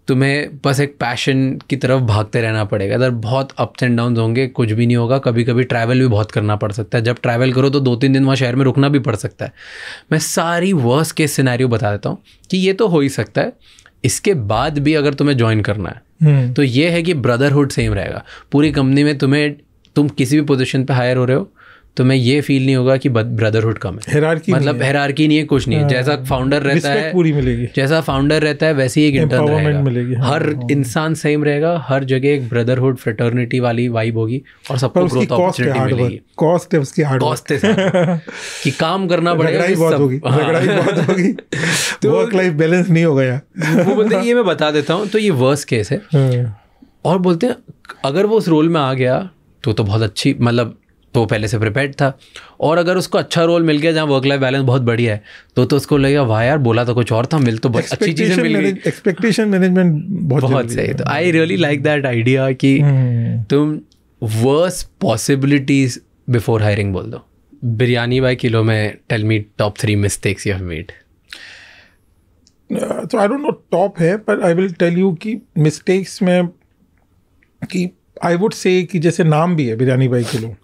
तुम्हें बस एक पैशन की तरफ भागते रहना पड़ेगा अगर बहुत अप्स एंड डाउन होंगे कुछ भी नहीं होगा कभी कभी ट्रैवल भी बहुत करना पड़ सकता है जब ट्रैवल करो तो दो तीन दिन वहाँ शहर में रुकना भी पड़ सकता है मैं सारी वर्स के सिनेरियो बता देता हूँ कि ये तो हो ही सकता है इसके बाद भी अगर तुम्हें ज्वाइन करना है हम्म। तो ये है कि ब्रदरहुड सेम रहेगा पूरी कंपनी में तुम्हें तुम किसी भी पोजिशन पर हायर हो रहे हो तो मैं ये फील नहीं होगा कि ब्रदरहुड कम है हेरार्की मतलब हेरार्की नहीं है कुछ नहीं है हाँ। जैसा फाउंडर रहता है पूरी मिलेगी जैसा फाउंडर रहता है वैसे ही एक इंटरनेट मिलेगी हाँ, हर हाँ। इंसान सेम रहेगा हर जगह एक ब्रदरहुड फ्रेटर्निटी वाली वाइब होगी और सबको ग्रोथ मिलेगी कॉस्ट है उसकी हार्ड कॉस्ट है *laughs* कि काम करना पड़ेगा वर्क लाइफ बैलेंस नहीं होगा यार वो बोलते ये मैं बता देता हूँ तो ये वर्स केस है हाँ। और बोलते हैं अगर वो उस रोल में आ गया तो तो बहुत अच्छी मतलब तो पहले से प्रिपेयर था और अगर उसको अच्छा रोल मिल गया जहाँ वर्क लाइफ बैलेंस बहुत बढ़िया है तो तो उसको लगेगा वाह यार बोला तो कुछ और था मिल तो बहुत अच्छी चीज़ें मिल गई एक्सपेक्टेशन मैनेजमेंट बहुत बहुत सही तो I really like that idea कि हम्म। तुम वर्स पॉसिबिलिटीज बिफोर हायरिंग बोल दो बिरयानी बाई किलो में tell me top three mistakes you have made तो आई डोंट नो टॉप है पर आई विल टेल यू कि मिस्टेक्स में कि आई वुड से कि जैसे नाम भी है biryani by Kilo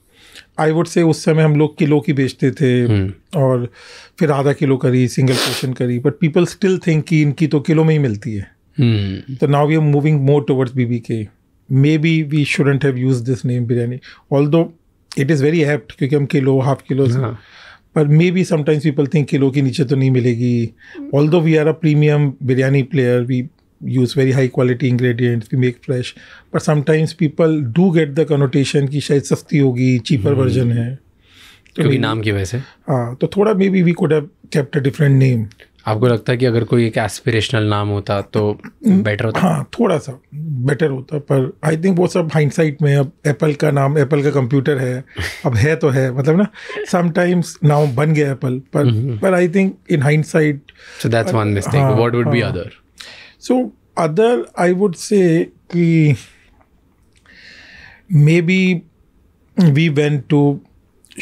I would say उस समय हम लोग किलो की बेचते थे हम्म। और फिर आधा kilo curry single portion curry but people still think कि इनकी तो किलो में ही मिलती है हम्म। तो now we are moving more towards BB के maybe we shouldn't have used this name biryani although it is very apt क्योंकि हम किलो हाफ किलो हाँ। पर maybe sometimes people think kilo के नीचे तो नहीं मिलेगी although we are a premium biryani player we use very high quality ingredients, we make fresh. But sometimes people do get the connotation कि शायद सस्ती होगी cheaper hmm. version है तो क्योंकि नाम की वजह से हाँ तो थोड़ा maybe we could have kept a different name आपको लगता है कि अगर कोई एक एस्पिरेशनल नाम होता तो बेटर hmm. होता हाँ थोड़ा सा बेटर होता पर आई थिंक वो सब हाइंडसाइट में अब एप्पल का नाम एप्पल का कंप्यूटर है अब है तो है मतलब ना समटाइम्स नाउ बन गया एप्पल पर hmm. पर I think in hindsight so that's one mistake what would be other so other I would say कि maybe we went to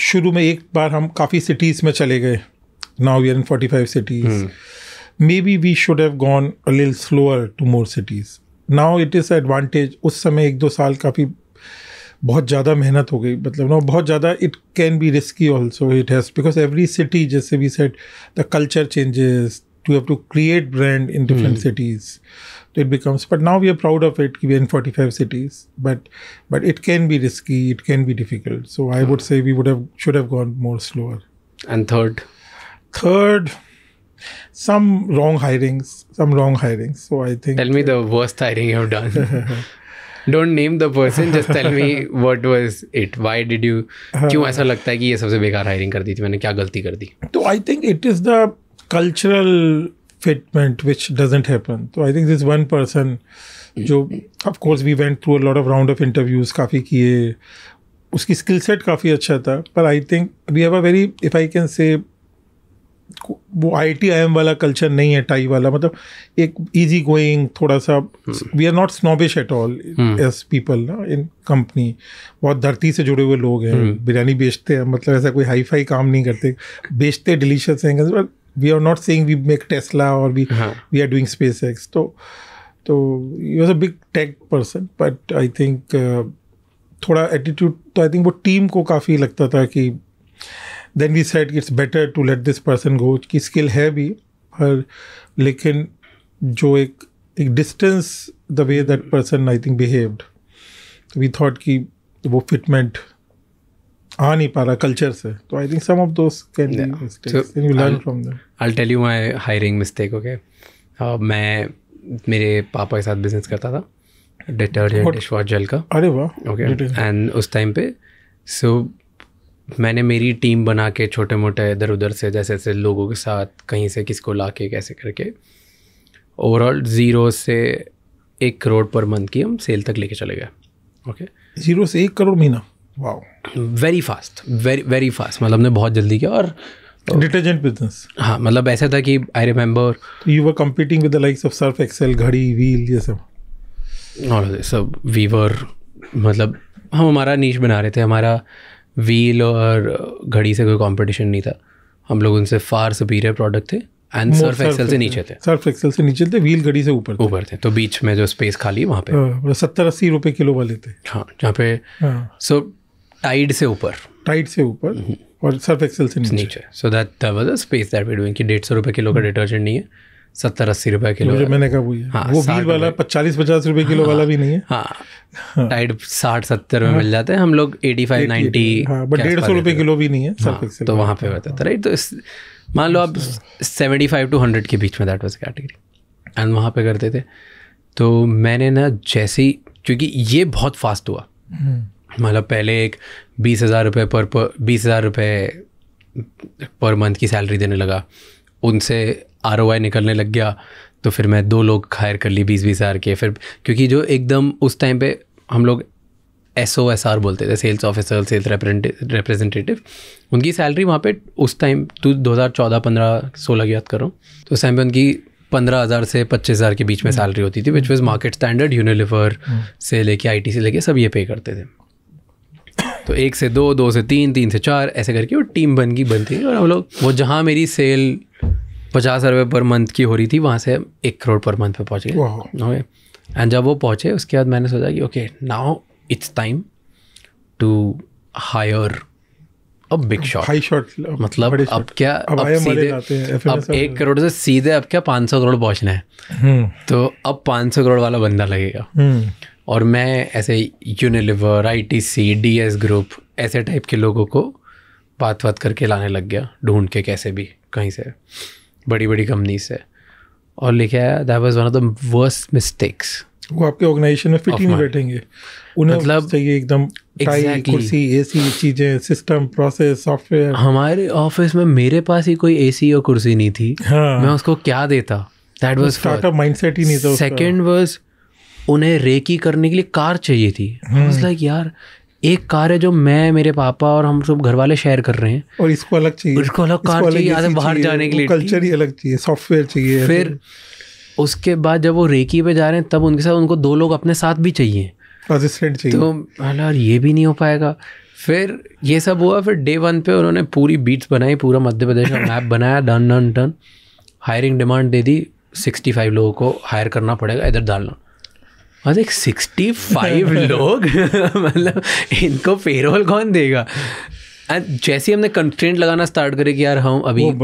शुरू में एक बार हम काफ़ी सिटीज़ में चले गए now we are in forty five cities maybe we should have gone a लिल slower to more cities now it is advantage उस समय एक दो साल काफ़ी बहुत ज़्यादा मेहनत हो गई मतलब ना बहुत ज़्यादा it can be risky also it has because every city जैसे we set the culture changes you have to create brand in different mm. cities it becomes but now we are proud of it we're in 45 cities but but it can be risky it can be difficult so i would hmm. say we would have should have gone more slower and third third some wrong hirings some wrong hirings so i think tell me the worst hiring you have done don't name the person just tell me me what it it. Did you *laughs* क्यों ऐसा लगता है कि ये सबसे बेकार हायरिंग कर दी थी मैंने क्या गलती कर दी तो I think it is the cultural fitment which doesn't happen तो I think this one person जो of course we went through a lot of round of interviews काफ़ी किए उसकी स्किल सेट काफ़ी अच्छा था पर I think we have a very if I can say वो आई टी आई एम वाला कल्चर नहीं है टाई वाला मतलब एक ईजी गोइंग थोड़ा सा we are not snobbish at all as people ना इन कंपनी बहुत धरती से जुड़े हुए लोग हैं hmm. बिरयानी बेचते हैं मतलब ऐसा कोई हाई फाई काम नहीं करते बेचते डिलीशियस हैं we are not saying we make Tesla और we we are doing SpaceX तो तो you was a big tech person but I think थोड़ा एटीट्यूड तो आई थिंक वो टीम को काफ़ी लगता था कि then we set it's better to let this person go की स्किल है भी पर लेकिन जो एक एक distance the way that person I think behaved we thought कि वो फिटमेंट आ नहीं पा रहा कल्चर से तो I think some of those can be mistakes you learn from them I tell you my hiring mistake okay मैं मेरे पापा के साथ बिजनेस करता था डिटर्जेंट डिश वॉश जेल का अरे वाह ओके एंड उस टाइम पे सो so, मैंने मेरी टीम बना के छोटे मोटे इधर उधर से जैसे जैसे लोगों के साथ कहीं से किसको ला के कैसे करके ओवरऑल ज़ीरो से एक करोड़ पर मंथ की हम सेल तक लेके चले गए ओके जीरो से एक करोड़ महीना very fast very very fast मतलब ने बहुत जल्दी किया और डिटर्जेंट बिजनेस हाँ मतलब ऐसा था कि I remember you were competing with the likes of Surf Excel Ghadi Wheel ये सब और सब वीवर मतलब हम हमारा नीच बना रहे थे हमारा व्हील और घड़ी से कोई कंपटीशन नहीं था हम लोग उनसे फार सुपीरियर प्रोडक्ट थे एंड सर्फ एक्सेल से नीचे थे सर्फ एक्सेल से नीचे थे व्हील घड़ी से ऊपर ऊपर थे तो बीच में जो स्पेस खाली वहाँ पे हाँ, मतलब सत्तर अस्सी रुपये किलो वाले थे हाँ जहाँ पे सो हाँ। टाइड से ऊपर टाइड से ऊपर हम्म। और सर्फ एक्सेल से नीचे so that was a space that we doing कि डेढ़ सौ रुपये किलो का डिटर्जेंट हम्म। नहीं है सत्तर अस्सी रुपए किलो जो मैंने कहा वो हाँ, वो बील वाला पचालीस पचास रुपए किलो हाँ, वाला भी नहीं है हाँ टाइड हाँ। साठ सत्तर में हाँ। मिल जाते हैं हम लोग एटी फाइव नाइन्टी बट डेढ़ सौ रुपये किलो भी नहीं है हाँ, तो वहाँ पे बताता राइट तो, तो मान लो आप सेवेंटी फाइव टू हंड्रेड के बीच में दैट वॉज कैटेगरी एंड वहाँ पे करते थे तो मैंने ना जैसे ही क्योंकि ये बहुत फास्ट हुआ हम्म। मतलब पहले एक बीस हज़ार रुपये पर, पर बीस हज़ार रुपये पर मंथ की सैलरी देने लगा उनसे आर निकलने लग गया तो फिर मैं दो लोग हायर कर ली बीस बीस हज़ार के फिर क्योंकि जो एकदम उस टाइम पे हम लोग एस ओ एस आर बोलते थे सेल्स ऑफिसर सेल्स रिप्रेजेंटेटिव उनकी सैलरी वहाँ पे उस टाइम तो दो हज़ार चौदह पंद्रह सोलह की याद करो तो उस टाइम पर उनकी पंद्रह हज़ार से पच्चीस हज़ार के बीच में हम्म। सैलरी होती थी which was market standard Unilever से लेके आई टी से लेके सब ये पे करते थे तो एक से दो दो से तीन तीन से चार ऐसे करके वो टीम बन गई बनती है और हम लोग वो जहाँ मेरी सेल पचास रुपये पर मंथ की हो रही थी वहाँ से एक करोड़ पर मंथ पे पहुँच गए ओके एंड जब वो पहुँचे उसके बाद मैंने सोचा कि okay now it's time to hire अब बिग शॉट हाई शॉट मतलब अब क्या अब, अब सीधे अब एक करोड़ से सीधे अब क्या पाँच सौ करोड़ पहुँचना है हम्म। तो अब पाँच सौ करोड़ वाला बंदा लगेगा हम्म। और मैं ऐसे Unilever I T C D S group ऐसे टाइप के लोगों को बात बात करके लाने लग गया ढूंढ के कैसे भी कहीं से बड़ी बड़ी कंपनी से और लिखे है that was one of the worst mistakes वो आपके ऑर्गेनाइजेशन में फिट ही नहीं बैठेंगे उन्हें मतलब चाहिए एकदम exactly. कुर्सी एसी चीज़ें सिस्टम प्रोसेस सॉफ्टवेयर हमारे ऑफिस में मेरे पास ही कोई एसी और कुर्सी नहीं थी हाँ. मैं उसको क्या देता दैट वाज स्टार्टअप माइंडसेट ही नहीं था सेकंड वाज उन्हें रेकी करने के लिए कार चाहिए थी लाइक हम्म। यार एक कार है जो मैं मेरे पापा और हम सब घर वाले शेयर कर रहे हैं और इसको अलग चाहिए इसको अलग कार इसको अलग चाहिए चाहिए बाहर जाने के लिए कल्चर ही अलग चाहिए सॉफ्टवेयर चाहिए फिर उसके बाद जब वो रेकी पे जा रहे हैं तब उनके साथ उनको दो लोग अपने साथ भी चाहिए असिस्टेंट चाहिए तो यार ये भी नहीं हो पाएगा फिर ये सब हुआ फिर डे वन पे उन्होंने पूरी बीट्स बनाई पूरा मध्य प्रदेश का मैप बनाया done done done hiring demand दे दी सिक्सटी फाइव लोगों को हायर करना पड़ेगा इधर डालना मतलब सिक्सटी फाइव लोग मतलब इनको पेरोल कौन देगा एंड जैसे हमने कंटेंट लगाना स्टार्ट करे कि यार हम अभी उब,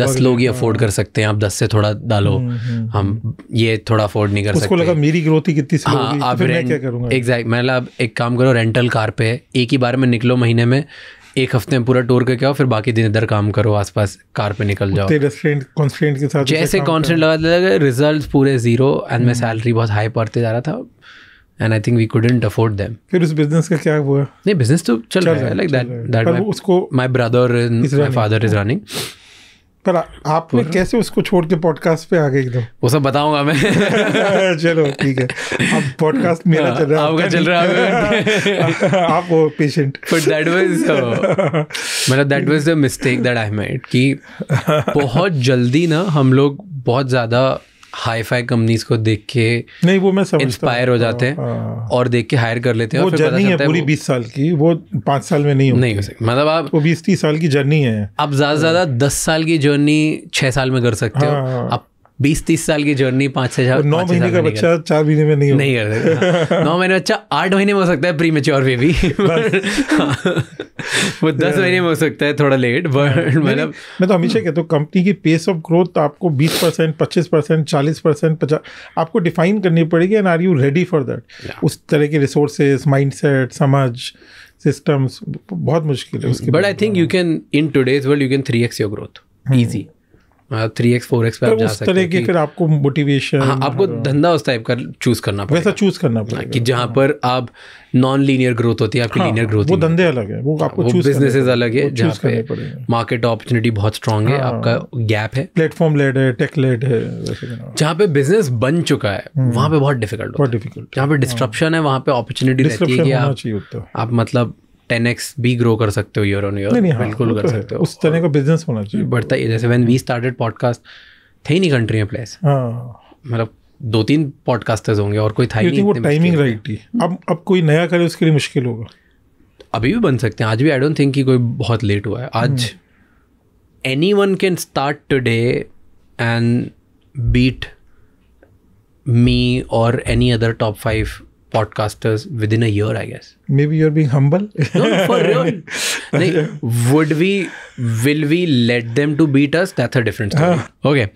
दस लोग ही अफोर्ड हाँ। कर सकते हैं आप दस से थोड़ा डालो हम्म, हम्म, हम्म। हम ये थोड़ा अफोर्ड नहीं कर सकते लगा मेरी ग्रोथ ही कितनी हाँ तो आप रेंट एग्जैक्ट मतलब एक काम करो रेंटल कार पे एक ही बार में निकलो महीने में एक हफ्ते में पूरा टूर करके आओ फिर बाकी दिन इधर काम करो आसपास कार पे निकल जाओ कॉन्स्टेंट के साथ जैसे कॉन्स्टेंट लगा लगा रिजल्ट पूरे जीरो एंड मैं सैलरी बहुत हाई पड़ते जा रहा था and I think we couldn't afford them फिर उस बिजनेस का क्या हुआ नहीं बिजनेस तो चल, चल रहा है लाइक दैट दैट उसको my brother is my father is running पर आपने कैसे उसको छोड़ के पॉडकास्ट पे आ गए एकदम वो सब बताऊंगा मैं *laughs* चलो ठीक है अब पॉडकास्ट मेरा हाँ, चल रहा है आपका चल रहा है *laughs* आप वो पेशेंट बट दैट वाज मतलब that was the mistake that I made कि बहुत जल्दी ना हम लोग बहुत ज़्यादा हाई फाई कंपनीज को देख के नहीं वो मैं इंस्पायर हो जाते हैं हाँ। और देख के हायर कर लेते हैं वो जर्नी है पूरी बीस साल की वो पांच साल में नहीं हो नहीं हो सकती मतलब आप वो बीस तीस साल की जर्नी है आप ज़्यादा से ज़्यादा दस साल की जर्नी छह साल में कर सकते हो हाँ। आप बीस तीस साल की जर्नी पाँच से चार नौ महीने का बच्चा चार महीने में नहीं नहीं कर सकता नौ महीने बच्चा आठ महीने में हो सकता है प्री मेच्योर बेबी वो दस महीने में हो सकता है थोड़ा लेट बट मतलब मैं तो हमेशा कहता हूँ कंपनी की पेस ऑफ ग्रोथ आपको बीस परसेंट पच्चीस परसेंट चालीस परसेंट पचास आपको डिफाइन करनी पड़ेगी and are you ready for that उस तरह के रिसोर्सेज माइंड समझ सिस्टम्स बहुत मुश्किल है उसके but I think you can in today's world you can three X your growth easy three X four X पर उस तरह के फिर आपको मोटिवेशन हाँ आपको धंधा उस टाइप का चूज करना पड़ेगा वैसा चूज करना हाँ, पड़ेगा कि जहाँ हाँ। पर आप नॉन लीनियर ग्रोथ होती है आपकी हाँ, लीनियर ग्रोथ वो धंधे अलग है वो हाँ, आपको वो बिजनेसेस अलग है जहाँ पे मार्केट अपॉर्चुनिटी बहुत स्ट्रांग है आपका गैप है प्लेटफॉर्म लेड है टेक लेड है जहाँ पे बिजनेस बन चुका है हम्म। वहाँ पे बहुत डिफिकल्ट बहुत डिफिकल्ट जहाँ पे डिस्ट्रप्शन है वहाँ पे अपॉर्चुनिटी रहती है आप मतलब टेन एक्स भी ग्रो कर सकते हो ईयर ऑन ईयर बिल्कुल कर तो सकते हो उस तरह का बिजनेस होना चाहिए बढ़ता ही जैसे वैन वी स्टार्टेड पॉडकास्ट थे ही नहीं कंट्री में प्लेस हाँ। मतलब दो तीन पॉडकास्टर्स होंगे और कोई था ही नहीं वो टाइमिंग राइट थी अब अब कोई नया करे उसके लिए मुश्किल होगा अभी भी बन सकते हैं आज भी आई डोंट थिंक कि कोई बहुत लेट हुआ है आज anyone can start today and beat me और any other top five podcasters within a year, I guess. Maybe you're being humble. no, no, for real. Like, would we, will we let them to beat us? That's a different story. Okay.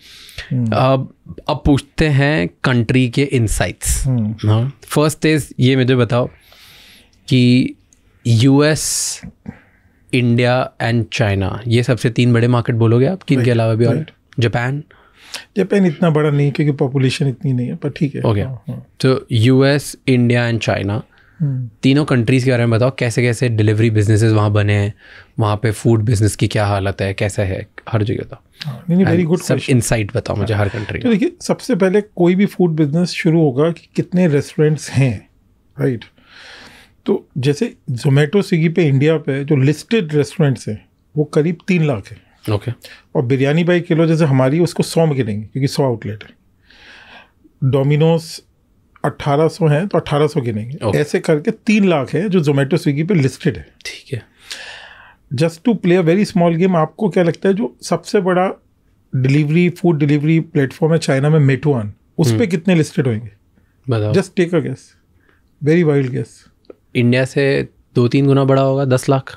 अब अब पूछते हैं कंट्री के इनसाइट्स फर्स्ट इज ये मुझे बताओ कि यूएस इंडिया एंड चाइना ये सबसे तीन बड़े मार्केट बोलोगे आप किन के अलावा भी और जापान right. जापान इतना बड़ा नहीं क्योंकि पॉपुलेशन इतनी नहीं है पर ठीक है ओके तो यूएस इंडिया एंड चाइना तीनों कंट्रीज़ के बारे में बताओ कैसे कैसे डिलीवरी बिजनेसेस वहाँ बने हैं वहाँ पे फूड बिजनेस की क्या हालत है कैसा है हर जगह बताओ हाँ, नहीं नहीं वेरी गुड सब इनसाइट बताओ मुझे हाँ। हर कंट्री तो देखिए सबसे पहले कोई भी फूड बिजनेस शुरू होगा कि कितने रेस्टोरेंट्स हैं राइट तो जैसे जोमेटो स्विगी पे इंडिया पे जो लिस्टेड रेस्टोरेंट्स हैं वो करीब तीन लाख हैं ओके okay. और बिरयानी बाई किलो जैसे हमारी उसको सौ में गिरेंगे क्योंकि सौ आउटलेट है डोमिनोज अट्ठारह सौ हैं तो अट्ठारह सौ गिनेंगे okay. ऐसे करके तीन लाख है जो जोमेटो स्विगी पे लिस्टेड है ठीक है just to play a very small game आपको क्या लगता है जो सबसे बड़ा डिलीवरी फूड डिलीवरी प्लेटफॉर्म है चाइना में मेटोआन उस पर हम्म। कितने लिस्टेड होंगे just take a guess very wild guess India से दो तीन गुना बड़ा होगा दस लाख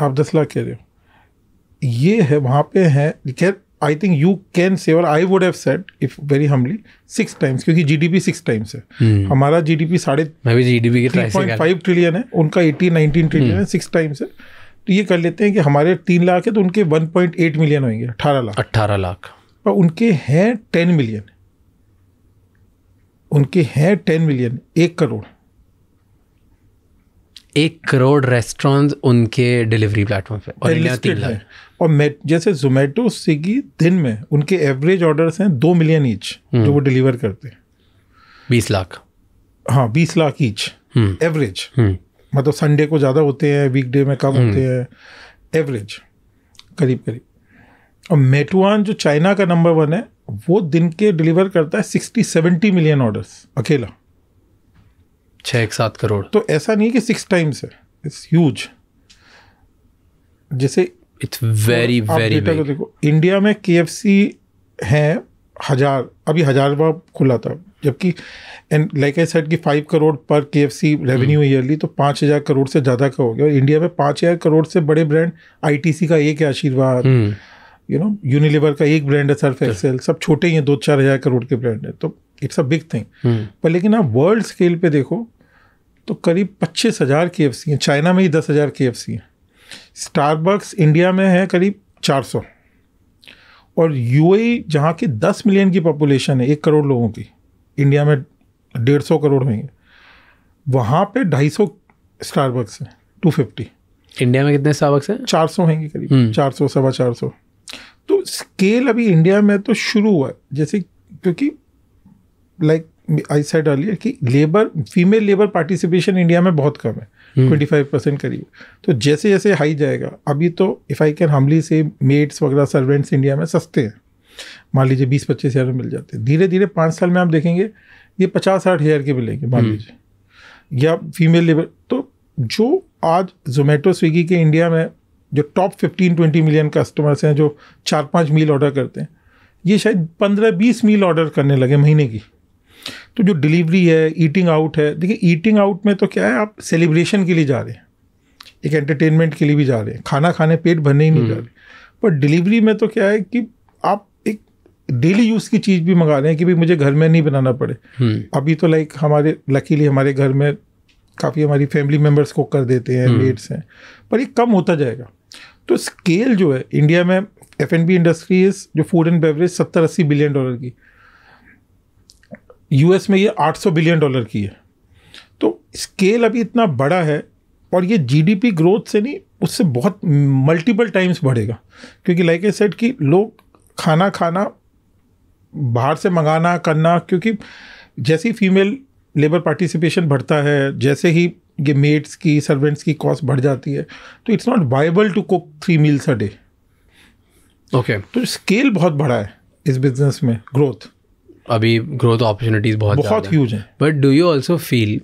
आप दस लाख कह रहे हो ये है वहाँ पे है खैर आई थिंक यू कैन से और I would have said if very humbly six times क्योंकि G D P six times है हमारा जी साढ़े पी साढ़े जीडीपी के पॉइंट फाइव ट्रिलियन है उनका एटीन नाइनटीन ट्रिलियन है सिक्स hmm. टाइम्स है तो ये कर लेते हैं कि हमारे तीन लाख है तो उनके वन पॉइंट एट मिलियन होंगे अट्ठारह लाख अट्ठारह लाख पर उनके हैं टेन मिलियन उनके हैं टेन मिलियन एक करोड़ एक करोड़ रेस्टोरेंट्स उनके डिलीवरी प्लेटफॉर्म पे और तीन और मैं जैसे जोमेटो स्विगी दिन में उनके एवरेज ऑर्डर्स हैं दो मिलियन ईच जो हम्म। वो डिलीवर करते हैं बीस लाख हाँ बीस lakh each average hmm. Hmm. मतलब संडे को ज़्यादा होते हैं वीकडे में कम होते हैं एवरेज करीब करीब और मेटुआन जो चाइना का नंबर वन है वो दिन के डिलीवर करता है सिक्सटी सेवेंटी मिलियन ऑर्डर्स अकेला छः एक सात करोड़ तो ऐसा नहीं कि सिक्स टाइम्स है इट्स ह्यूज जैसे इट्स वेरी वेरी देखो इंडिया तो में के एफ सी है हजार अभी हजार बार खुला था जबकि एंड लाइक आई सेड कि फाइव करोड़ पर के एफ सी रेवेन्यू ईयरली तो पाँच हज़ार करोड़ से ज़्यादा का हो गया और इंडिया में पाँच हज़ार करोड़ से बड़े ब्रांड आई टी सी का एक है आशीर्वाद यू नो यूनिलीवर का एक ब्रांड है सर्फ एक्सेल सब छोटे ही हैं दो चार हज़ार करोड़ के ब्रांड है तो इट्स अ बिग थिंग पर लेकिन आप वर्ल्ड स्केल पे देखो तो करीब पच्चीस हज़ार के एफ सी हैं चाइना में ही दस हज़ार के एफ सी हैं स्टारबक्स इंडिया में है करीब चार सौ और यू ए e जहाँ की दस मिलियन की पॉपुलेशन है एक करोड़ लोगों की इंडिया में डेढ़ सौ करोड़ में वहाँ पे ढाई सौ स्टारबक्स हैं टू फिफ्टी इंडिया में कितने स्टारबक्स हैं चार सौ होंगे करीब hmm. चार सौ सवा चार सौ तो स्केल अभी इंडिया में तो शुरू हुआ है जैसे क्योंकि लाइक आई सेड अर्लियर कि labour female labour participation India में बहुत कम है ट्वेंटी फाइव परसेंट करीब तो जैसे जैसे हाई जाएगा अभी तो इफ़ आई कैन हमली से मेड्स वगैरह सर्वेंट्स इंडिया में सस्ते हैं मान लीजिए बीस पच्चीस हज़ार में मिल जाते हैं धीरे धीरे पाँच साल में आप देखेंगे ये पचास साठ हज़ार के मिलेंगे मान हम्म। लीजिए या फीमेल लेबर तो जो आज जोमेटो स्विगी के इंडिया में जो top fifteen twenty million customers हैं जो चार पाँच मील ऑर्डर करते हैं ये शायद पंद्रह बीस मील ऑर्डर करने लगे महीने की तो जो डिलीवरी है ईटिंग आउट है देखिए ईटिंग आउट में तो क्या है आप सेलिब्रेशन के लिए जा रहे हैं एक एंटरटेनमेंट के लिए भी जा रहे हैं खाना खाने पेट भरने ही नहीं जा हम्म। रहे पर डिलीवरी में तो क्या है कि आप एक डेली यूज़ की चीज़ भी मंगा रहे हैं कि भाई मुझे घर में नहीं बनाना पड़े हम्म। अभी तो लाइक हमारे लकीली हमारे घर में काफ़ी हमारी फैमिली मेम्बर्स को कर देते हैं मेड्स हम्म। हैं पर ये कम होता जाएगा तो स्केल जो है इंडिया में एफ एंड बी इंडस्ट्रीज जो फूड एंड बेवरेज सत्तर अस्सी बिलियन डॉलर की यूएस में ये 800 बिलियन डॉलर की है तो स्केल अभी इतना बड़ा है और ये जीडीपी ग्रोथ से नहीं उससे बहुत मल्टीपल टाइम्स बढ़ेगा क्योंकि लाइक ए सेट कि लोग खाना खाना बाहर से मंगाना करना क्योंकि जैसे ही फीमेल लेबर पार्टिसिपेशन बढ़ता है जैसे ही ये मेड्स की सर्वेंट्स की कॉस्ट बढ़ जाती है तो it's not viable to cook three meals a day okay तो स्केल बहुत बड़ा है इस बिज़नेस में ग्रोथ अभी ग्रोथ अपॉर्चुनिटीज़ बहुत बहुत ह्यूज हैं but do you also feel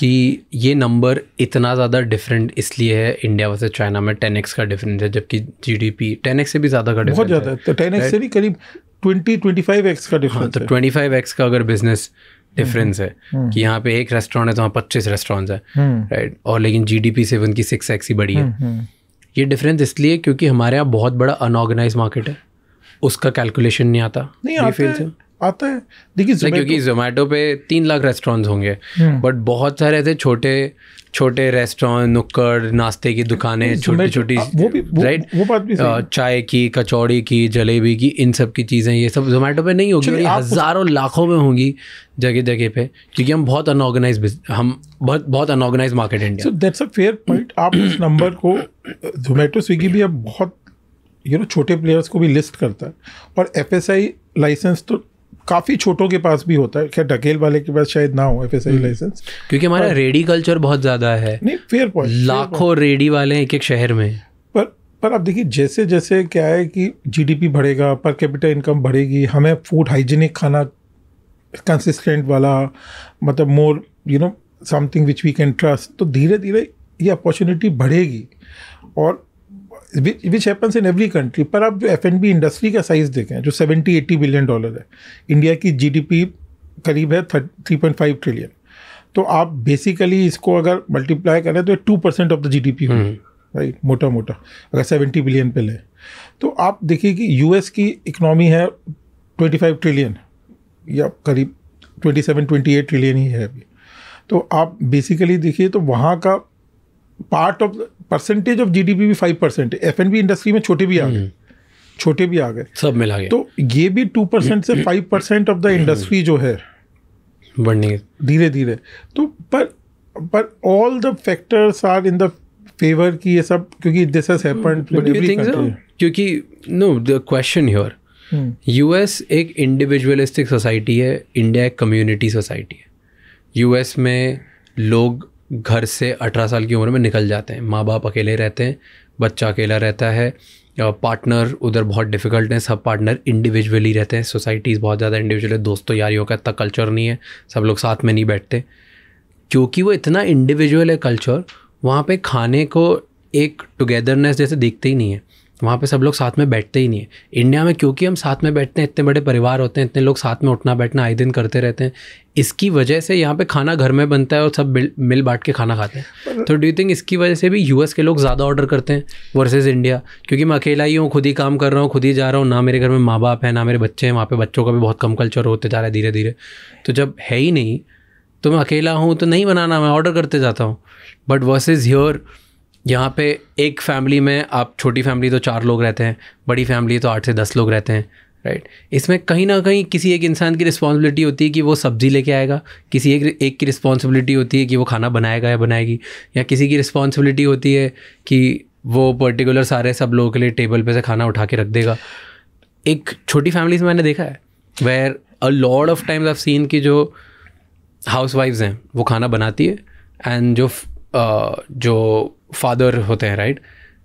कि ये नंबर इतना ज़्यादा डिफरेंट इसलिए है इंडिया वर्सेज चाइना में टेन एक्स का डिफरेंस है जबकि G D P ten X से भी ज़्यादा का डिफरेंस ज़्यादा है तो टेन एक्स से भी करीब ट्वेंटी ट्वेंटी फाइव एक्स का डिफरेंस हाँ, तो ट्वेंटी फाइव एक्स का अगर बिजनेस डिफरेंस हम्म, है हम्म, हम्म। कि यहाँ पे एक रेस्टोरेंट है तो वहाँ पच्चीस रेस्टोरेंट है राइट और लेकिन जी डी पी से उनकी सिक्स एक्स ही बड़ी है ये डिफरेंस इसलिए क्योंकि हमारे यहाँ बहुत बड़ा अनऑर्गेनाइज मार्केट है उसका कैलकुलेशन नहीं आता नहीं आता आता है देखिए क्योंकि जोमेटो पे तीन लाख रेस्टोरेंट्स होंगे बट हम्म। बहुत सारे ऐसे छोटे छोटे रेस्टोरेंट नुक्कड़ नाश्ते की दुकानें छोटी छोटी वो भी राइट वो, बात भी चाय की कचौड़ी की जलेबी की इन सब की चीज़ें ये सब जोमेटो पे नहीं होगी हज़ारों लाखों में होंगी जगह जगह पे क्योंकि हम बहुत अनऑर्गेनाइज हम बहुत बहुत unorganised market India so that's a fair point आप उस नंबर को जोमेटो स्विगी भी अब बहुत यू नो छोटे प्लेयर्स को भी लिस्ट करता है और एफ लाइसेंस तो काफ़ी छोटों के पास भी होता है क्या डकेल वाले के पास शायद ना हो एफ एस आई लाइसेंस क्योंकि हमारा रेडी कल्चर बहुत ज़्यादा है नहीं फेयर पॉइंट लाखों रेडी वाले एक एक शहर में पर पर आप देखिए जैसे जैसे क्या है कि जीडीपी बढ़ेगा पर कैपिटल इनकम बढ़ेगी हमें फूड हाइजीनिक खाना कंसिस्टेंट वाला मतलब more you know something which we can trust तो धीरे धीरे ये अपॉर्चुनिटी बढ़ेगी और which happens in every country पर आप जो एफ एन बी इंडस्ट्री का साइज़ देखें जो सेवेंटी एट्टी बिलियन डॉलर है इंडिया की जी डी पी करीब है थ्री पॉइंट फाइव ट्रिलियन तो आप बेसिकली इसको अगर मल्टीप्लाई करें तो two percent of the G D P होगी राइट हम्म। मोटा मोटा अगर सेवेंटी बिलियन पे लें तो आप देखिए कि यू एस की इकनॉमी है ट्वेंटी फाइव ट्रिलियन या करीब twenty seven twenty eight trillion ही है अभी तो आप बेसिकली देखिए तो वहाँ का part of percentage of P भी five percent F N B industry में छोटे भी आ गए हम्म। छोटे भी आ गए सब मिला गया तो ये भी टू परसेंट से five percent of the industry जो है बढ़ने धीरे धीरे तो पर पर all the factors are in the favour की ये सब क्योंकि दिस हैज हैपेंड क्योंकि no the question here US एक इंडिविजुअलिस्टिक सोसाइटी है इंडिया एक कम्युनिटी सोसाइटी है यूएस में लोग घर से अठारह साल की उम्र में निकल जाते हैं माँ बाप अकेले रहते हैं बच्चा अकेला रहता है पार्टनर उधर बहुत डिफिकल्ट है सब पार्टनर इंडिविजुअली रहते हैं सोसाइटीज़ बहुत ज़्यादा इंडिविजुअल है दोस्तों तो यारियों का इतना कल्चर नहीं है सब लोग साथ में नहीं बैठते क्योंकि वो इतना इंडिविजुअल है कल्चर वहाँ पे खाने को एक टुगेदरनेस जैसे देखते ही नहीं है वहाँ पे सब लोग साथ में बैठते ही नहीं है इंडिया में क्योंकि हम साथ में बैठते हैं इतने बड़े परिवार होते हैं इतने लोग साथ में उठना बैठना आए दिन करते रहते हैं इसकी वजह से यहाँ पे खाना घर में बनता है और सब मिल मिल बांट के खाना खाते हैं तो डू यू थिंक इसकी वजह से भी यूएस के लोग ज़्यादा ऑर्डर करते हैं वर्सेज इंडिया क्योंकि मैं अकेला ही हूँ खुद ही काम कर रहा हूँ खुद ही जा रहा हूँ ना मेरे घर में माँ बाप है ना मेरे बच्चे हैं वहाँ पर बच्चों का भी बहुत कम कल्चर होते जा रहा है धीरे धीरे तो जब है ही नहीं तो मैं अकेला हूँ तो नहीं बनाना मैं ऑर्डर करते जाता हूँ बट वर्सेज योर यहाँ पे एक फैमिली में आप छोटी फैमिली तो चार लोग रहते हैं बड़ी फैमिली तो आठ से दस लोग रहते हैं राइट इसमें कहीं ना कहीं किसी एक इंसान की रिस्पॉन्सिबिलिटी होती है कि वो सब्ज़ी लेके आएगा किसी एक एक की रिस्पॉन्सिबिलिटी होती है कि वो खाना बनाएगा या बनाएगी या किसी की रिस्पॉन्सिबिलिटी होती है कि वो पर्टिकुलर सारे सब लोगों के लिए टेबल पे से खाना उठा के रख देगा एक छोटी फैमिली से मैंने देखा है where a lot of times of seen की जो हाउस हैं वो खाना बनाती है एंड जो जो फादर होते हैं राइट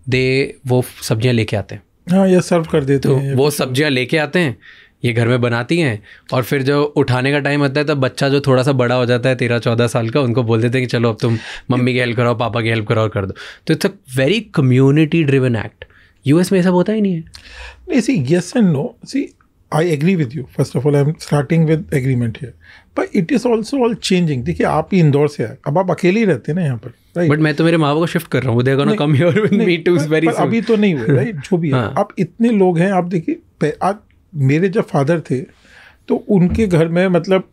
दे वो सब्जियां लेके आते हैं हाँ ये सर्व कर देते तो हैं वो सब्जियां लेके आते हैं ये घर में बनाती हैं और फिर जो उठाने का टाइम आता है तब बच्चा जो थोड़ा सा बड़ा हो जाता है तेरह चौदह साल का उनको बोल देते हैं कि चलो अब तुम मम्मी की हेल्प कराओ पापा की हेल्प कराओ कर दो तो it's a very community driven act US में ये सब होता ही नहीं है नहीं see yes and no see I agree with you first of all I am starting with agreement here पर it is also all changing देखिए आप ही इंदौर से आए अब आप अकेले ही रहते हैं ना यहाँ पर राइट बट मैं तो मेरे माँ को शिफ्ट कर रहा हूँ come here with me to very अभी तो नहीं हुआ राइट *laughs* जो भी है आप हाँ। इतने लोग हैं आप देखिए आज मेरे जब फादर थे तो उनके घर में मतलब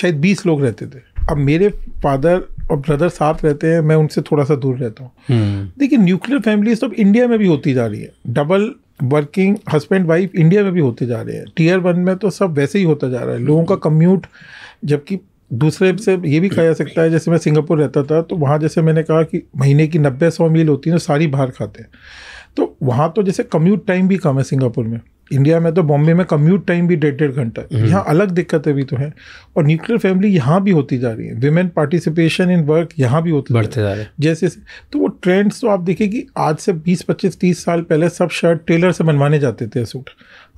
शायद बीस लोग रहते थे अब मेरे फादर और ब्रदर साथ रहते हैं मैं उनसे थोड़ा सा दूर रहता हूँ हम्म। देखिए न्यूक्लियर फैमिलीज तो अब इंडिया में भी होती जा रही है double working husband wife India में भी होते जा रहे हैं टीयर वन में तो सब वैसे ही होता जा रहा है लोगों का कम्यूट जबकि दूसरे से ये भी कहा जा सकता है जैसे मैं सिंगापुर रहता था तो वहाँ जैसे मैंने कहा कि महीने की नब्बे सौ मील होती है तो सारी बाहर खाते हैं तो वहाँ तो जैसे कम्यूट टाइम भी कम है सिंगापुर में इंडिया में तो बॉम्बे में कम्यूट टाइम भी डेढ़ डेढ़ घंटा है हम्म। यहाँ अलग दिक्कतें भी तो हैं और न्यूक्लियर फैमिली यहाँ भी होती जा रही है विमेन पार्टिसिपेशन इन वर्क यहाँ भी होती बढ़ते जा रहे हैं जैसे तो वो ट्रेंड्स तो आप देखिए कि आज से 20 25 30 साल पहले सब शर्ट टेलर से बनवाने जाते थे सूट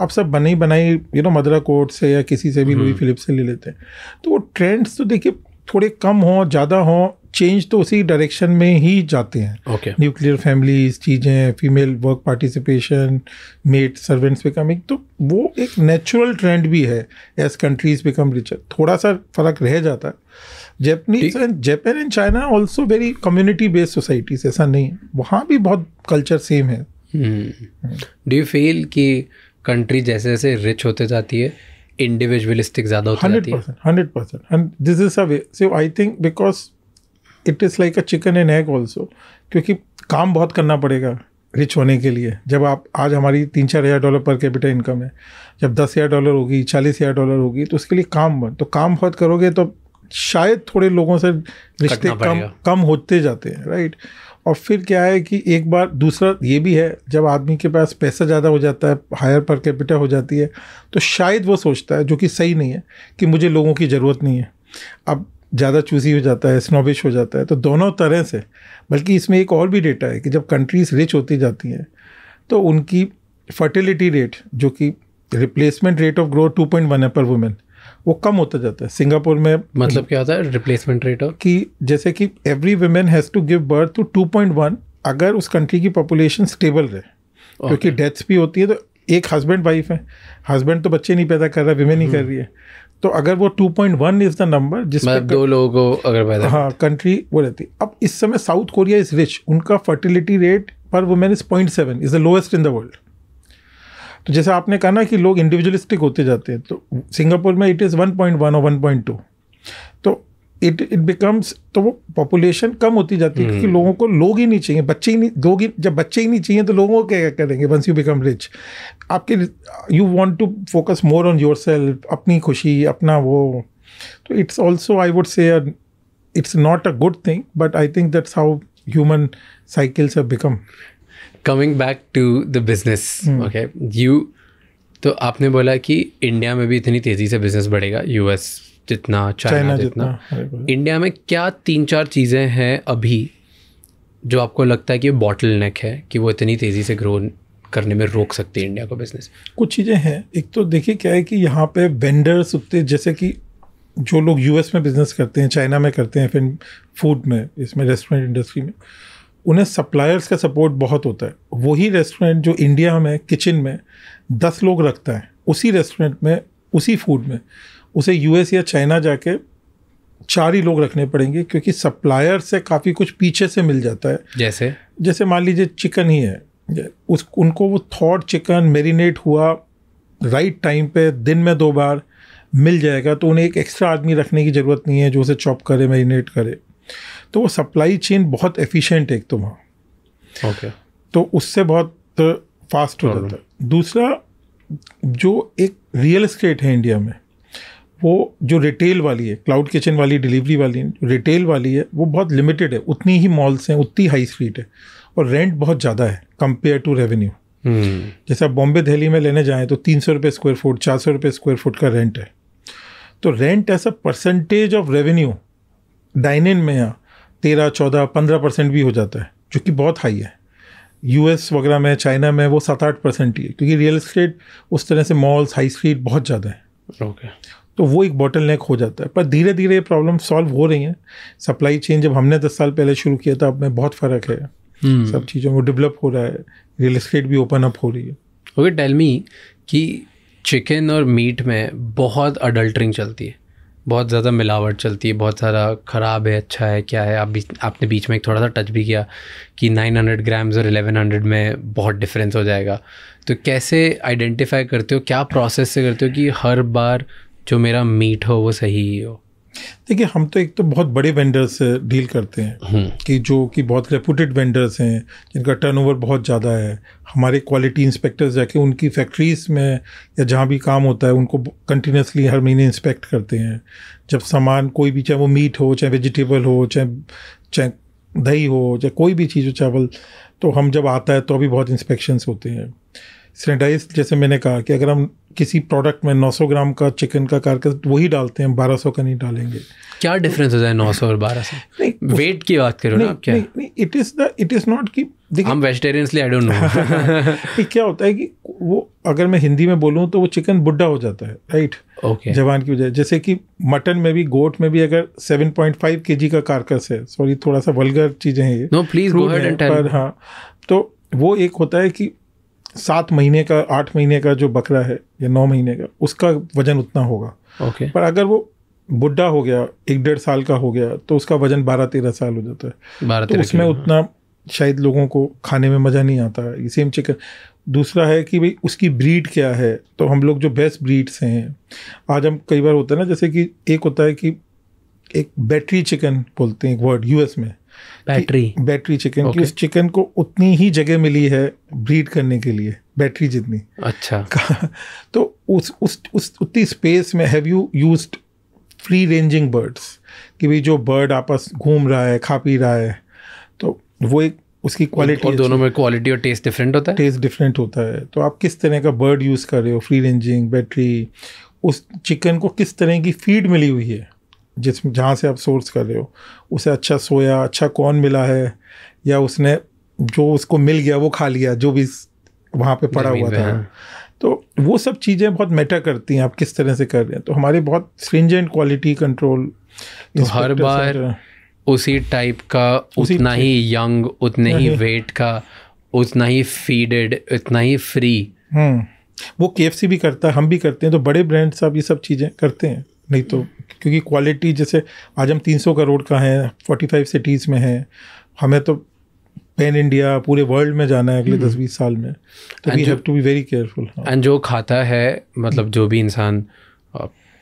अब सब बनाई बनाई यू नो मदरा कोर्ट से या किसी से भी लुई हम्म। फिलिप से ले लेते हैं तो वो ट्रेंड्स तो देखिए थोड़े कम हों ज़्यादा हों चेंज तो उसी डायरेक्शन में ही जाते हैं ओके न्यूक्लियर फैमिलीज चीज़ें female work participation maid servants becoming तो वो एक नेचुरल ट्रेंड भी है एज कंट्रीज बिकम रिचर थोड़ा सा फर्क रह जाता है Japanese and Japan and China also very community based societies ऐसा नहीं है वहाँ भी बहुत कल्चर सेम है डू यू फील कि कंट्री जैसे जैसे रिच होते जाती है इंडिविजुअलिस्टिक ज़्यादा होती hundred hundred percent and this is a so I think because it is like a chicken and egg also क्योंकि काम बहुत करना पड़ेगा रिच होने के लिए जब आप आज हमारी तीन चार हज़ार डॉलर पर कैपिटल इनकम है जब दस हज़ार डॉलर होगी चालीस हज़ार डॉलर होगी तो उसके लिए काम बन तो काम बहुत करोगे तो शायद थोड़े लोगों से रिश्ते कम कम होते जाते हैं राइट right? और फिर क्या है कि एक बार दूसरा ये भी है जब आदमी के पास पैसा ज़्यादा हो जाता है हायर पर कैपिटल हो जाती है तो शायद वो सोचता है जो कि सही नहीं है कि मुझे लोगों की ज़रूरत नहीं है अब ज़्यादा चूजी हो जाता है स्नोबिश हो जाता है तो दोनों तरह से बल्कि इसमें एक और भी डेटा है कि जब कंट्रीज़ रिच होती जाती हैं तो उनकी फर्टिलिटी रेट जो कि replacement rate of growth two point one है पर वुमेन वो कम होता जाता है सिंगापुर में मतलब क्या होता है रिप्लेसमेंट रेट ऑफ कि जैसे कि every women has to give birth to two point one अगर उस कंट्री की पॉपुलेशन स्टेबल रहे okay. क्योंकि डेथ्स भी होती है तो एक हस्बैंड वाइफ है हस्बैंड तो बच्चे नहीं पैदा कर रहा विमेन ही कर हम्म। रही है तो अगर वो 2.1 point one is the number जिसमें दो लोगों अगर पैदा हाँ कंट्री वो रहती अब इस समय साउथ कोरिया इज़ रिच उनका fertility rate per women is point seven is the lowest in the world तो जैसे आपने कहा ना कि लोग इंडिविजुअलिस्टिक होते जाते हैं तो सिंगापुर में it is one point one और वन पॉइंट टू तो इट इट बिकम्स तो वो पॉपुलेशन कम होती जाती है क्योंकि हम्म। लोगों को लोग ही नहीं चाहिए बच्चे ही नहीं लोग ही जब बच्चे ही नहीं चाहिए तो लोगों को क्या करेंगे वंस यू बिकम रिच आपके you want to focus more on yourself अपनी खुशी अपना वो तो it's also I would say it's not a good thing but I think that's how human cycles have become coming back to the business okay you तो आपने बोला कि इंडिया में भी इतनी तेज़ी से बिजनेस बढ़ेगा यूएस जितना चाइना जितना, जितना इंडिया में क्या तीन चार चीज़ें हैं अभी जो आपको लगता है कि बॉटल नेक है कि वो इतनी तेज़ी से ग्रो करने में रोक सकती है इंडिया को बिजनेस कुछ चीज़ें हैं एक तो देखिए क्या है कि यहाँ पे वेंडर्स उतने जैसे कि जो लोग यूएस में बिज़नेस करते हैं चाइना में करते हैं फिर फूड में इसमें रेस्टोरेंट इंडस्ट्री में उन्हें सप्लायर्स का सपोर्ट बहुत होता है वही रेस्टोरेंट जो इंडिया में किचन में दस लोग रखता है उसी रेस्टोरेंट में उसी फूड में उसे यूएस या चाइना जाके चार ही लोग रखने पड़ेंगे क्योंकि सप्लायर से काफ़ी कुछ पीछे से मिल जाता है जैसे जैसे मान लीजिए चिकन ही है उस उनको वो थॉट चिकन मेरीनेट हुआ राइट टाइम पे दिन में दो बार मिल जाएगा तो उन्हें एक एक्स्ट्रा आदमी रखने की ज़रूरत नहीं है जो उसे चॉप करे मेरीनेट करे तो वो सप्लाई चेन बहुत एफिशिएंट है एक तो वहाँ ओके तो उससे बहुत फास्ट हो जाता है दूसरा जो एक रियल स्टेट है इंडिया में वो जो रिटेल वाली है क्लाउड किचन वाली डिलीवरी वाली रिटेल वाली है वो बहुत लिमिटेड है उतनी ही मॉल्स हैं उतनी हाई स्ट्रीट है और रेंट बहुत ज़्यादा है कंपेयर टू रेवेन्यू जैसे आप बॉम्बे दिल्ली में लेने जाएँ तो तीन सौ रुपये स्क्वायर फुट चार सौ रुपये स्क्वायर फुट का रेंट है तो रेंट ऐसा percentage of revenue dine in में यहाँ तेरह चौदह पंद्रह परसेंट भी हो जाता है जो कि बहुत हाई है यूएस वगैरह में चाइना में वो सात आठ परसेंट ही है क्योंकि रियल इस्टेट उस तरह से मॉल्स हाई स्ट्रीट बहुत ज़्यादा है ओके okay. तो वो एक बॉटल नेक हो जाता है पर धीरे धीरे ये प्रॉब्लम सॉल्व हो रही हैं सप्लाई चेन जब हमने दस साल पहले शुरू किया था अब में बहुत फ़र्क है hmm. सब चीज़ों में डेवलप हो रहा है रियल इस्टेट भी ओपन अप हो रही है ओके टेल मी कि चिकन और मीट में बहुत अडल्ट्रिंग चलती है बहुत ज़्यादा मिलावट चलती है बहुत सारा ख़राब है अच्छा है क्या है आप बीच आपने बीच में एक थोड़ा सा टच भी किया कि 900 ग्राम्स और 1100 में बहुत डिफरेंस हो जाएगा तो कैसे आइडेंटिफाई करते हो क्या प्रोसेस से करते हो कि हर बार जो मेरा मीट हो वो सही ही हो देखिए हम तो एक तो बहुत बड़े वेंडर्स से डील करते हैं हम्म। कि जो कि बहुत रेपूटेड वेंडर्स हैं जिनका टर्नओवर बहुत ज़्यादा है हमारे क्वालिटी इंस्पेक्टर्स जाके उनकी फैक्ट्रीज में या जहाँ भी काम होता है उनको कंटिन्यूसली हर महीने इंस्पेक्ट करते हैं जब सामान कोई भी चाहे वो मीट हो चाहे वेजिटेबल हो चाहे चाहे दही हो चाहे कोई भी चीज़ हो चावल तो हम जब आता है तो भी बहुत इंस्पेक्शंस होते हैं सैनिटाइज जैसे मैंने कहा कि अगर हम किसी प्रोडक्ट में 900 ग्राम का चिकन का कारकस वही डालते हैं 1200 का नहीं डालेंगे क्या डिफरेंस हो जाए 900 और 1200 वेट की बात करो ना क्या it is the it is not कि हम वेजिटेरियंस आई डोंट नो क्या होता है कि वो अगर मैं हिंदी में बोलूँ तो वो चिकन बुढ़ा हो जाता है राइट ओके okay. जवान की वजह जैसे कि मटन में भी गोट में भी अगर 7.5 पॉइंट केजी का कारकस है सॉरी थोड़ा सा वल्गर चीज़ें हैं ये नो प्लीज पर हाँ तो वो एक होता है कि सात महीने का आठ महीने का जो बकरा है या नौ महीने का उसका वजन उतना होगा ओके okay. पर अगर वो बुढ़ा हो गया एक डेढ़ साल का हो गया तो उसका वजन बारह तेरह साल हो जाता है बारह तो उसमें उतना हाँ। शायद लोगों को खाने में मज़ा नहीं आता है सेम चिकन दूसरा है कि भाई उसकी ब्रीड क्या है तो हम लोग जो बेस्ट ब्रीड्स हैं आज हम कई बार होता है ना जैसे कि एक होता है कि एक बैटरी चिकन बोलते हैं एक वर्ड यूएस में बैटरी बैटरी चिकन okay. की उस चिकन को उतनी ही जगह मिली है ब्रीड करने के लिए बैटरी जितनी अच्छा *laughs* तो उस उस उस उतनी स्पेस में have you used free ranging birds कि भाई जो बर्ड आपस घूम रहा है खा पी रहा है तो वो एक उसकी क्वालिटी और दोनों में क्वालिटी और टेस्ट डिफरेंट होता है टेस्ट डिफरेंट होता है तो आप किस तरह का बर्ड यूज़ कर रहे हो फ्री रेंजिंग बैटरी उस चिकन को किस तरह की फीड मिली हुई है जिस जहाँ से आप सोर्स कर रहे हो उसे अच्छा सोया अच्छा कौन मिला है या उसने जो उसको मिल गया वो खा लिया जो भी वहाँ पे पड़ा हुआ था हाँ। तो वो सब चीज़ें बहुत मैटर करती हैं आप किस तरह से कर रहे हैं तो हमारे बहुत स्ट्रिंजेंट क्वालिटी कंट्रोल तो हर बार उसी टाइप का उसी उतना ही यंग उतने ही वेट का उतना ही फीडेड उतना ही फ्री हम्म। वो के भी करता है हम भी करते हैं तो बड़े ब्रांड्स आप ये सब चीज़ें करते हैं नहीं तो क्योंकि क्वालिटी जैसे आज हम 300 करोड़ का हैं 45 सिटीज़ में हैं हमें तो पैन इंडिया पूरे वर्ल्ड में जाना है अगले हम्म। दस बीस साल में तो we have to be very careful and जो खाता है मतलब जो भी इंसान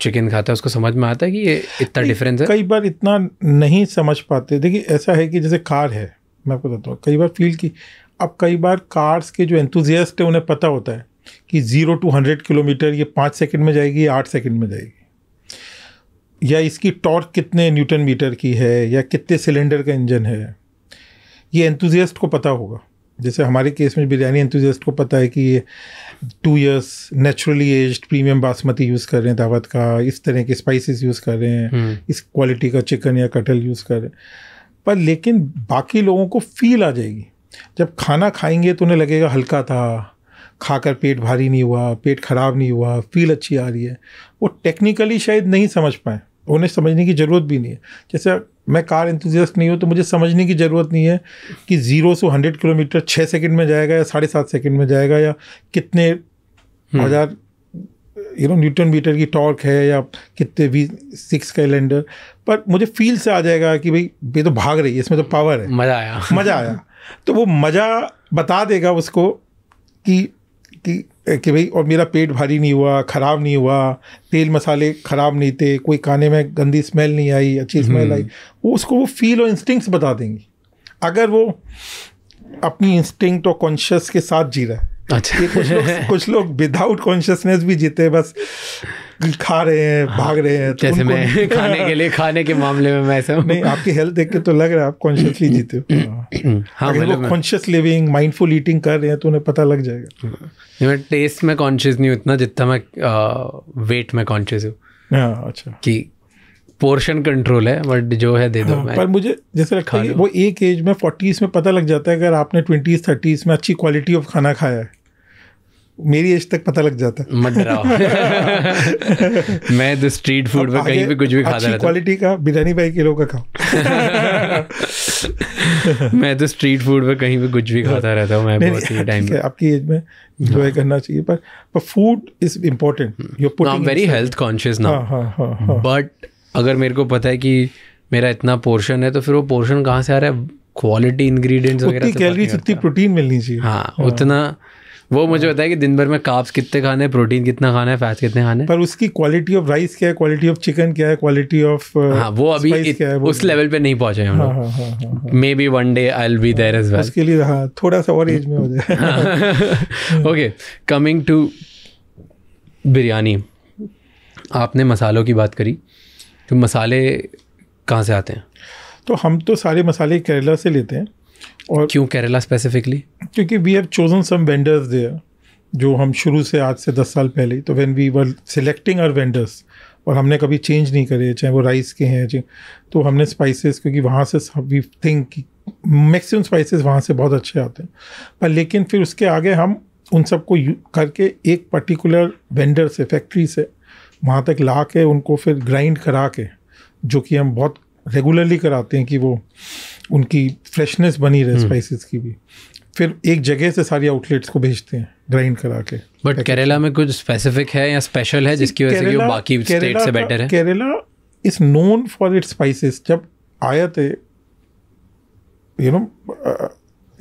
चिकन खाता है उसको समझ में आता है कि ये इतना डिफरेंस है कई बार इतना नहीं समझ पाते देखिए ऐसा है कि जैसे कार है मैं आपको बताता हूँ कई बार फील की अब कई बार कार्स के जो एंथुजियास्ट है उन्हें पता होता है कि ज़ीरो टू हंड्रेड किलोमीटर ये पाँच सेकंड में जाएगी या आठ सेकंड में जाएगी या इसकी टॉर्क कितने न्यूटन मीटर की है या कितने सिलेंडर का इंजन है ये एंथुजियास्ट को पता होगा जैसे हमारे केस में बिरयानी एंथुजियास्ट को पता है कि ये two years naturally aged premium basmati use कर रहे हैं दावत का इस तरह के स्पाइसेस यूज़ कर रहे हैं हम्म। इस क्वालिटी का चिकन या कटल यूज़ कर रहे हैं पर लेकिन बाकी लोगों को फील आ जाएगी जब खाना खाएंगे तो उन्हें लगेगा हल्का था खाकर पेट भारी नहीं हुआ पेट ख़राब नहीं हुआ फील अच्छी आ रही है वो टेक्निकली शायद नहीं समझ पाएँ उन्हें समझने की ज़रूरत भी नहीं है जैसे मैं कार इंतजस्ट नहीं हूँ तो मुझे समझने की ज़रूरत नहीं है कि ज़ीरो से हंड्रेड किलोमीटर छः सेकंड में जाएगा या साढ़े सात सेकेंड में जाएगा या कितने हज़ार यू नो न्यूटन मीटर की टॉर्क है या कितने वी सिक्स कैलेंडर पर मुझे फील से आ जाएगा कि भाई ये तो भाग रही है इसमें तो पावर है मज़ा आया मज़ा आया तो वो मज़ा बता देगा उसको कि कि कि भाई और मेरा पेट भारी नहीं हुआ ख़राब नहीं हुआ तेल मसाले ख़राब नहीं थे कोई खाने में गंदी स्मेल नहीं आई अच्छी स्मेल हम्म। आई वो उसको वो फील और इंस्टिंक्ट्स बता देंगी अगर वो अपनी इंस्टिंक्ट और कॉन्शियस के साथ जी रहा है अच्छा कुछ लोग कुछ लोग विदाउट कॉन्शियसनेस भी जीते बस खा रहे हैं हाँ, भाग रहे हैं तो जैसे मैं खाने के लिए खाने के मामले में मैं ऐसा नहीं आपकी हेल्थ देख के तो लग रहा है आप कॉन्शियसली जीते हो *clears throat* हाँ, मतलब कॉन्शियस लिविंग माइंडफुल ईटिंग कर रहे हैं तो उन्हें पता लग जाएगा नहीं मैं टेस्ट में कॉन्शियस नहीं हूँ इतना जितना मैं वेट में कॉन्शियस हूँ हाँ, अच्छा कि पोर्शन कंट्रोल है बट जो है दे दो हाँ, मैं पर मुझे जैसे लगता है वो एक एज में फोर्टीज़ में पता लग जाता है अगर आपने ट्वेंटीज़ थर्टीज़ में अच्छी क्वालिटी ऑफ खाना खाया है मेरी एज तक पता लग जाता है मैं तो स्ट्रीट फूड पे कहीं भी कुछ भी खाता रहता क्वालिटी का बिरयानी भाई किलो का खाओ मैं तो स्ट्रीट फूड पे कहीं भी कुछ भी खाता रहता हूँ मैं बहुत ही टाइम आपकी एज में इंजॉय हाँ। करना चाहिए पर पर food is important you're putting very health conscious now but अगर मेरे को पता है कि मेरा इतना पोर्शन है तो फिर वो पोर्शन कहाँ से आ रहा है क्वालिटी इंग्रेडिएंट्स वगैरह तो कैलोरीज उतनी प्रोटीन मिलनी चाहिए हाँ, हाँ। उतना वो मुझे बताया कि दिन भर में काप्स कितने खाने प्रोटीन कितना खाना है फैट्स कितने खाने पर उसकी क्वालिटी ऑफ राइस क्या है क्वालिटी ऑफ चिकन क्या है क्वालिटी ऑफ uh, हाँ वो अभी इत, क्या है वो उस लेवल पे नहीं पहुंचे हम लोग maybe one day I be there as well उसके लिए हाँ थोड़ा सा और एज में हो जाए ओके कमिंग टू बिरयानी आपने मसालों की बात करी तो मसाले कहाँ से आते हैं तो हम तो सारे मसाले केरला से लेते हैं और क्यों केरला स्पेसिफिकली क्योंकि we have chosen some vendors there जो हम शुरू से आज से दस साल पहले तो when we were selecting our vendors और हमने कभी चेंज नहीं करे चाहे वो राइस के हैं तो हमने स्पाइसेस क्योंकि वहाँ से वी थिंक मैक्सिमम स्पाइसेस वहाँ से बहुत अच्छे आते हैं पर लेकिन फिर उसके आगे हम उन सबको करके एक पर्टिकुलर वेंडर से फैक्ट्री से वहाँ तक ला के उनको फिर ग्राइंड करा के जो कि हम बहुत रेगुलरली कराते हैं कि वो उनकी फ्रेशनेस बनी रहे स्पाइसेस हम्म। की भी फिर एक जगह से सारी आउटलेट्स को भेजते हैं ग्राइंड करा के बट केरला में कुछ स्पेसिफिक है या स्पेशल है जिसकी वजह से वो बाकी स्टेट से बेटर है Kerala is known for its spices जब आए थे यू नो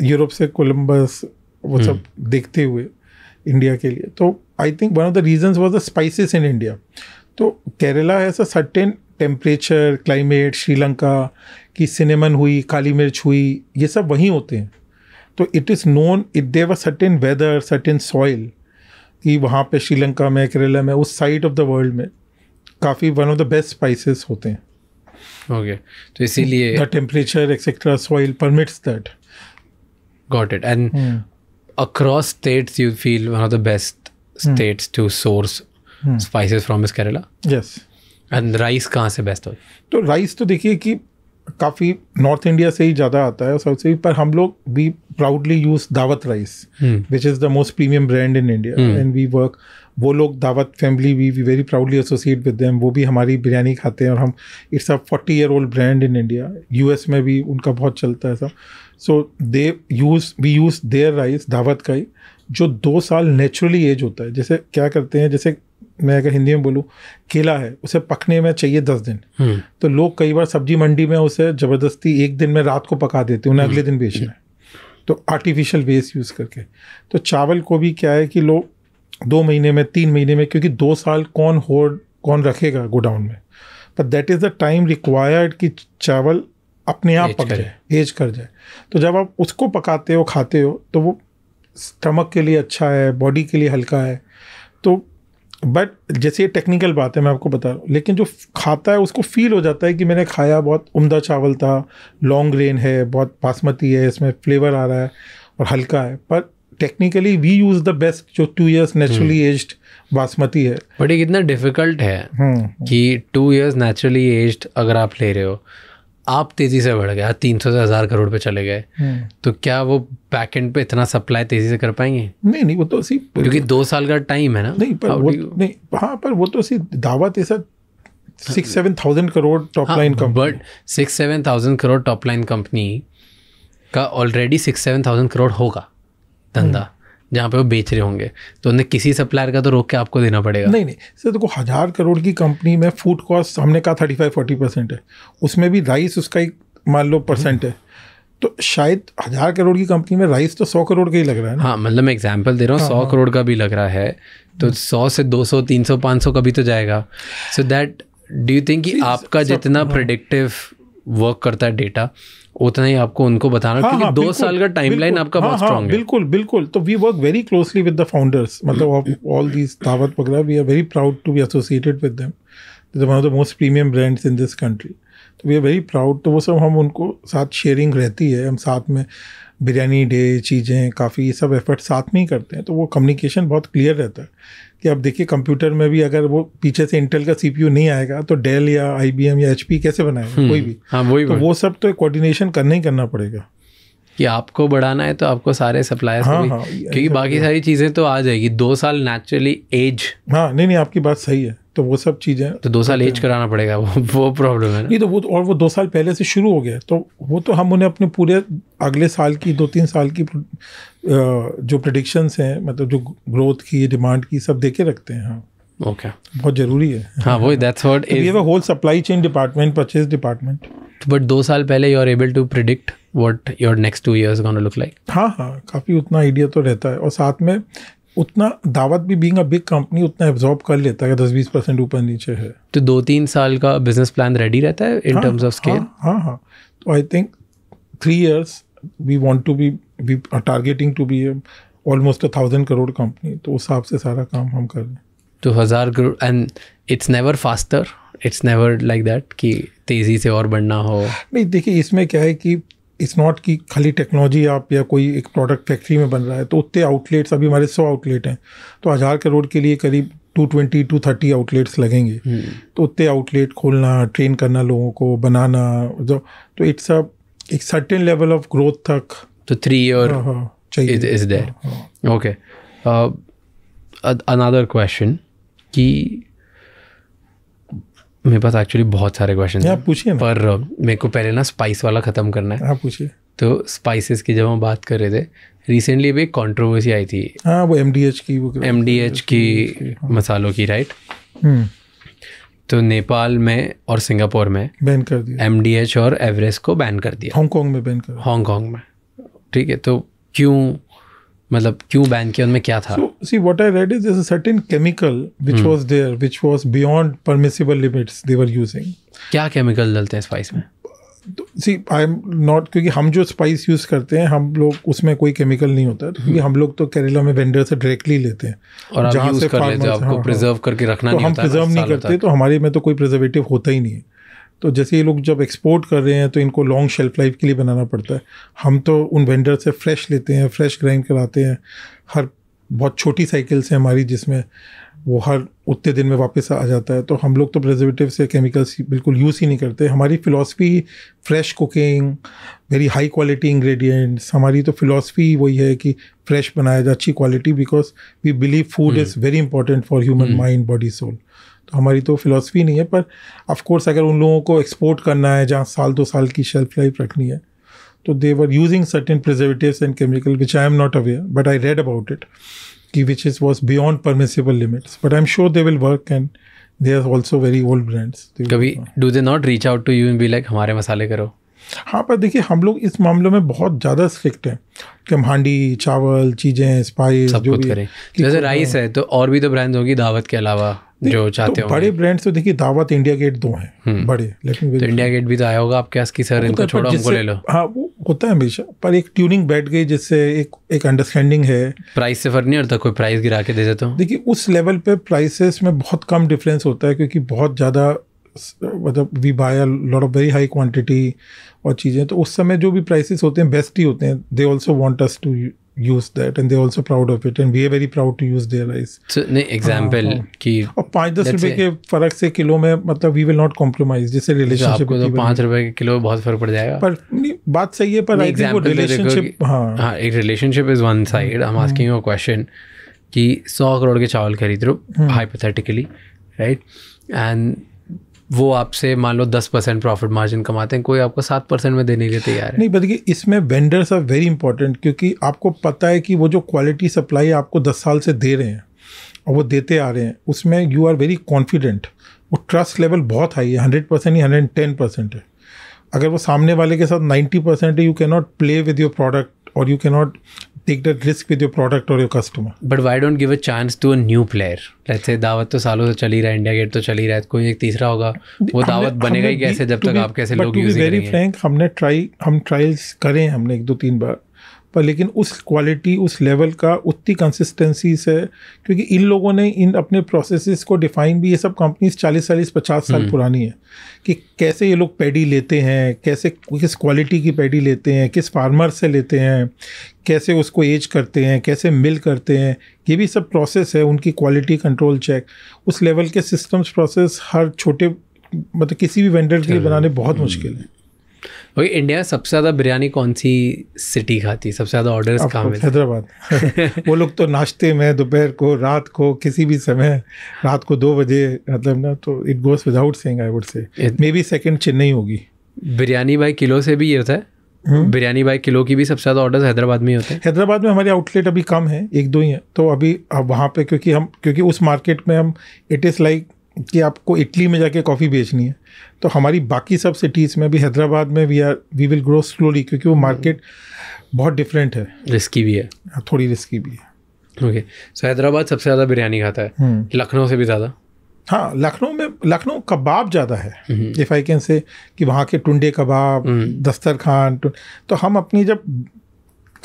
यूरोप से कोलंबस वो हम्म। सब देखते हुए इंडिया के लिए तो I think one of the reason was the spices in India तो Kerala has a certain temperature climate Sri Lanka की सिनेमन हुई काली मिर्च हुई ये सब वहीं होते हैं तो it is known it they've a certain weather certain soil कि वहाँ पे श्रीलंका में केरला में उस साइड ऑफ द वर्ल्ड में काफ़ी one of the best spices होते हैं ओके तो इसीलिए the temperature etcetera soil permits that got it and across states you feel one of the best states to source spices from is Kerala yes and rice कहाँ से बेस्ट हो तो राइस तो देखिए कि काफ़ी नॉर्थ इंडिया से ही ज़्यादा आता है साउथ से ही पर हम लोग we proudly use Daawat rice which is the most premium brand in India and we work वो लोग Daawat family we we very proudly associate with them वो भी हमारी बिरयानी खाते हैं और हम it's a forty year old brand in India U S में भी उनका बहुत चलता है सब so they use we use their rice Daawat का ही जो दो साल नेचुरली एज होता है जैसे क्या करते हैं जैसे मैं अगर हिंदी में बोलूँ केला है उसे पकने में चाहिए दस दिन हम्म। तो लोग कई बार सब्जी मंडी में उसे ज़बरदस्ती एक दिन में रात को पका देते हैं उन्हें अगले दिन बेचना है तो आर्टिफिशियल वेस यूज़ करके तो चावल को भी क्या है कि लोग दो महीने में तीन महीने में क्योंकि दो साल कौन होर्ड कौन रखेगा गोडाउन में but that is the time required कि चावल अपने आप पक जाए एज कर जाए तो जब आप उसको पकाते हो खाते हो तो वो स्टमक के लिए अच्छा है बॉडी के लिए हल्का है तो बट जैसे ये टेक्निकल बात है मैं आपको बता रहा हूँ लेकिन जो खाता है उसको फील हो जाता है कि मैंने खाया बहुत उम्दा चावल था लॉन्ग ग्रेन है बहुत बासमती है इसमें फ्लेवर आ रहा है और हल्का है पर technically we use the best जो two years naturally age basmati है बट ये कितना डिफिकल्ट है हम्म। कि टू ईयर्स नेचुरली एज अगर आप ले रहे हो आप तेज़ी से बढ़ गए तीन सौ से हज़ार करोड़ पे चले गए हम्म। तो क्या वो बैक एंड पे इतना सप्लाई तेज़ी से कर पाएंगे नहीं नहीं वो तो सी क्योंकि दो साल का टाइम है ना नहीं पर वो नहीं हाँ पर वो तो सी दावा तेसा six seven thousand crore top line but six seven thousand crore top line company का already six seven thousand crore होगा धंधा जहाँ पे वो बेच रहे होंगे तो उन्हें किसी सप्लायर का तो रोक के आपको देना पड़ेगा नहीं नहीं सर देखो हज़ार करोड़ की कंपनी में फूड कॉस्ट हमने कहा थर्टी फाइव फोर्टी परसेंट है उसमें भी राइस उसका एक मान लो परसेंट है तो शायद हज़ार करोड़ की कंपनी में राइस तो सौ करोड़ का ही लग रहा है ना? हाँ मतलब मैं एग्जाम्पल दे रहा हूँ हाँ, सौ हाँ। करोड़ का भी लग रहा है तो हाँ। सौ से दो सौ तीन सौ पाँच सौ का भी तो जाएगा so that do you think कि आपका जितना प्रडिक्टिव वर्क करता है डेटा उतना ही आपको उनको बताना हाँ, क्योंकि हाँ, दो साल का टाइमलाइन आपका हाँ, बहुत हाँ, है बिल्कुल बिल्कुल तो we work very closely with the founders मतलब ऑल दीज दावत वगैरह we are very proud to be associated with them one of the most premium brands in this country तो वी आर वेरी प्राउड तो वो सब हम उनको साथ शेयरिंग रहती है हम साथ में बिरयानी डे चीज़ें काफ़ी सब एफर्ट साथ में ही करते हैं तो वो कम्युनिकेशन बहुत क्लियर रहता है कि अब देखिए कंप्यूटर में भी अगर वो पीछे से इंटेल का सीपीयू नहीं आएगा तो डेल या आईबीएम या एचपी कैसे बनाएगा हम्म, कोई भी हाँ वही तो वो सब तो कोऑर्डिनेशन करना ही करना पड़ेगा कि आपको बढ़ाना है तो आपको सारे सप्लायर्स हाँ, हाँ, क्योंकि बाकी सारी चीज़ें तो आ जाएगी दो साल नेचुरली एज हाँ नहीं नहीं आपकी बात सही है तो वो सब चीज़ें तो दो साल एज कराना पड़ेगा वो वो प्रॉब्लम है नहीं तो वो और वो दो साल पहले से शुरू हो गया तो वो तो हम उन्हें अपने पूरे अगले साल की दो तीन साल की जो प्रडिक्शंस हैं मतलब जो ग्रोथ की डिमांड की सब दे के रखते हैं हाँ ओके okay. बहुत जरूरी है हाँ वो that's what we have whole supply chain department purchase department but दो साल पहले you are able to predict what your next two years gonna look like हाँ हाँ काफ़ी उतना आइडिया तो रहता है और साथ में उतना दावत भी बींग अ बिग कंपनी उतना एब्जॉर्ब कर लेता है दस बीस परसेंट ऊपर नीचे है तो दो तीन साल का बिजनेस प्लान रेडी रहता है इन टर्म्स ऑफ स्केल हाँ हाँ तो I think three years we want to be we targeting to be almost a thousand crore company तो उस हिसाब से सारा काम हम कर रहे हैं तो हज़ार crore and it's never faster it's never like that कि तेज़ी से और बढ़ना हो नहीं देखिए इसमें क्या है कि इट्स नॉट कि खाली टेक्नोलॉजी आप या कोई एक प्रोडक्ट फैक्ट्री में बन रहा है तो उतने आउटलेट्स अभी हमारे सौ आउटलेट हैं तो हज़ार करोड़ के लिए करीब two twenty to thirty outlets लगेंगे हम्म। तो उतने आउटलेट खोलना ट्रेन करना लोगों को बनाना जो तो इट्स अ एक सर्टेन लेवल ऑफ ग्रोथ तक तो three year okay another question कि मेरे पास एक्चुअली बहुत सारे क्वेश्चन आप पूछिए पर मेरे को पहले ना स्पाइस वाला ख़त्म करना है आप हाँ, पूछिए तो स्पाइसेस की जब हम बात कर रहे थे रिसेंटली भी एक कॉन्ट्रोवर्सी आई थी हाँ वो एम की वो एम की हाँ। मसालों की राइट हम्म। तो नेपाल में और सिंगापुर में बैन कर दिया एम और एवरेस्ट को बैन कर दिया हांगकॉन्ग में बैन कर हांगकॉन्ग में ठीक है तो क्यों मतलब क्यों बैन किया उनमें क्या था see what I read is a certain chemical which was there which was beyond permissible limits they were using क्या केमिकल डालते हैं स्पाइस में सी आई एम नॉट क्योंकि हम जो स्पाइस यूज़ करते हैं हम लोग उसमें कोई केमिकल नहीं होता क्योंकि hmm. हम लोग तो केरला में वेंडर से डायरेक्टली लेते हैं और जहाँ से कर लेते आपको हाँ, प्रिजर्व हाँ। करके रखना तो नहीं हम प्रिजर्व नहीं करते तो हमारे में तो कोई प्रिजर्वेटिव होता ही नहीं है तो जैसे ये लोग जब एक्सपोर्ट कर रहे हैं तो इनको लॉन्ग शेल्फ लाइफ के लिए बनाना पड़ता है हम तो उन वेंडर से फ्रेश लेते हैं फ्रेश ग्राइंड कराते हैं हर बहुत छोटी साइकिल्स हैं हमारी जिसमें वो हर उतने दिन में वापस आ जाता है तो हम लोग तो प्रजर्वेटिव से केमिकल्स बिल्कुल यूज़ ही नहीं करते हमारी philosophy fresh cooking very high quality ingredients हमारी तो फ़िलासफ़ी वही है कि फ्रेश बनाया जाए अच्छी quality because we believe food is very important for human mind body soul तो हमारी तो फ़िलासफ़ी नहीं है पर ऑफकोर्स अगर उन लोगों को एक्सपोर्ट करना है जहाँ साल दो साल की शेल्फ लाइफ रखनी है तो they were using certain preservative and chemical which I M not aware but I read about it कि which is was beyond permissible limits but I M sure they will work and they are also very old brands कभी do they not reach out to you be like हमारे मसाले करो हाँ पर देखिए हम लोग इस मामलों में बहुत ज़्यादा स्ट्रिक्ट हैं कि हम हांडी चावल चीज़ें स्पाइस सब जो कुछ करें जैसे राइस है तो और भी तो ब्रांड्स होगी दावत के अलावा जो तो चाहते हो तो बड़े ब्रांड्स तो देखिए दावत इंडिया गेट दो हैं हम्म। बड़े लेकिन तो इंडिया गेट भी तो आया होगा आपके पास की सर इनको छोड़ो हमको ले लो हाँ वो होता है हमेशा पर एक ट्यूनिंग बैठ गई जिससे एक एक अंडरस्टैंडिंग है प्राइस से फर्क नहीं होता कोई प्राइस गिरा के दे देता तो? हूँ देखिए उस लेवल पे प्राइसेस में बहुत कम डिफरेंस होता है क्योंकि बहुत ज़्यादा मतलब we buy a lot of very high quantity और चीज़ें तो उस समय जो भी प्राइसेस होते हैं बेस्ट ही होते हैं they also want us to use that and they also proud of it and we are very proud to use their rice नहीं एग्जांपल हाँ, हाँ। कि और पाँच दस रुपए के फर्क से किलो में मतलब वी विल नॉट कॉम्प्रोमाइज जैसे रिलेशनशिप तो, तो पाँच रुपए के किलो में बहुत फर्क पड़ जाएगा पर नहीं बात सही है पर रिलेशनशिप तो हाँ हाँ एक relationship is one side I am asking a question कि सौ करोड़ के चावल खरीद रहे हो हाइपोथेटिकली राइट एंड वो आपसे मान लो दस परसेंट प्रॉफिट मार्जिन कमाते हैं कोई आपको सात परसेंट में देने के लिए तैयार है नहीं बल्कि इसमें वेंडर्स आर वेरी इंपॉर्टेंट क्योंकि आपको पता है कि वो जो क्वालिटी सप्लाई आपको दस साल से दे रहे हैं और वो देते आ रहे हैं उसमें यू आर वेरी कॉन्फिडेंट वो ट्रस्ट लेवल बहुत हाई है हंड्रेड परसेंट या हंड्रेड टेन परसेंट है अगर वो सामने वाले के साथ नाइन्टी परसेंट है you cannot play with your product or you cannot take that risk with your product or your customer. But why don't give a chance to a new player? Let's say दावत तो सालों से चल ही रहा है इंडिया गेट तो चल ही रहा है कोई एक तीसरा होगा वो दावत बनेगा ही कैसे जब तक आप कैसे लोग यूज करेंगे वेरी फ्रैंक हमने ट्राई हम ट्रायल्स करें हमने एक दो तीन बार पर लेकिन उस क्वालिटी उस लेवल का उतनी कंसिस्टेंसी से क्योंकि इन लोगों ने इन अपने प्रोसेसेस को डिफाइन भी ये सब कंपनीज चालीस चालीस पचास साल हम्म। पुरानी है कि कैसे ये लोग पैडी लेते हैं कैसे किस क्वालिटी की पैडी लेते हैं किस फार्मर से लेते हैं कैसे उसको एज करते हैं कैसे मिल करते हैं ये भी सब प्रोसेस है उनकी क्वालिटी कंट्रोल चेक उस लेवल के सिस्टम्स प्रोसेस हर छोटे मतलब किसी भी वेंडर के लिए बनाने बहुत हम्म। मुश्किल है भाई इंडिया सबसे ज़्यादा बिरयानी कौन सी सिटी खाती है सबसे ज़्यादा ऑर्डर कहाँ मिलते हैदराबाद *laughs* वो लोग तो नाश्ते में दोपहर को रात को किसी भी समय रात को दो बजे मतलब ना तो it goes without saying I would say may be second Chennai होगी बिरयानी बाई किलो से भी ये होता है हम्म। बिरयानी बाई किलो की भी सबसे ज़्यादा ऑर्डर हैदराबाद में होते हैं हैदराबाद में हमारे आउटलेट अभी कम है एक दो ही हैं तो अभी वहाँ पर क्योंकि हम क्योंकि उस मार्केट में हम इट इज़ लाइक कि आपको इटली में जाके कॉफ़ी बेचनी है तो हमारी बाकी सब सिटीज़ में भी हैदराबाद में we are we will grow slowly क्योंकि वो मार्केट बहुत डिफरेंट है रिस्की भी है हाँ, थोड़ी रिस्की भी है ओके सो हैदराबाद सबसे ज़्यादा बिरयानी खाता है हम्म। लखनऊ से भी ज़्यादा हाँ लखनऊ में लखनऊ कबाब ज़्यादा है इफ़ आई कैन से कि वहाँ के टुंडे कबाब हम्म। दस्तर खान तो हम अपनी जब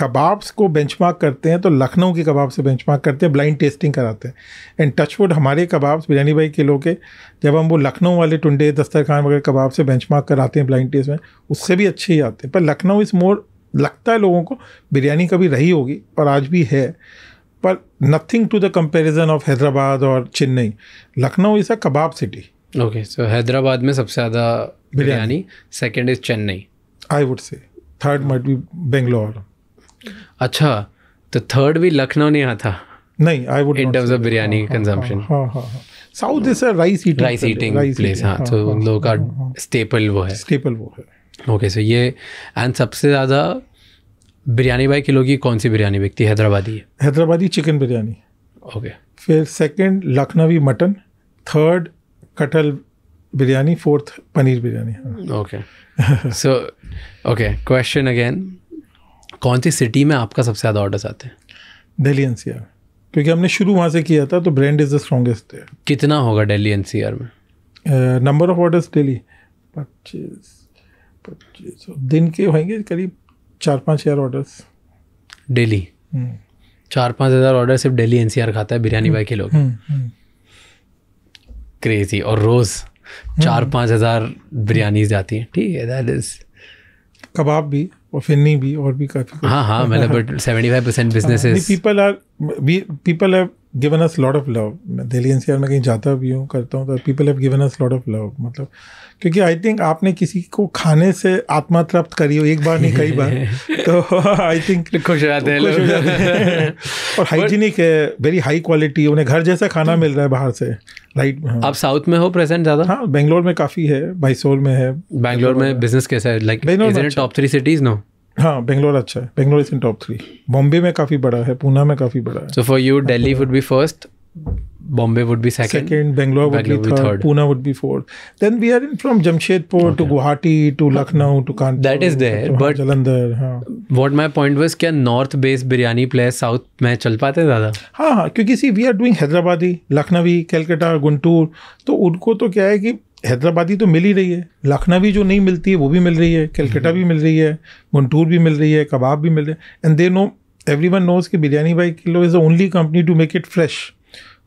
कबाब्स को बेंचमार्क करते हैं तो लखनऊ के कबाब से बेंचमार्क करते हैं ब्लाइंड टेस्टिंग कराते हैं एंड टचवुड हमारे कबाब्स बिरयानी भाई लोग के जब हम वो लखनऊ वाले टुंडे दस्तरखान वगैरह कबाब से बेंचमार्क कराते हैं ब्लाइंड टेस्ट में उससे भी अच्छे ही आते हैं पर लखनऊ इस मोर लगता है लोगों को बिरयानी कभी रही होगी और आज भी है पर nothing to the comparison of Hyderabad और Chennai Lucknow is a kebab city okay so Hyderabad में सबसे ज़्यादा biryani second is Chennai I would say third might be Bangalore अच्छा तो थर्ड भी लखनऊ नहीं आता नहीं I would in terms of biryani consumption south is rice eating rice eating place हाँ तो उन हाँ, लोगों का स्टेपल हाँ, हाँ, वो है स्टेपल वो है ओके सो ये एंड सबसे ज़्यादा बिरयानी बाई किलो की कौन सी बिरयानी बिकती हैदराबादी हैदराबादी चिकन बिरयानी ओके फिर सेकंड लखनवी मटन थर्ड कटल biryani fourth paneer biryani okay so okay question again कौन सी सिटी में आपका सबसे ज़्यादा ऑर्डर्स आते हैं दिल्ली एन क्योंकि हमने शुरू वहाँ से किया था तो ब्रांड इज़ द स्ट्रॉगेस्ट है कितना होगा दिल्ली एन में नंबर ऑफ ऑर्डर्स डेली पच्चीस पच्चीस दिन के होंगे करीब चार पाँच हज़ार ऑर्डर्स डेली हम्म। चार पाँच हज़ार ऑर्डर सिर्फ डेली एन खाता है बिरयानी बाई के लोग क्रेजी हम्म, हम्म, और रोज़ चार पाँच हज़ार बिरयानी जाती हैं ठीक है दैट इज़ कबाब भी और फिन्नी भी और भी काफ़ी हाँ हाँ मतलब seventy five percent businesses people are people have given us lot of love मैं दिल्ली एन में कहीं जाता भी हूँ करता हूँ तो people have given us lot of love मतलब क्योंकि आई थिंक आपने किसी को खाने से आत्मा तृप्त करी हो एक बार नहीं कई बार *laughs* तो आई थिंक तो खुश हो जाते हैं *laughs* और हाइजीनिक है वेरी हाई क्वालिटी उन्हें घर जैसा खाना तो मिल रहा है बाहर से राइट हाँ। आप साउथ में हो प्रेजेंट ज़्यादा हाँ बेंगलोर में काफ़ी है बाइसोल में है बैंगलोर में बिजनेस कैसा है like top three cities no हाँ बेंगलोर अच्छा है Bangalore is in top three Bombay में काफी बड़ा है पुणे में काफी बड़ा है so for you Delhi would be first Bombay would be second Bangalore would be third Pune would be fourth then we are in from Jamshedpur to Guwahati to Lucknow to कान that is there but Jalandhar हाँ व्हाट माय पॉइंट वाज क्या north based biryani place south में चल पाते ज्यादा हाँ हाँ क्योंकि see we are doing Hyderabadi Lucknowi Calcutta Guntur तो उनको तो क्या है कि हैदराबादी तो मिल ही रही है लखनवी जो नहीं मिलती है वो भी मिल रही है कलकत्ता भी मिल रही है गुंटूर भी मिल रही है कबाब भी मिल रहे हैं and they know everyone knows कि Biryani by Kilo is the only company to make it fresh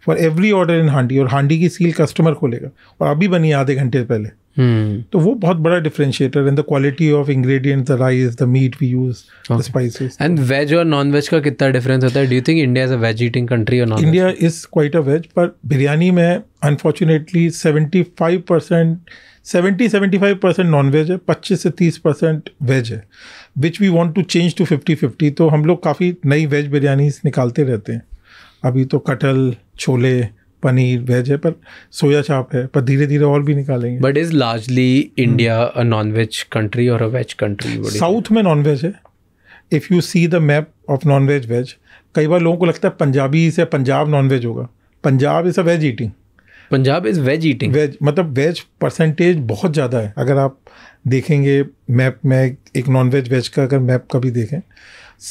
for every order in handi और हांडी की सील कस्टमर खोलेगा और अभी बनी आधे घंटे पहले तो वो बहुत बड़ा differentiator in the quality of ingredient the rice the meat we use the spices and veg और नॉन वेज का कितना डिफरेंस होता है do you think India is a veg eating country और non India is quite a veg पर बिरयानी में unfortunately seventy five percent seventy seventy five percent non veg है पच्चीस से तीस परसेंट वेज है which we want to change to fifty fifty तो हम लोग काफ़ी नई वेज बिरयानीज निकालते रहते हैं अभी तो कटहल छोले पनीर वेज है पर सोया चाप है पर धीरे धीरे और भी निकालेंगे but is largely India a non veg country और अ वेज कंट्री साउथ में नॉन वेज है if you see the map of non veg veg कई बार लोगों को लगता है पंजाबी से पंजाब नॉन वेज होगा Punjab is a veg eating Punjab is veg eating veg मतलब वेज परसेंटेज बहुत ज़्यादा है अगर आप देखेंगे मैप में एक नॉन वेज वेज का अगर मैप का भी देखें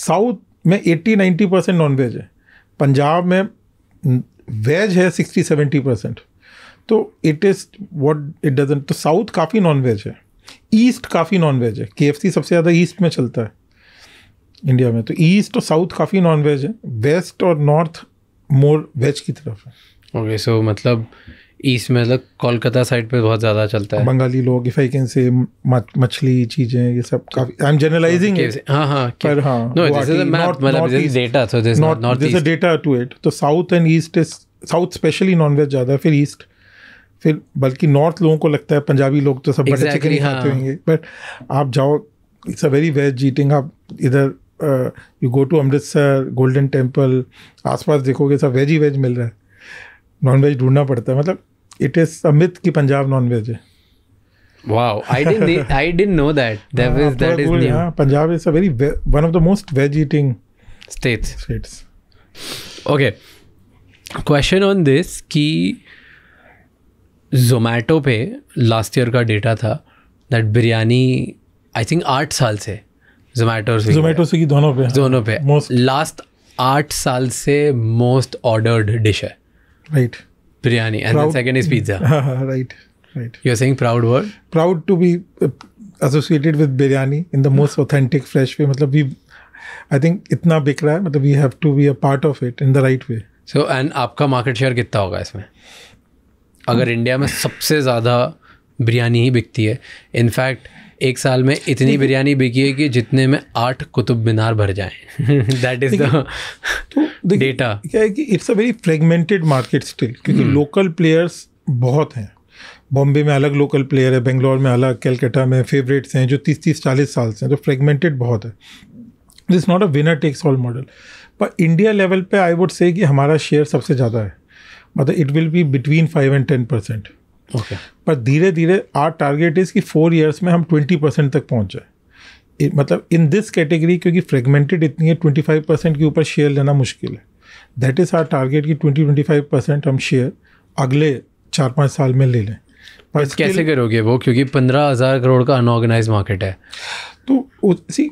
साउथ में eighty ninety percent non veg है पंजाब में वेज है सिक्सटी सेवेंटी परसेंट तो it is what it doesn't तो साउथ काफ़ी नॉन वेज है ईस्ट काफ़ी नॉन वेज है के सबसे ज़्यादा ईस्ट में चलता है इंडिया में तो ईस्ट और साउथ काफ़ी नॉन वेज है वेस्ट और नॉर्थ मोर वेज की तरफ है ओके okay, सो so, मतलब ईस्ट में मतलब कोलकाता साइड पे बहुत ज़्यादा चलता है बंगाली लोग इफ आई कैन से मछली चीज़ें ये सब काफ़ी आई एम जनरलाइजिंग हाँ, हाँ पर no this is data so this not not this is data to it तो south and east is south specially veg ज़्यादा फिर ईस्ट फिर बल्कि नॉर्थ लोगों को लगता है पंजाबी लोग तो सब बड़े exactly, चिकन ही हाँ. खाते होंगे बट आप जाओ it's a very veg eating आप इधर you go to Amritsar golden temple आसपास देखोगे सब वेज ही वेज मिल रहा है नॉन वेज ढूंढना पड़ता है मतलब it is a myth ki Punjab non-veg hai. Wow, I didn't I didn't know that. That yeah, was that is cool, new. Yeah, Punjab is a very ve- one of the most veg eating states. States. Okay. Question on this कि जोमेटो पे लास्ट ईयर का डेटा था दैट बिरयानी आई थिंक आठ साल से जोमेटो और जोमेटो स्विगी दोनों पे दोनों पे लास्ट आठ साल से मोस्ट ऑर्डर्ड डिश है right right. biryani and proud, the second is pizza uh, right right you are saying proud word proud to be associated with biryani in the most authentic fresh way matlab we i think itna think इतना बिक रहा है मतलब we have to be a part of it in the right way so and आपका मार्केट शेयर कितना होगा इसमें अगर इंडिया में सबसे ज़्यादा बिरयानी ही बिकती है इनफैक्ट एक साल में इतनी बिरयानी बिकी है कि जितने में आठ कुतुब मीनार भर जाए दैट इज द डेटा क्या है कि it's a very fragmented market still क्योंकि लोकल hmm. प्लेयर्स बहुत हैं बॉम्बे में अलग लोकल प्लेयर है बेंगलोर में अलग कैलकटा में फेवरेट्स हैं जो तीस तीस चालीस साल से हैं तो फ्रेगमेंटेड बहुत है this not a winner takes all model पर इंडिया लेवल पे आई वुड से कि हमारा शेयर सबसे ज़्यादा है मतलब it will be between five and ten percent okay पर धीरे धीरे आर टारगेट इज़ कि फोर ईयर्स में हम ट्वेंटी परसेंट तक पहुँच जाए मतलब इन दिस कैटेगरी क्योंकि फ्रेगमेंटेड इतनी है ट्वेंटी फाइव परसेंट के ऊपर शेयर लेना मुश्किल है दैट इज़ आर टारगेट कि ट्वेंटी ट्वेंटी फाइव परसेंट हम शेयर अगले चार पाँच साल में ले लें पर कैसे करोगे वो क्योंकि पंद्रह हज़ार करोड़ का अनऑर्गेनाइज मार्केट है तो सी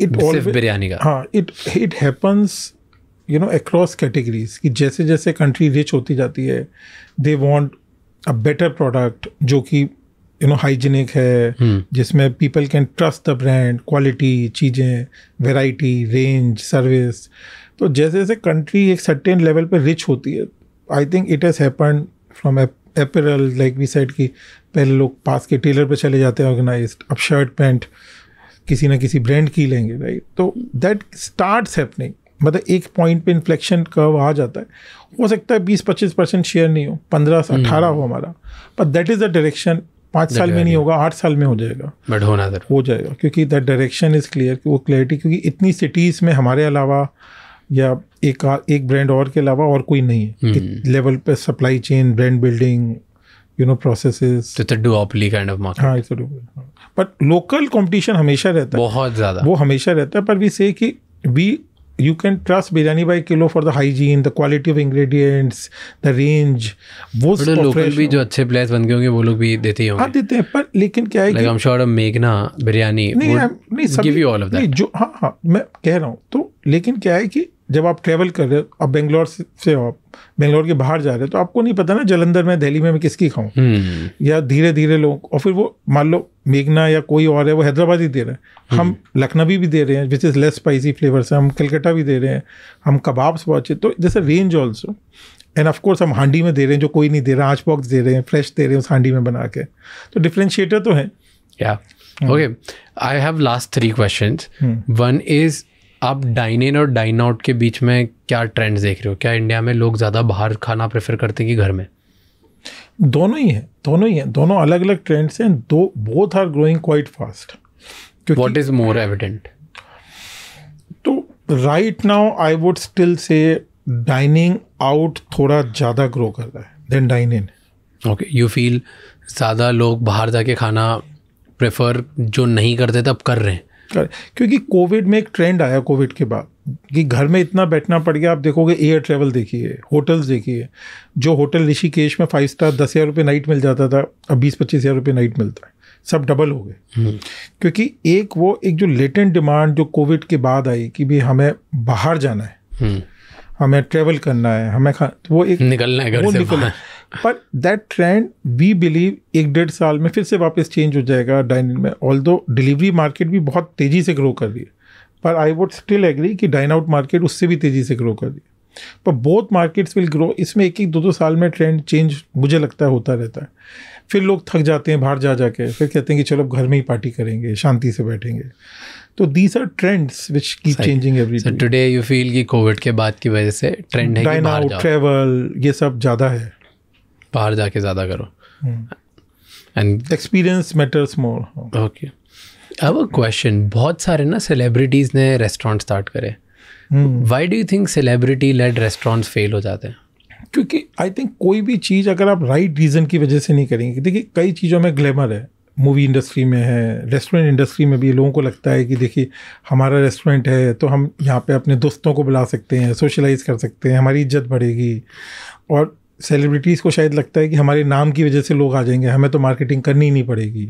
इट बिरयानी का हाँ it it happens you know across categories कि जैसे जैसे कंट्री रिच होती जाती है they want a better product जो कि यू नो हाइजीनिक है hmm. जिसमें people can trust the brand quality चीज़ें वेराइटी रेंज सर्विस तो जैसे जैसे कंट्री एक सर्टेन लेवल पर रिच होती है I think it has happen from apparel like we set कि पहले लोग पास के टेलर पर चले जाते हैं ऑर्गेनाइज अब शर्ट पैंट किसी ना किसी ब्रांड की लेंगे राइट तो दैट स्टार्ट हैपनिंग मतलब एक पॉइंट पे इन्फ्लेक्शन कर्व आ जाता है हो सकता है बीस पच्चीस परसेंट शेयर नहीं हो पंद्रह से हम्म। अठारह हो हमारा but that is the direction पाँच साल में नहीं होगा आठ साल में हो जाएगा बट होना हो जाएगा क्योंकि दैट डायरेक्शन इज़ क्लियर वो क्लैरिटी क्योंकि इतनी सिटीज़ में हमारे अलावा या एक एक ब्रांड और के अलावा और कोई नहीं है लेवल हम्म। पे supply chain brand building you know process but local competition हमेशा रहता है बहुत ज़्यादा वो हमेशा रहता है पर वी से कि we you can trust biryani by kilo for the hygiene the quality of ingredients the range वो लोकल भी जो अच्छे प्लेस बन गए होंगे वो लोग भी देते ही होंगे हाँ देते हैं पर लेकिन क्या है like I'm sure मेघना बिरयानी नहीं नहीं give you all of that नहीं जो हाँ हाँ मैं कह रहा हूँ तो लेकिन क्या है कि जब आप ट्रैवल कर रहे हो आप बेंगलोर से हो आप बेंगलोर के बाहर जा रहे हो तो आपको नहीं पता ना जलंधर में दिल्ली में मैं किसकी खाऊं हम्म। या धीरे धीरे लोग और फिर वो मान लो मेघना या कोई और है वो हैदराबाद ही दे रहे हैं हम्म। हम लखनवी भी दे रहे हैं which is less spicy flavour से हम कलकत्ता भी दे रहे हैं हम कबाब्स बहुत अच्छे तो this range also and of course हम हांडी में दे रहे हैं जो कोई नहीं दे रहा आँच बॉक्स दे रहे हैं फ्रेश दे रहे हैं उस हांडी में बना के तो डिफ्रेंशिएटर तो है या okay I have last three question one is आप डाइन इन और डाइन आउट के बीच में क्या ट्रेंड्स देख रहे हो क्या इंडिया में लोग ज़्यादा बाहर खाना प्रेफर करते हैं कि घर में दोनों ही हैं दोनों ही हैं दोनों अलग अलग ट्रेंड्स हैं दो both are growing quite fast what is more evident तो right now I would still say dining out थोड़ा ज़्यादा ग्रो कर रहा है then dine in okay you feel ज़्यादा लोग बाहर जाके खाना प्रेफर जो नहीं करते थे अब कर रहे हैं क्योंकि कोविड में एक ट्रेंड आया कोविड के बाद कि घर में इतना बैठना पड़ गया आप देखोगे एयर ट्रेवल देखिए होटल्स देखिए जो होटल ऋषिकेश में फाइव स्टार दस हज़ार रुपये नाइट मिल जाता था अब बीस पच्चीस हज़ार रुपये नाइट मिलता है सब डबल हो गए हम्म। क्योंकि एक वो एक जो लेटेंट डिमांड जो कोविड के बाद आई कि भाई हमें बाहर जाना है हम्म। हमें ट्रेवल करना है हमें खा तो वो एक निकलना है घर वो से निकलना है पर दैट ट्रेंड वी बिलीव एक डेढ़ साल में फिर से वापस चेंज हो जाएगा डाइन में ऑल डिलीवरी मार्केट भी बहुत तेज़ी से ग्रो कर रही है पर आई वुड स्टिल एग्री कि डाइन आउट मार्केट उससे भी तेज़ी से ग्रो कर रही है पर बोथ मार्केट्स विल ग्रो इसमें एक एक दो दो साल में ट्रेंड चेंज मुझे लगता है होता रहता है फिर लोग थक जाते हैं बाहर जा जा कर फिर कहते हैं कि चलो घर में ही पार्टी करेंगे शांति से बैठेंगे तो दीज आर ट्रेंड्स विच की changing every today you feel कि कोविड के बाद की वजह से ट्रेंड है कि बाहर ट्रेवल ये सब ज़्यादा है बाहर जाके ज़्यादा करो and experience matters more okay अब क्वेश्चन बहुत सारे ना सेलिब्रिटीज़ ने रेस्टोरेंट स्टार्ट करे why do you think celebrity led restaurant fail हो जाते हैं क्योंकि आई थिंक कोई भी चीज़ अगर आप राइट right रीज़न की वजह से नहीं करेंगे देखिए कई चीज़ों में ग्लैमर है मूवी इंडस्ट्री में है रेस्टोरेंट इंडस्ट्री में भी लोगों को लगता है कि देखिए हमारा रेस्टोरेंट है तो हम यहाँ पे अपने दोस्तों को बुला सकते हैं सोशलाइज कर सकते हैं हमारी इज्जत बढ़ेगी और सेलिब्रिटीज़ को शायद लगता है कि हमारे नाम की वजह से लोग आ जाएंगे हमें तो मार्केटिंग करनी ही नहीं पड़ेगी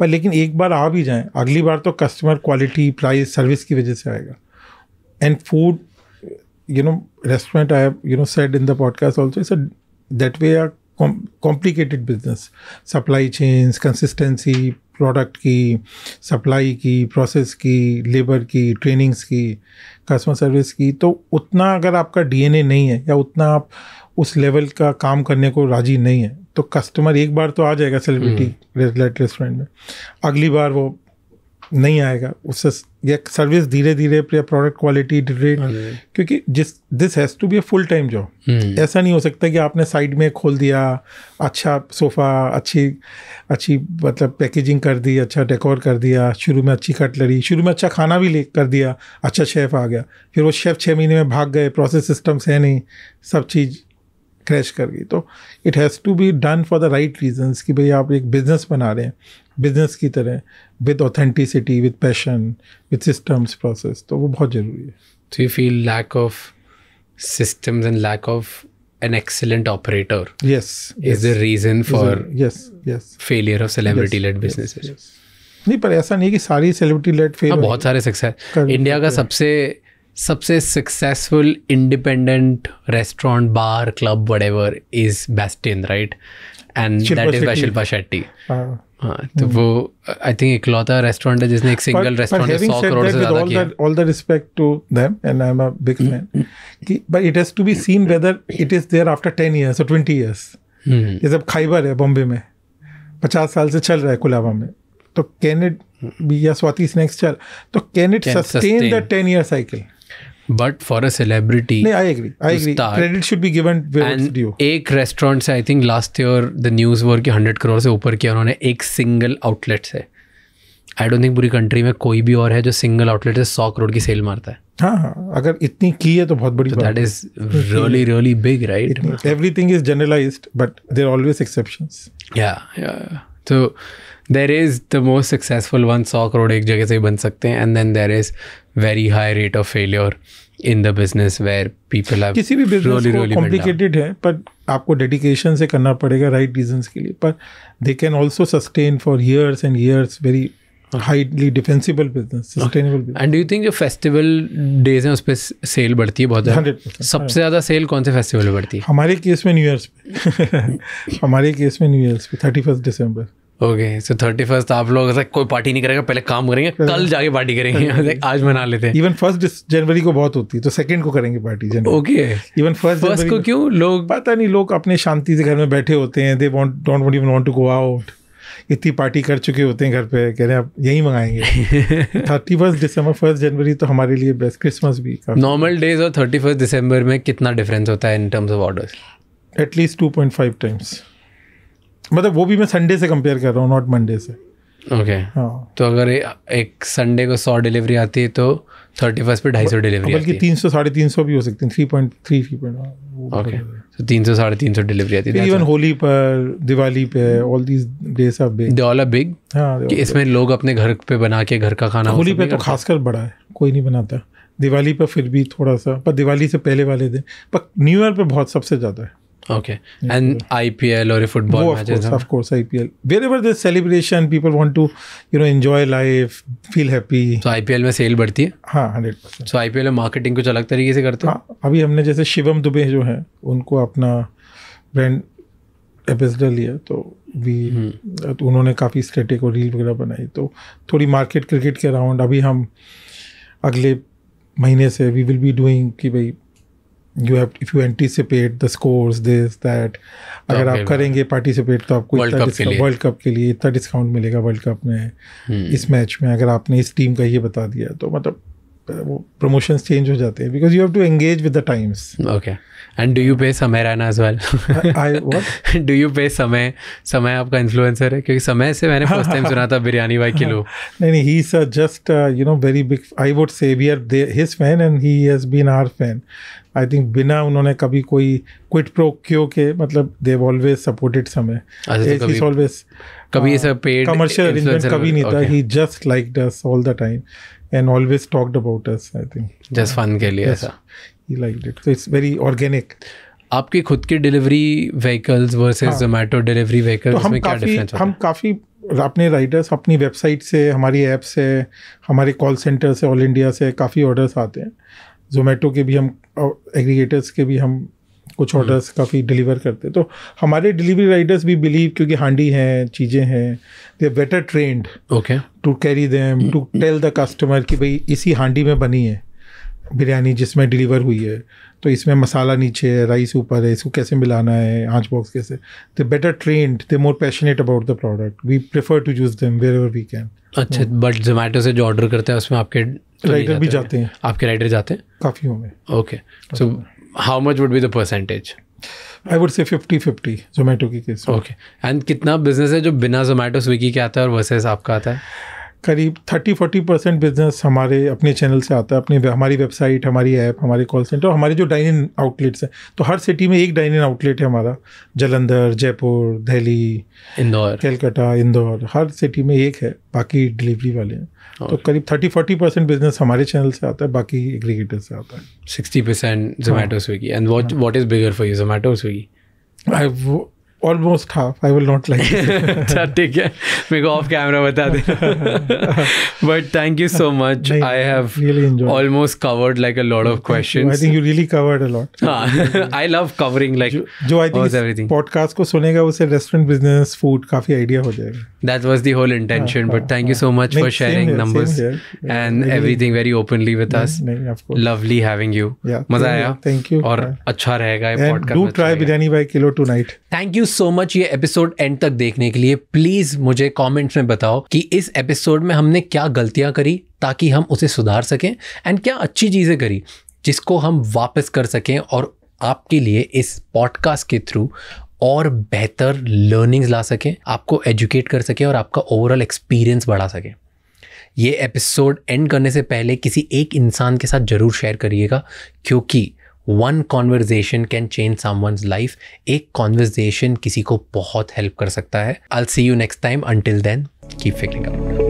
पर लेकिन एक बार आ भी जाएं अगली बार तो कस्टमर क्वालिटी प्राइस सर्विस की वजह से आएगा and food you know restaurant I you know said in the podcast also it's that we are complicated business supply chains consistency product की सप्लाई की प्रोसेस की लेबर की ट्रेनिंग्स की कस्टमर सर्विस की तो उतना अगर आपका डीएनए नहीं है या उतना आप उस लेवल का काम करने को राजी नहीं है तो कस्टमर एक बार तो आ जाएगा सेलिब्रिटी हम्म। रेस्टोरेंट में अगली बार वो नहीं आएगा उससे यह सर्विस धीरे धीरे प्रोडक्ट क्वालिटी डिग्रेड क्योंकि जिस this has to be a full time job ऐसा नहीं हो सकता कि आपने साइड में खोल दिया अच्छा सोफ़ा अच्छी अच्छी मतलब पैकेजिंग कर दी अच्छा डेकोर कर दिया शुरू में अच्छी कटलरी शुरू में अच्छा खाना भी ले कर दिया अच्छा शेफ़ आ गया फिर वो शेफ़ छः महीने में भाग गए प्रोसेस सिस्टम्स है नहीं सब चीज़ क्रैश कर गई तो it has to be done for the right reasons कि भाई आप एक बिज़नेस बना रहे हैं बिज़नेस की तरह with authenticity with passion with systems process तो वो बहुत ज़रूरी है तो you feel lack of systems and lack of an excellent operator yes is the reason for yes yes failure of celebrity celebrity business नहीं पर ऐसा नहीं कि सारी सेलिब्रिटी लेड फेल बहुत सारे सक्सेस इंडिया का सबसे सबसे successful independent restaurant bar club ever is best in right and is Shilpa Shetty तो वो आई थिंक इकलौता रेस्टोरेंट है जिसने एक सिंगल रेस्टोरेंट सौ करोड़ से ज़्यादा किया all the respect to them and I M a big fan कि but it has to be seen whether it is there after और ये सब खाइबर है बॉम्बे में पचास साल से चल रहा है कुलाबा में तो कैन इट बी या स्वाति स्नैक्स चल तो can it sustain the ten year cycle but for a celebrity no, i agree i एक रेस्टोरेंट से I think last year the news work hundred crore से ऊपर किया उन्होंने एक सिंगल आउटलेट से आई डोंट थिंक पूरी कंट्री में कोई भी और है जो सिंगल आउटलेट से सौ करोड़ की सेल मारता है हाँ हाँ अगर इतनी की है तो बहुत बड़ी that is really really big right everything is generalised but there always exceptions या तो there is the most successful one सौ करोड़ एक जगह से ही बन सकते हैं and then there is very high rate of failure in the business where people are किसी भी बिजनेस कॉम्प्लिकेटेड है पर आपको डेडिकेशन से करना पड़ेगा राइट रीजन के लिए पर they can also sustain for years and years very highly defensible business sustainable and do you think जो फेस्टिवल डेज हैं उस पर सेल बढ़ती है बहुत हंड्रेड सबसे ज़्यादा सेल कौन से फेस्टिवल में बढ़ती है हमारे केस में न्यू ईयर्स पे *laughs* हमारे केस में न्यू ईयर्स पे thirty first December okay so thirty first आप लोग ऐसा कोई पार्टी नहीं करेगा पहले काम करेंगे कल जाके पार्टी करेंगे आज मना लेते हैं इवन फर्स्ट जनवरी को बहुत होती है तो सेकंड को करेंगे party January okay even first first को क्यों लोग पता नहीं लोग अपने शांति से घर में बैठे होते हैं they want don't want even want to go out इतनी पार्टी कर चुके होते हैं घर पे कह रहे हैं आप यही मंगाएंगे thirty first December first January तो हमारे लिए बेस्ट क्रिसमस भी नॉर्मल डेज और थर्टी फर्स्ट दिसंबर में कितना डिफरेंस होता है in terms of order at least two point five times मतलब वो भी मैं संडे से कंपेयर कर रहा हूँ नॉट मंडे से ओके okay. हाँ तो अगर एक संडे को सौ डिलीवरी आती है तो थर्टी फर्स्ट पर ढाई सौ डिलीवरी हाँ, बल्कि तीन सौ साढ़े तीन सौ भी हो सकती हाँ, है three point three three point okay तो तीन सौ साढ़े तीन सौ डिलीवरी आती है इवन होली पर दिवाली पे all these days are big all are big कि इसमें लोग अपने घर पे बना के घर का खाना होली पे तो खासकर बड़ा है कोई नहीं बनाता दिवाली पर फिर भी थोड़ा सा पर दिवाली से पहले वाले दिन पर न्यू ईयर पर बहुत सबसे ज़्यादा है Okay. Yeah. And IPL or a football oh, of matches. Course, Of course, IPL. Wherever there's celebration, people want to, you know, enjoy life, feel happy. So IPL So IPL जैसे शिवम दुबे जो है उनको अपना ब्रांड एम्बेसडर लिया तो भी तो उन्होंने काफ़ी स्टेटिक और रील वगैरह बनाई तो थोड़ी मार्केट क्रिकेट के अराउंड अभी हम अगले महीने से वी विल बी डूइंग कि भाई you have if you anticipate the scores this that अगर आप करेंगे पार्टिसिपेट तो आपको इतना डिस्काउंट वर्ल्ड कप के लिए इतना डिस्काउंट मिलेगा वर्ल्ड कप में हम्म। इस मैच में अगर आपने इस टीम का ये बता दिया तो मतलब वो प्रमोशंस चेंज हो जाते हैं because you have to engage with the times okay and do you पे समय रहना as well I what do you पे समय समय आपका इन्फ्लुएंसर है क्योंकि समय से मैंने फर्स्ट टाइम सुना था बिरयानी बाई किलो *laughs* नहीं नहीं he is just you know very big I would say we are his fan and he has been our fan I think बिना उन्होंने कभी कोई क्विट प्रो क्यों के मतलब देव ऑलवेज सपोर्टेड समय ऑलवेज अच्छा, तो कभी ऐसा पेड कमर्शियल अरेंजमेंट कभी नहीं था he just like us all the time and always talked about us I think just fun के लिए ऐसा ही like it so it's very organic आपकी खुद की delivery vehicles versus Zomato delivery vehicles में क्या डिफरेंस है हम काफ़ी अपने राइडर्स अपनी वेबसाइट से हमारी ऐप से हमारे कॉल सेंटर से ऑल इंडिया से काफ़ी ऑर्डर्स आते हैं जोमेटो के भी हम एग्रीगेटर्स के भी हम कुछ ऑर्डर्स काफ़ी डिलीवर करते तो हमारे डिलीवरी राइडर्स भी बिलीव क्योंकि हांडी हैं चीज़ें हैं they are better trained okay to carry them to tell the customer कि भाई इसी हांडी में बनी है बिरयानी जिसमें डिलीवर हुई है तो इसमें मसाला नीचे है राइस ऊपर है इसको कैसे मिलाना है आँच बॉक्स कैसे they better trained they more passionate about the product we prefer to use them wherever we वी कैन अच्छा बट हम्म। जोमेटो से जो ऑर्डर करते हैं उसमें आपके तो राइडर भी जाते हैं आपके राइडर जाते हैं काफ़ी होंगे okay so how much would be the percentage I would say fifty fifty Zomato की केस ओके एंड कितना बिजनेस है जो बिना जोमेटो स्विगी के आता है और वर्सेस आपका आता है करीब थर्टी फोर्टी परसेंट बिजनेस हमारे अपने चैनल से आता है अपने हमारी वेबसाइट हमारी ऐप हमारे कॉल सेंटर हमारे जो डाइन इन आउटलेट्स हैं तो हर सिटी में एक डाइन इन आउटलेट है हमारा जलंधर जयपुर दिल्ली इंदौर कलकत्ता इंदौर हर सिटी में एक है बाकी डिलीवरी वाले हैं तो करीब थर्टी फोर्टी परसेंट बिजनेस हमारे चैनल से आता है बाकी एग्रीगेटर से आता है sixty percent Zomato Swiggy and what what is bigger for you Zomato Swiggy I almost half I will not like अच्छा ठीक है मेरे को ऑफ कैमरा बता दे but thank you so much I have almost covered like a lot of questions I think you really covered a lot I love covering like जो आई थिंक एवरीथिंग पॉडकास्ट को सुनेगा उसे रेस्टोरेंट बिजनेस फूड काफी आइडिया हो जाएगा that was the whole intention but thank you so much for sharing numbers and everything very openly with us lovely having you मजा आया थैंक यू और अच्छा रहेगा ये podcast do try biryani by kilo tonight thank you so much ये एपिसोड एंड तक देखने के लिए प्लीज मुझे कमेंट्स में बताओ कि इस एपिसोड में हमने क्या गलतियां करी ताकि हम उसे सुधार सकें एंड क्या अच्छी चीज़ें करी जिसको हम वापस कर सकें और आपके लिए इस पॉडकास्ट के थ्रू और बेहतर लर्निंग्स ला सकें आपको एजुकेट कर सकें और आपका ओवरऑल एक्सपीरियंस बढ़ा सकें ये एपिसोड एंड करने से पहले किसी एक इंसान के साथ ज़रूर शेयर करिएगा क्योंकि one conversation can change some life एक कॉन्वर्जेशन किसी को बहुत हेल्प कर सकता है I see you next time until then keep figuring out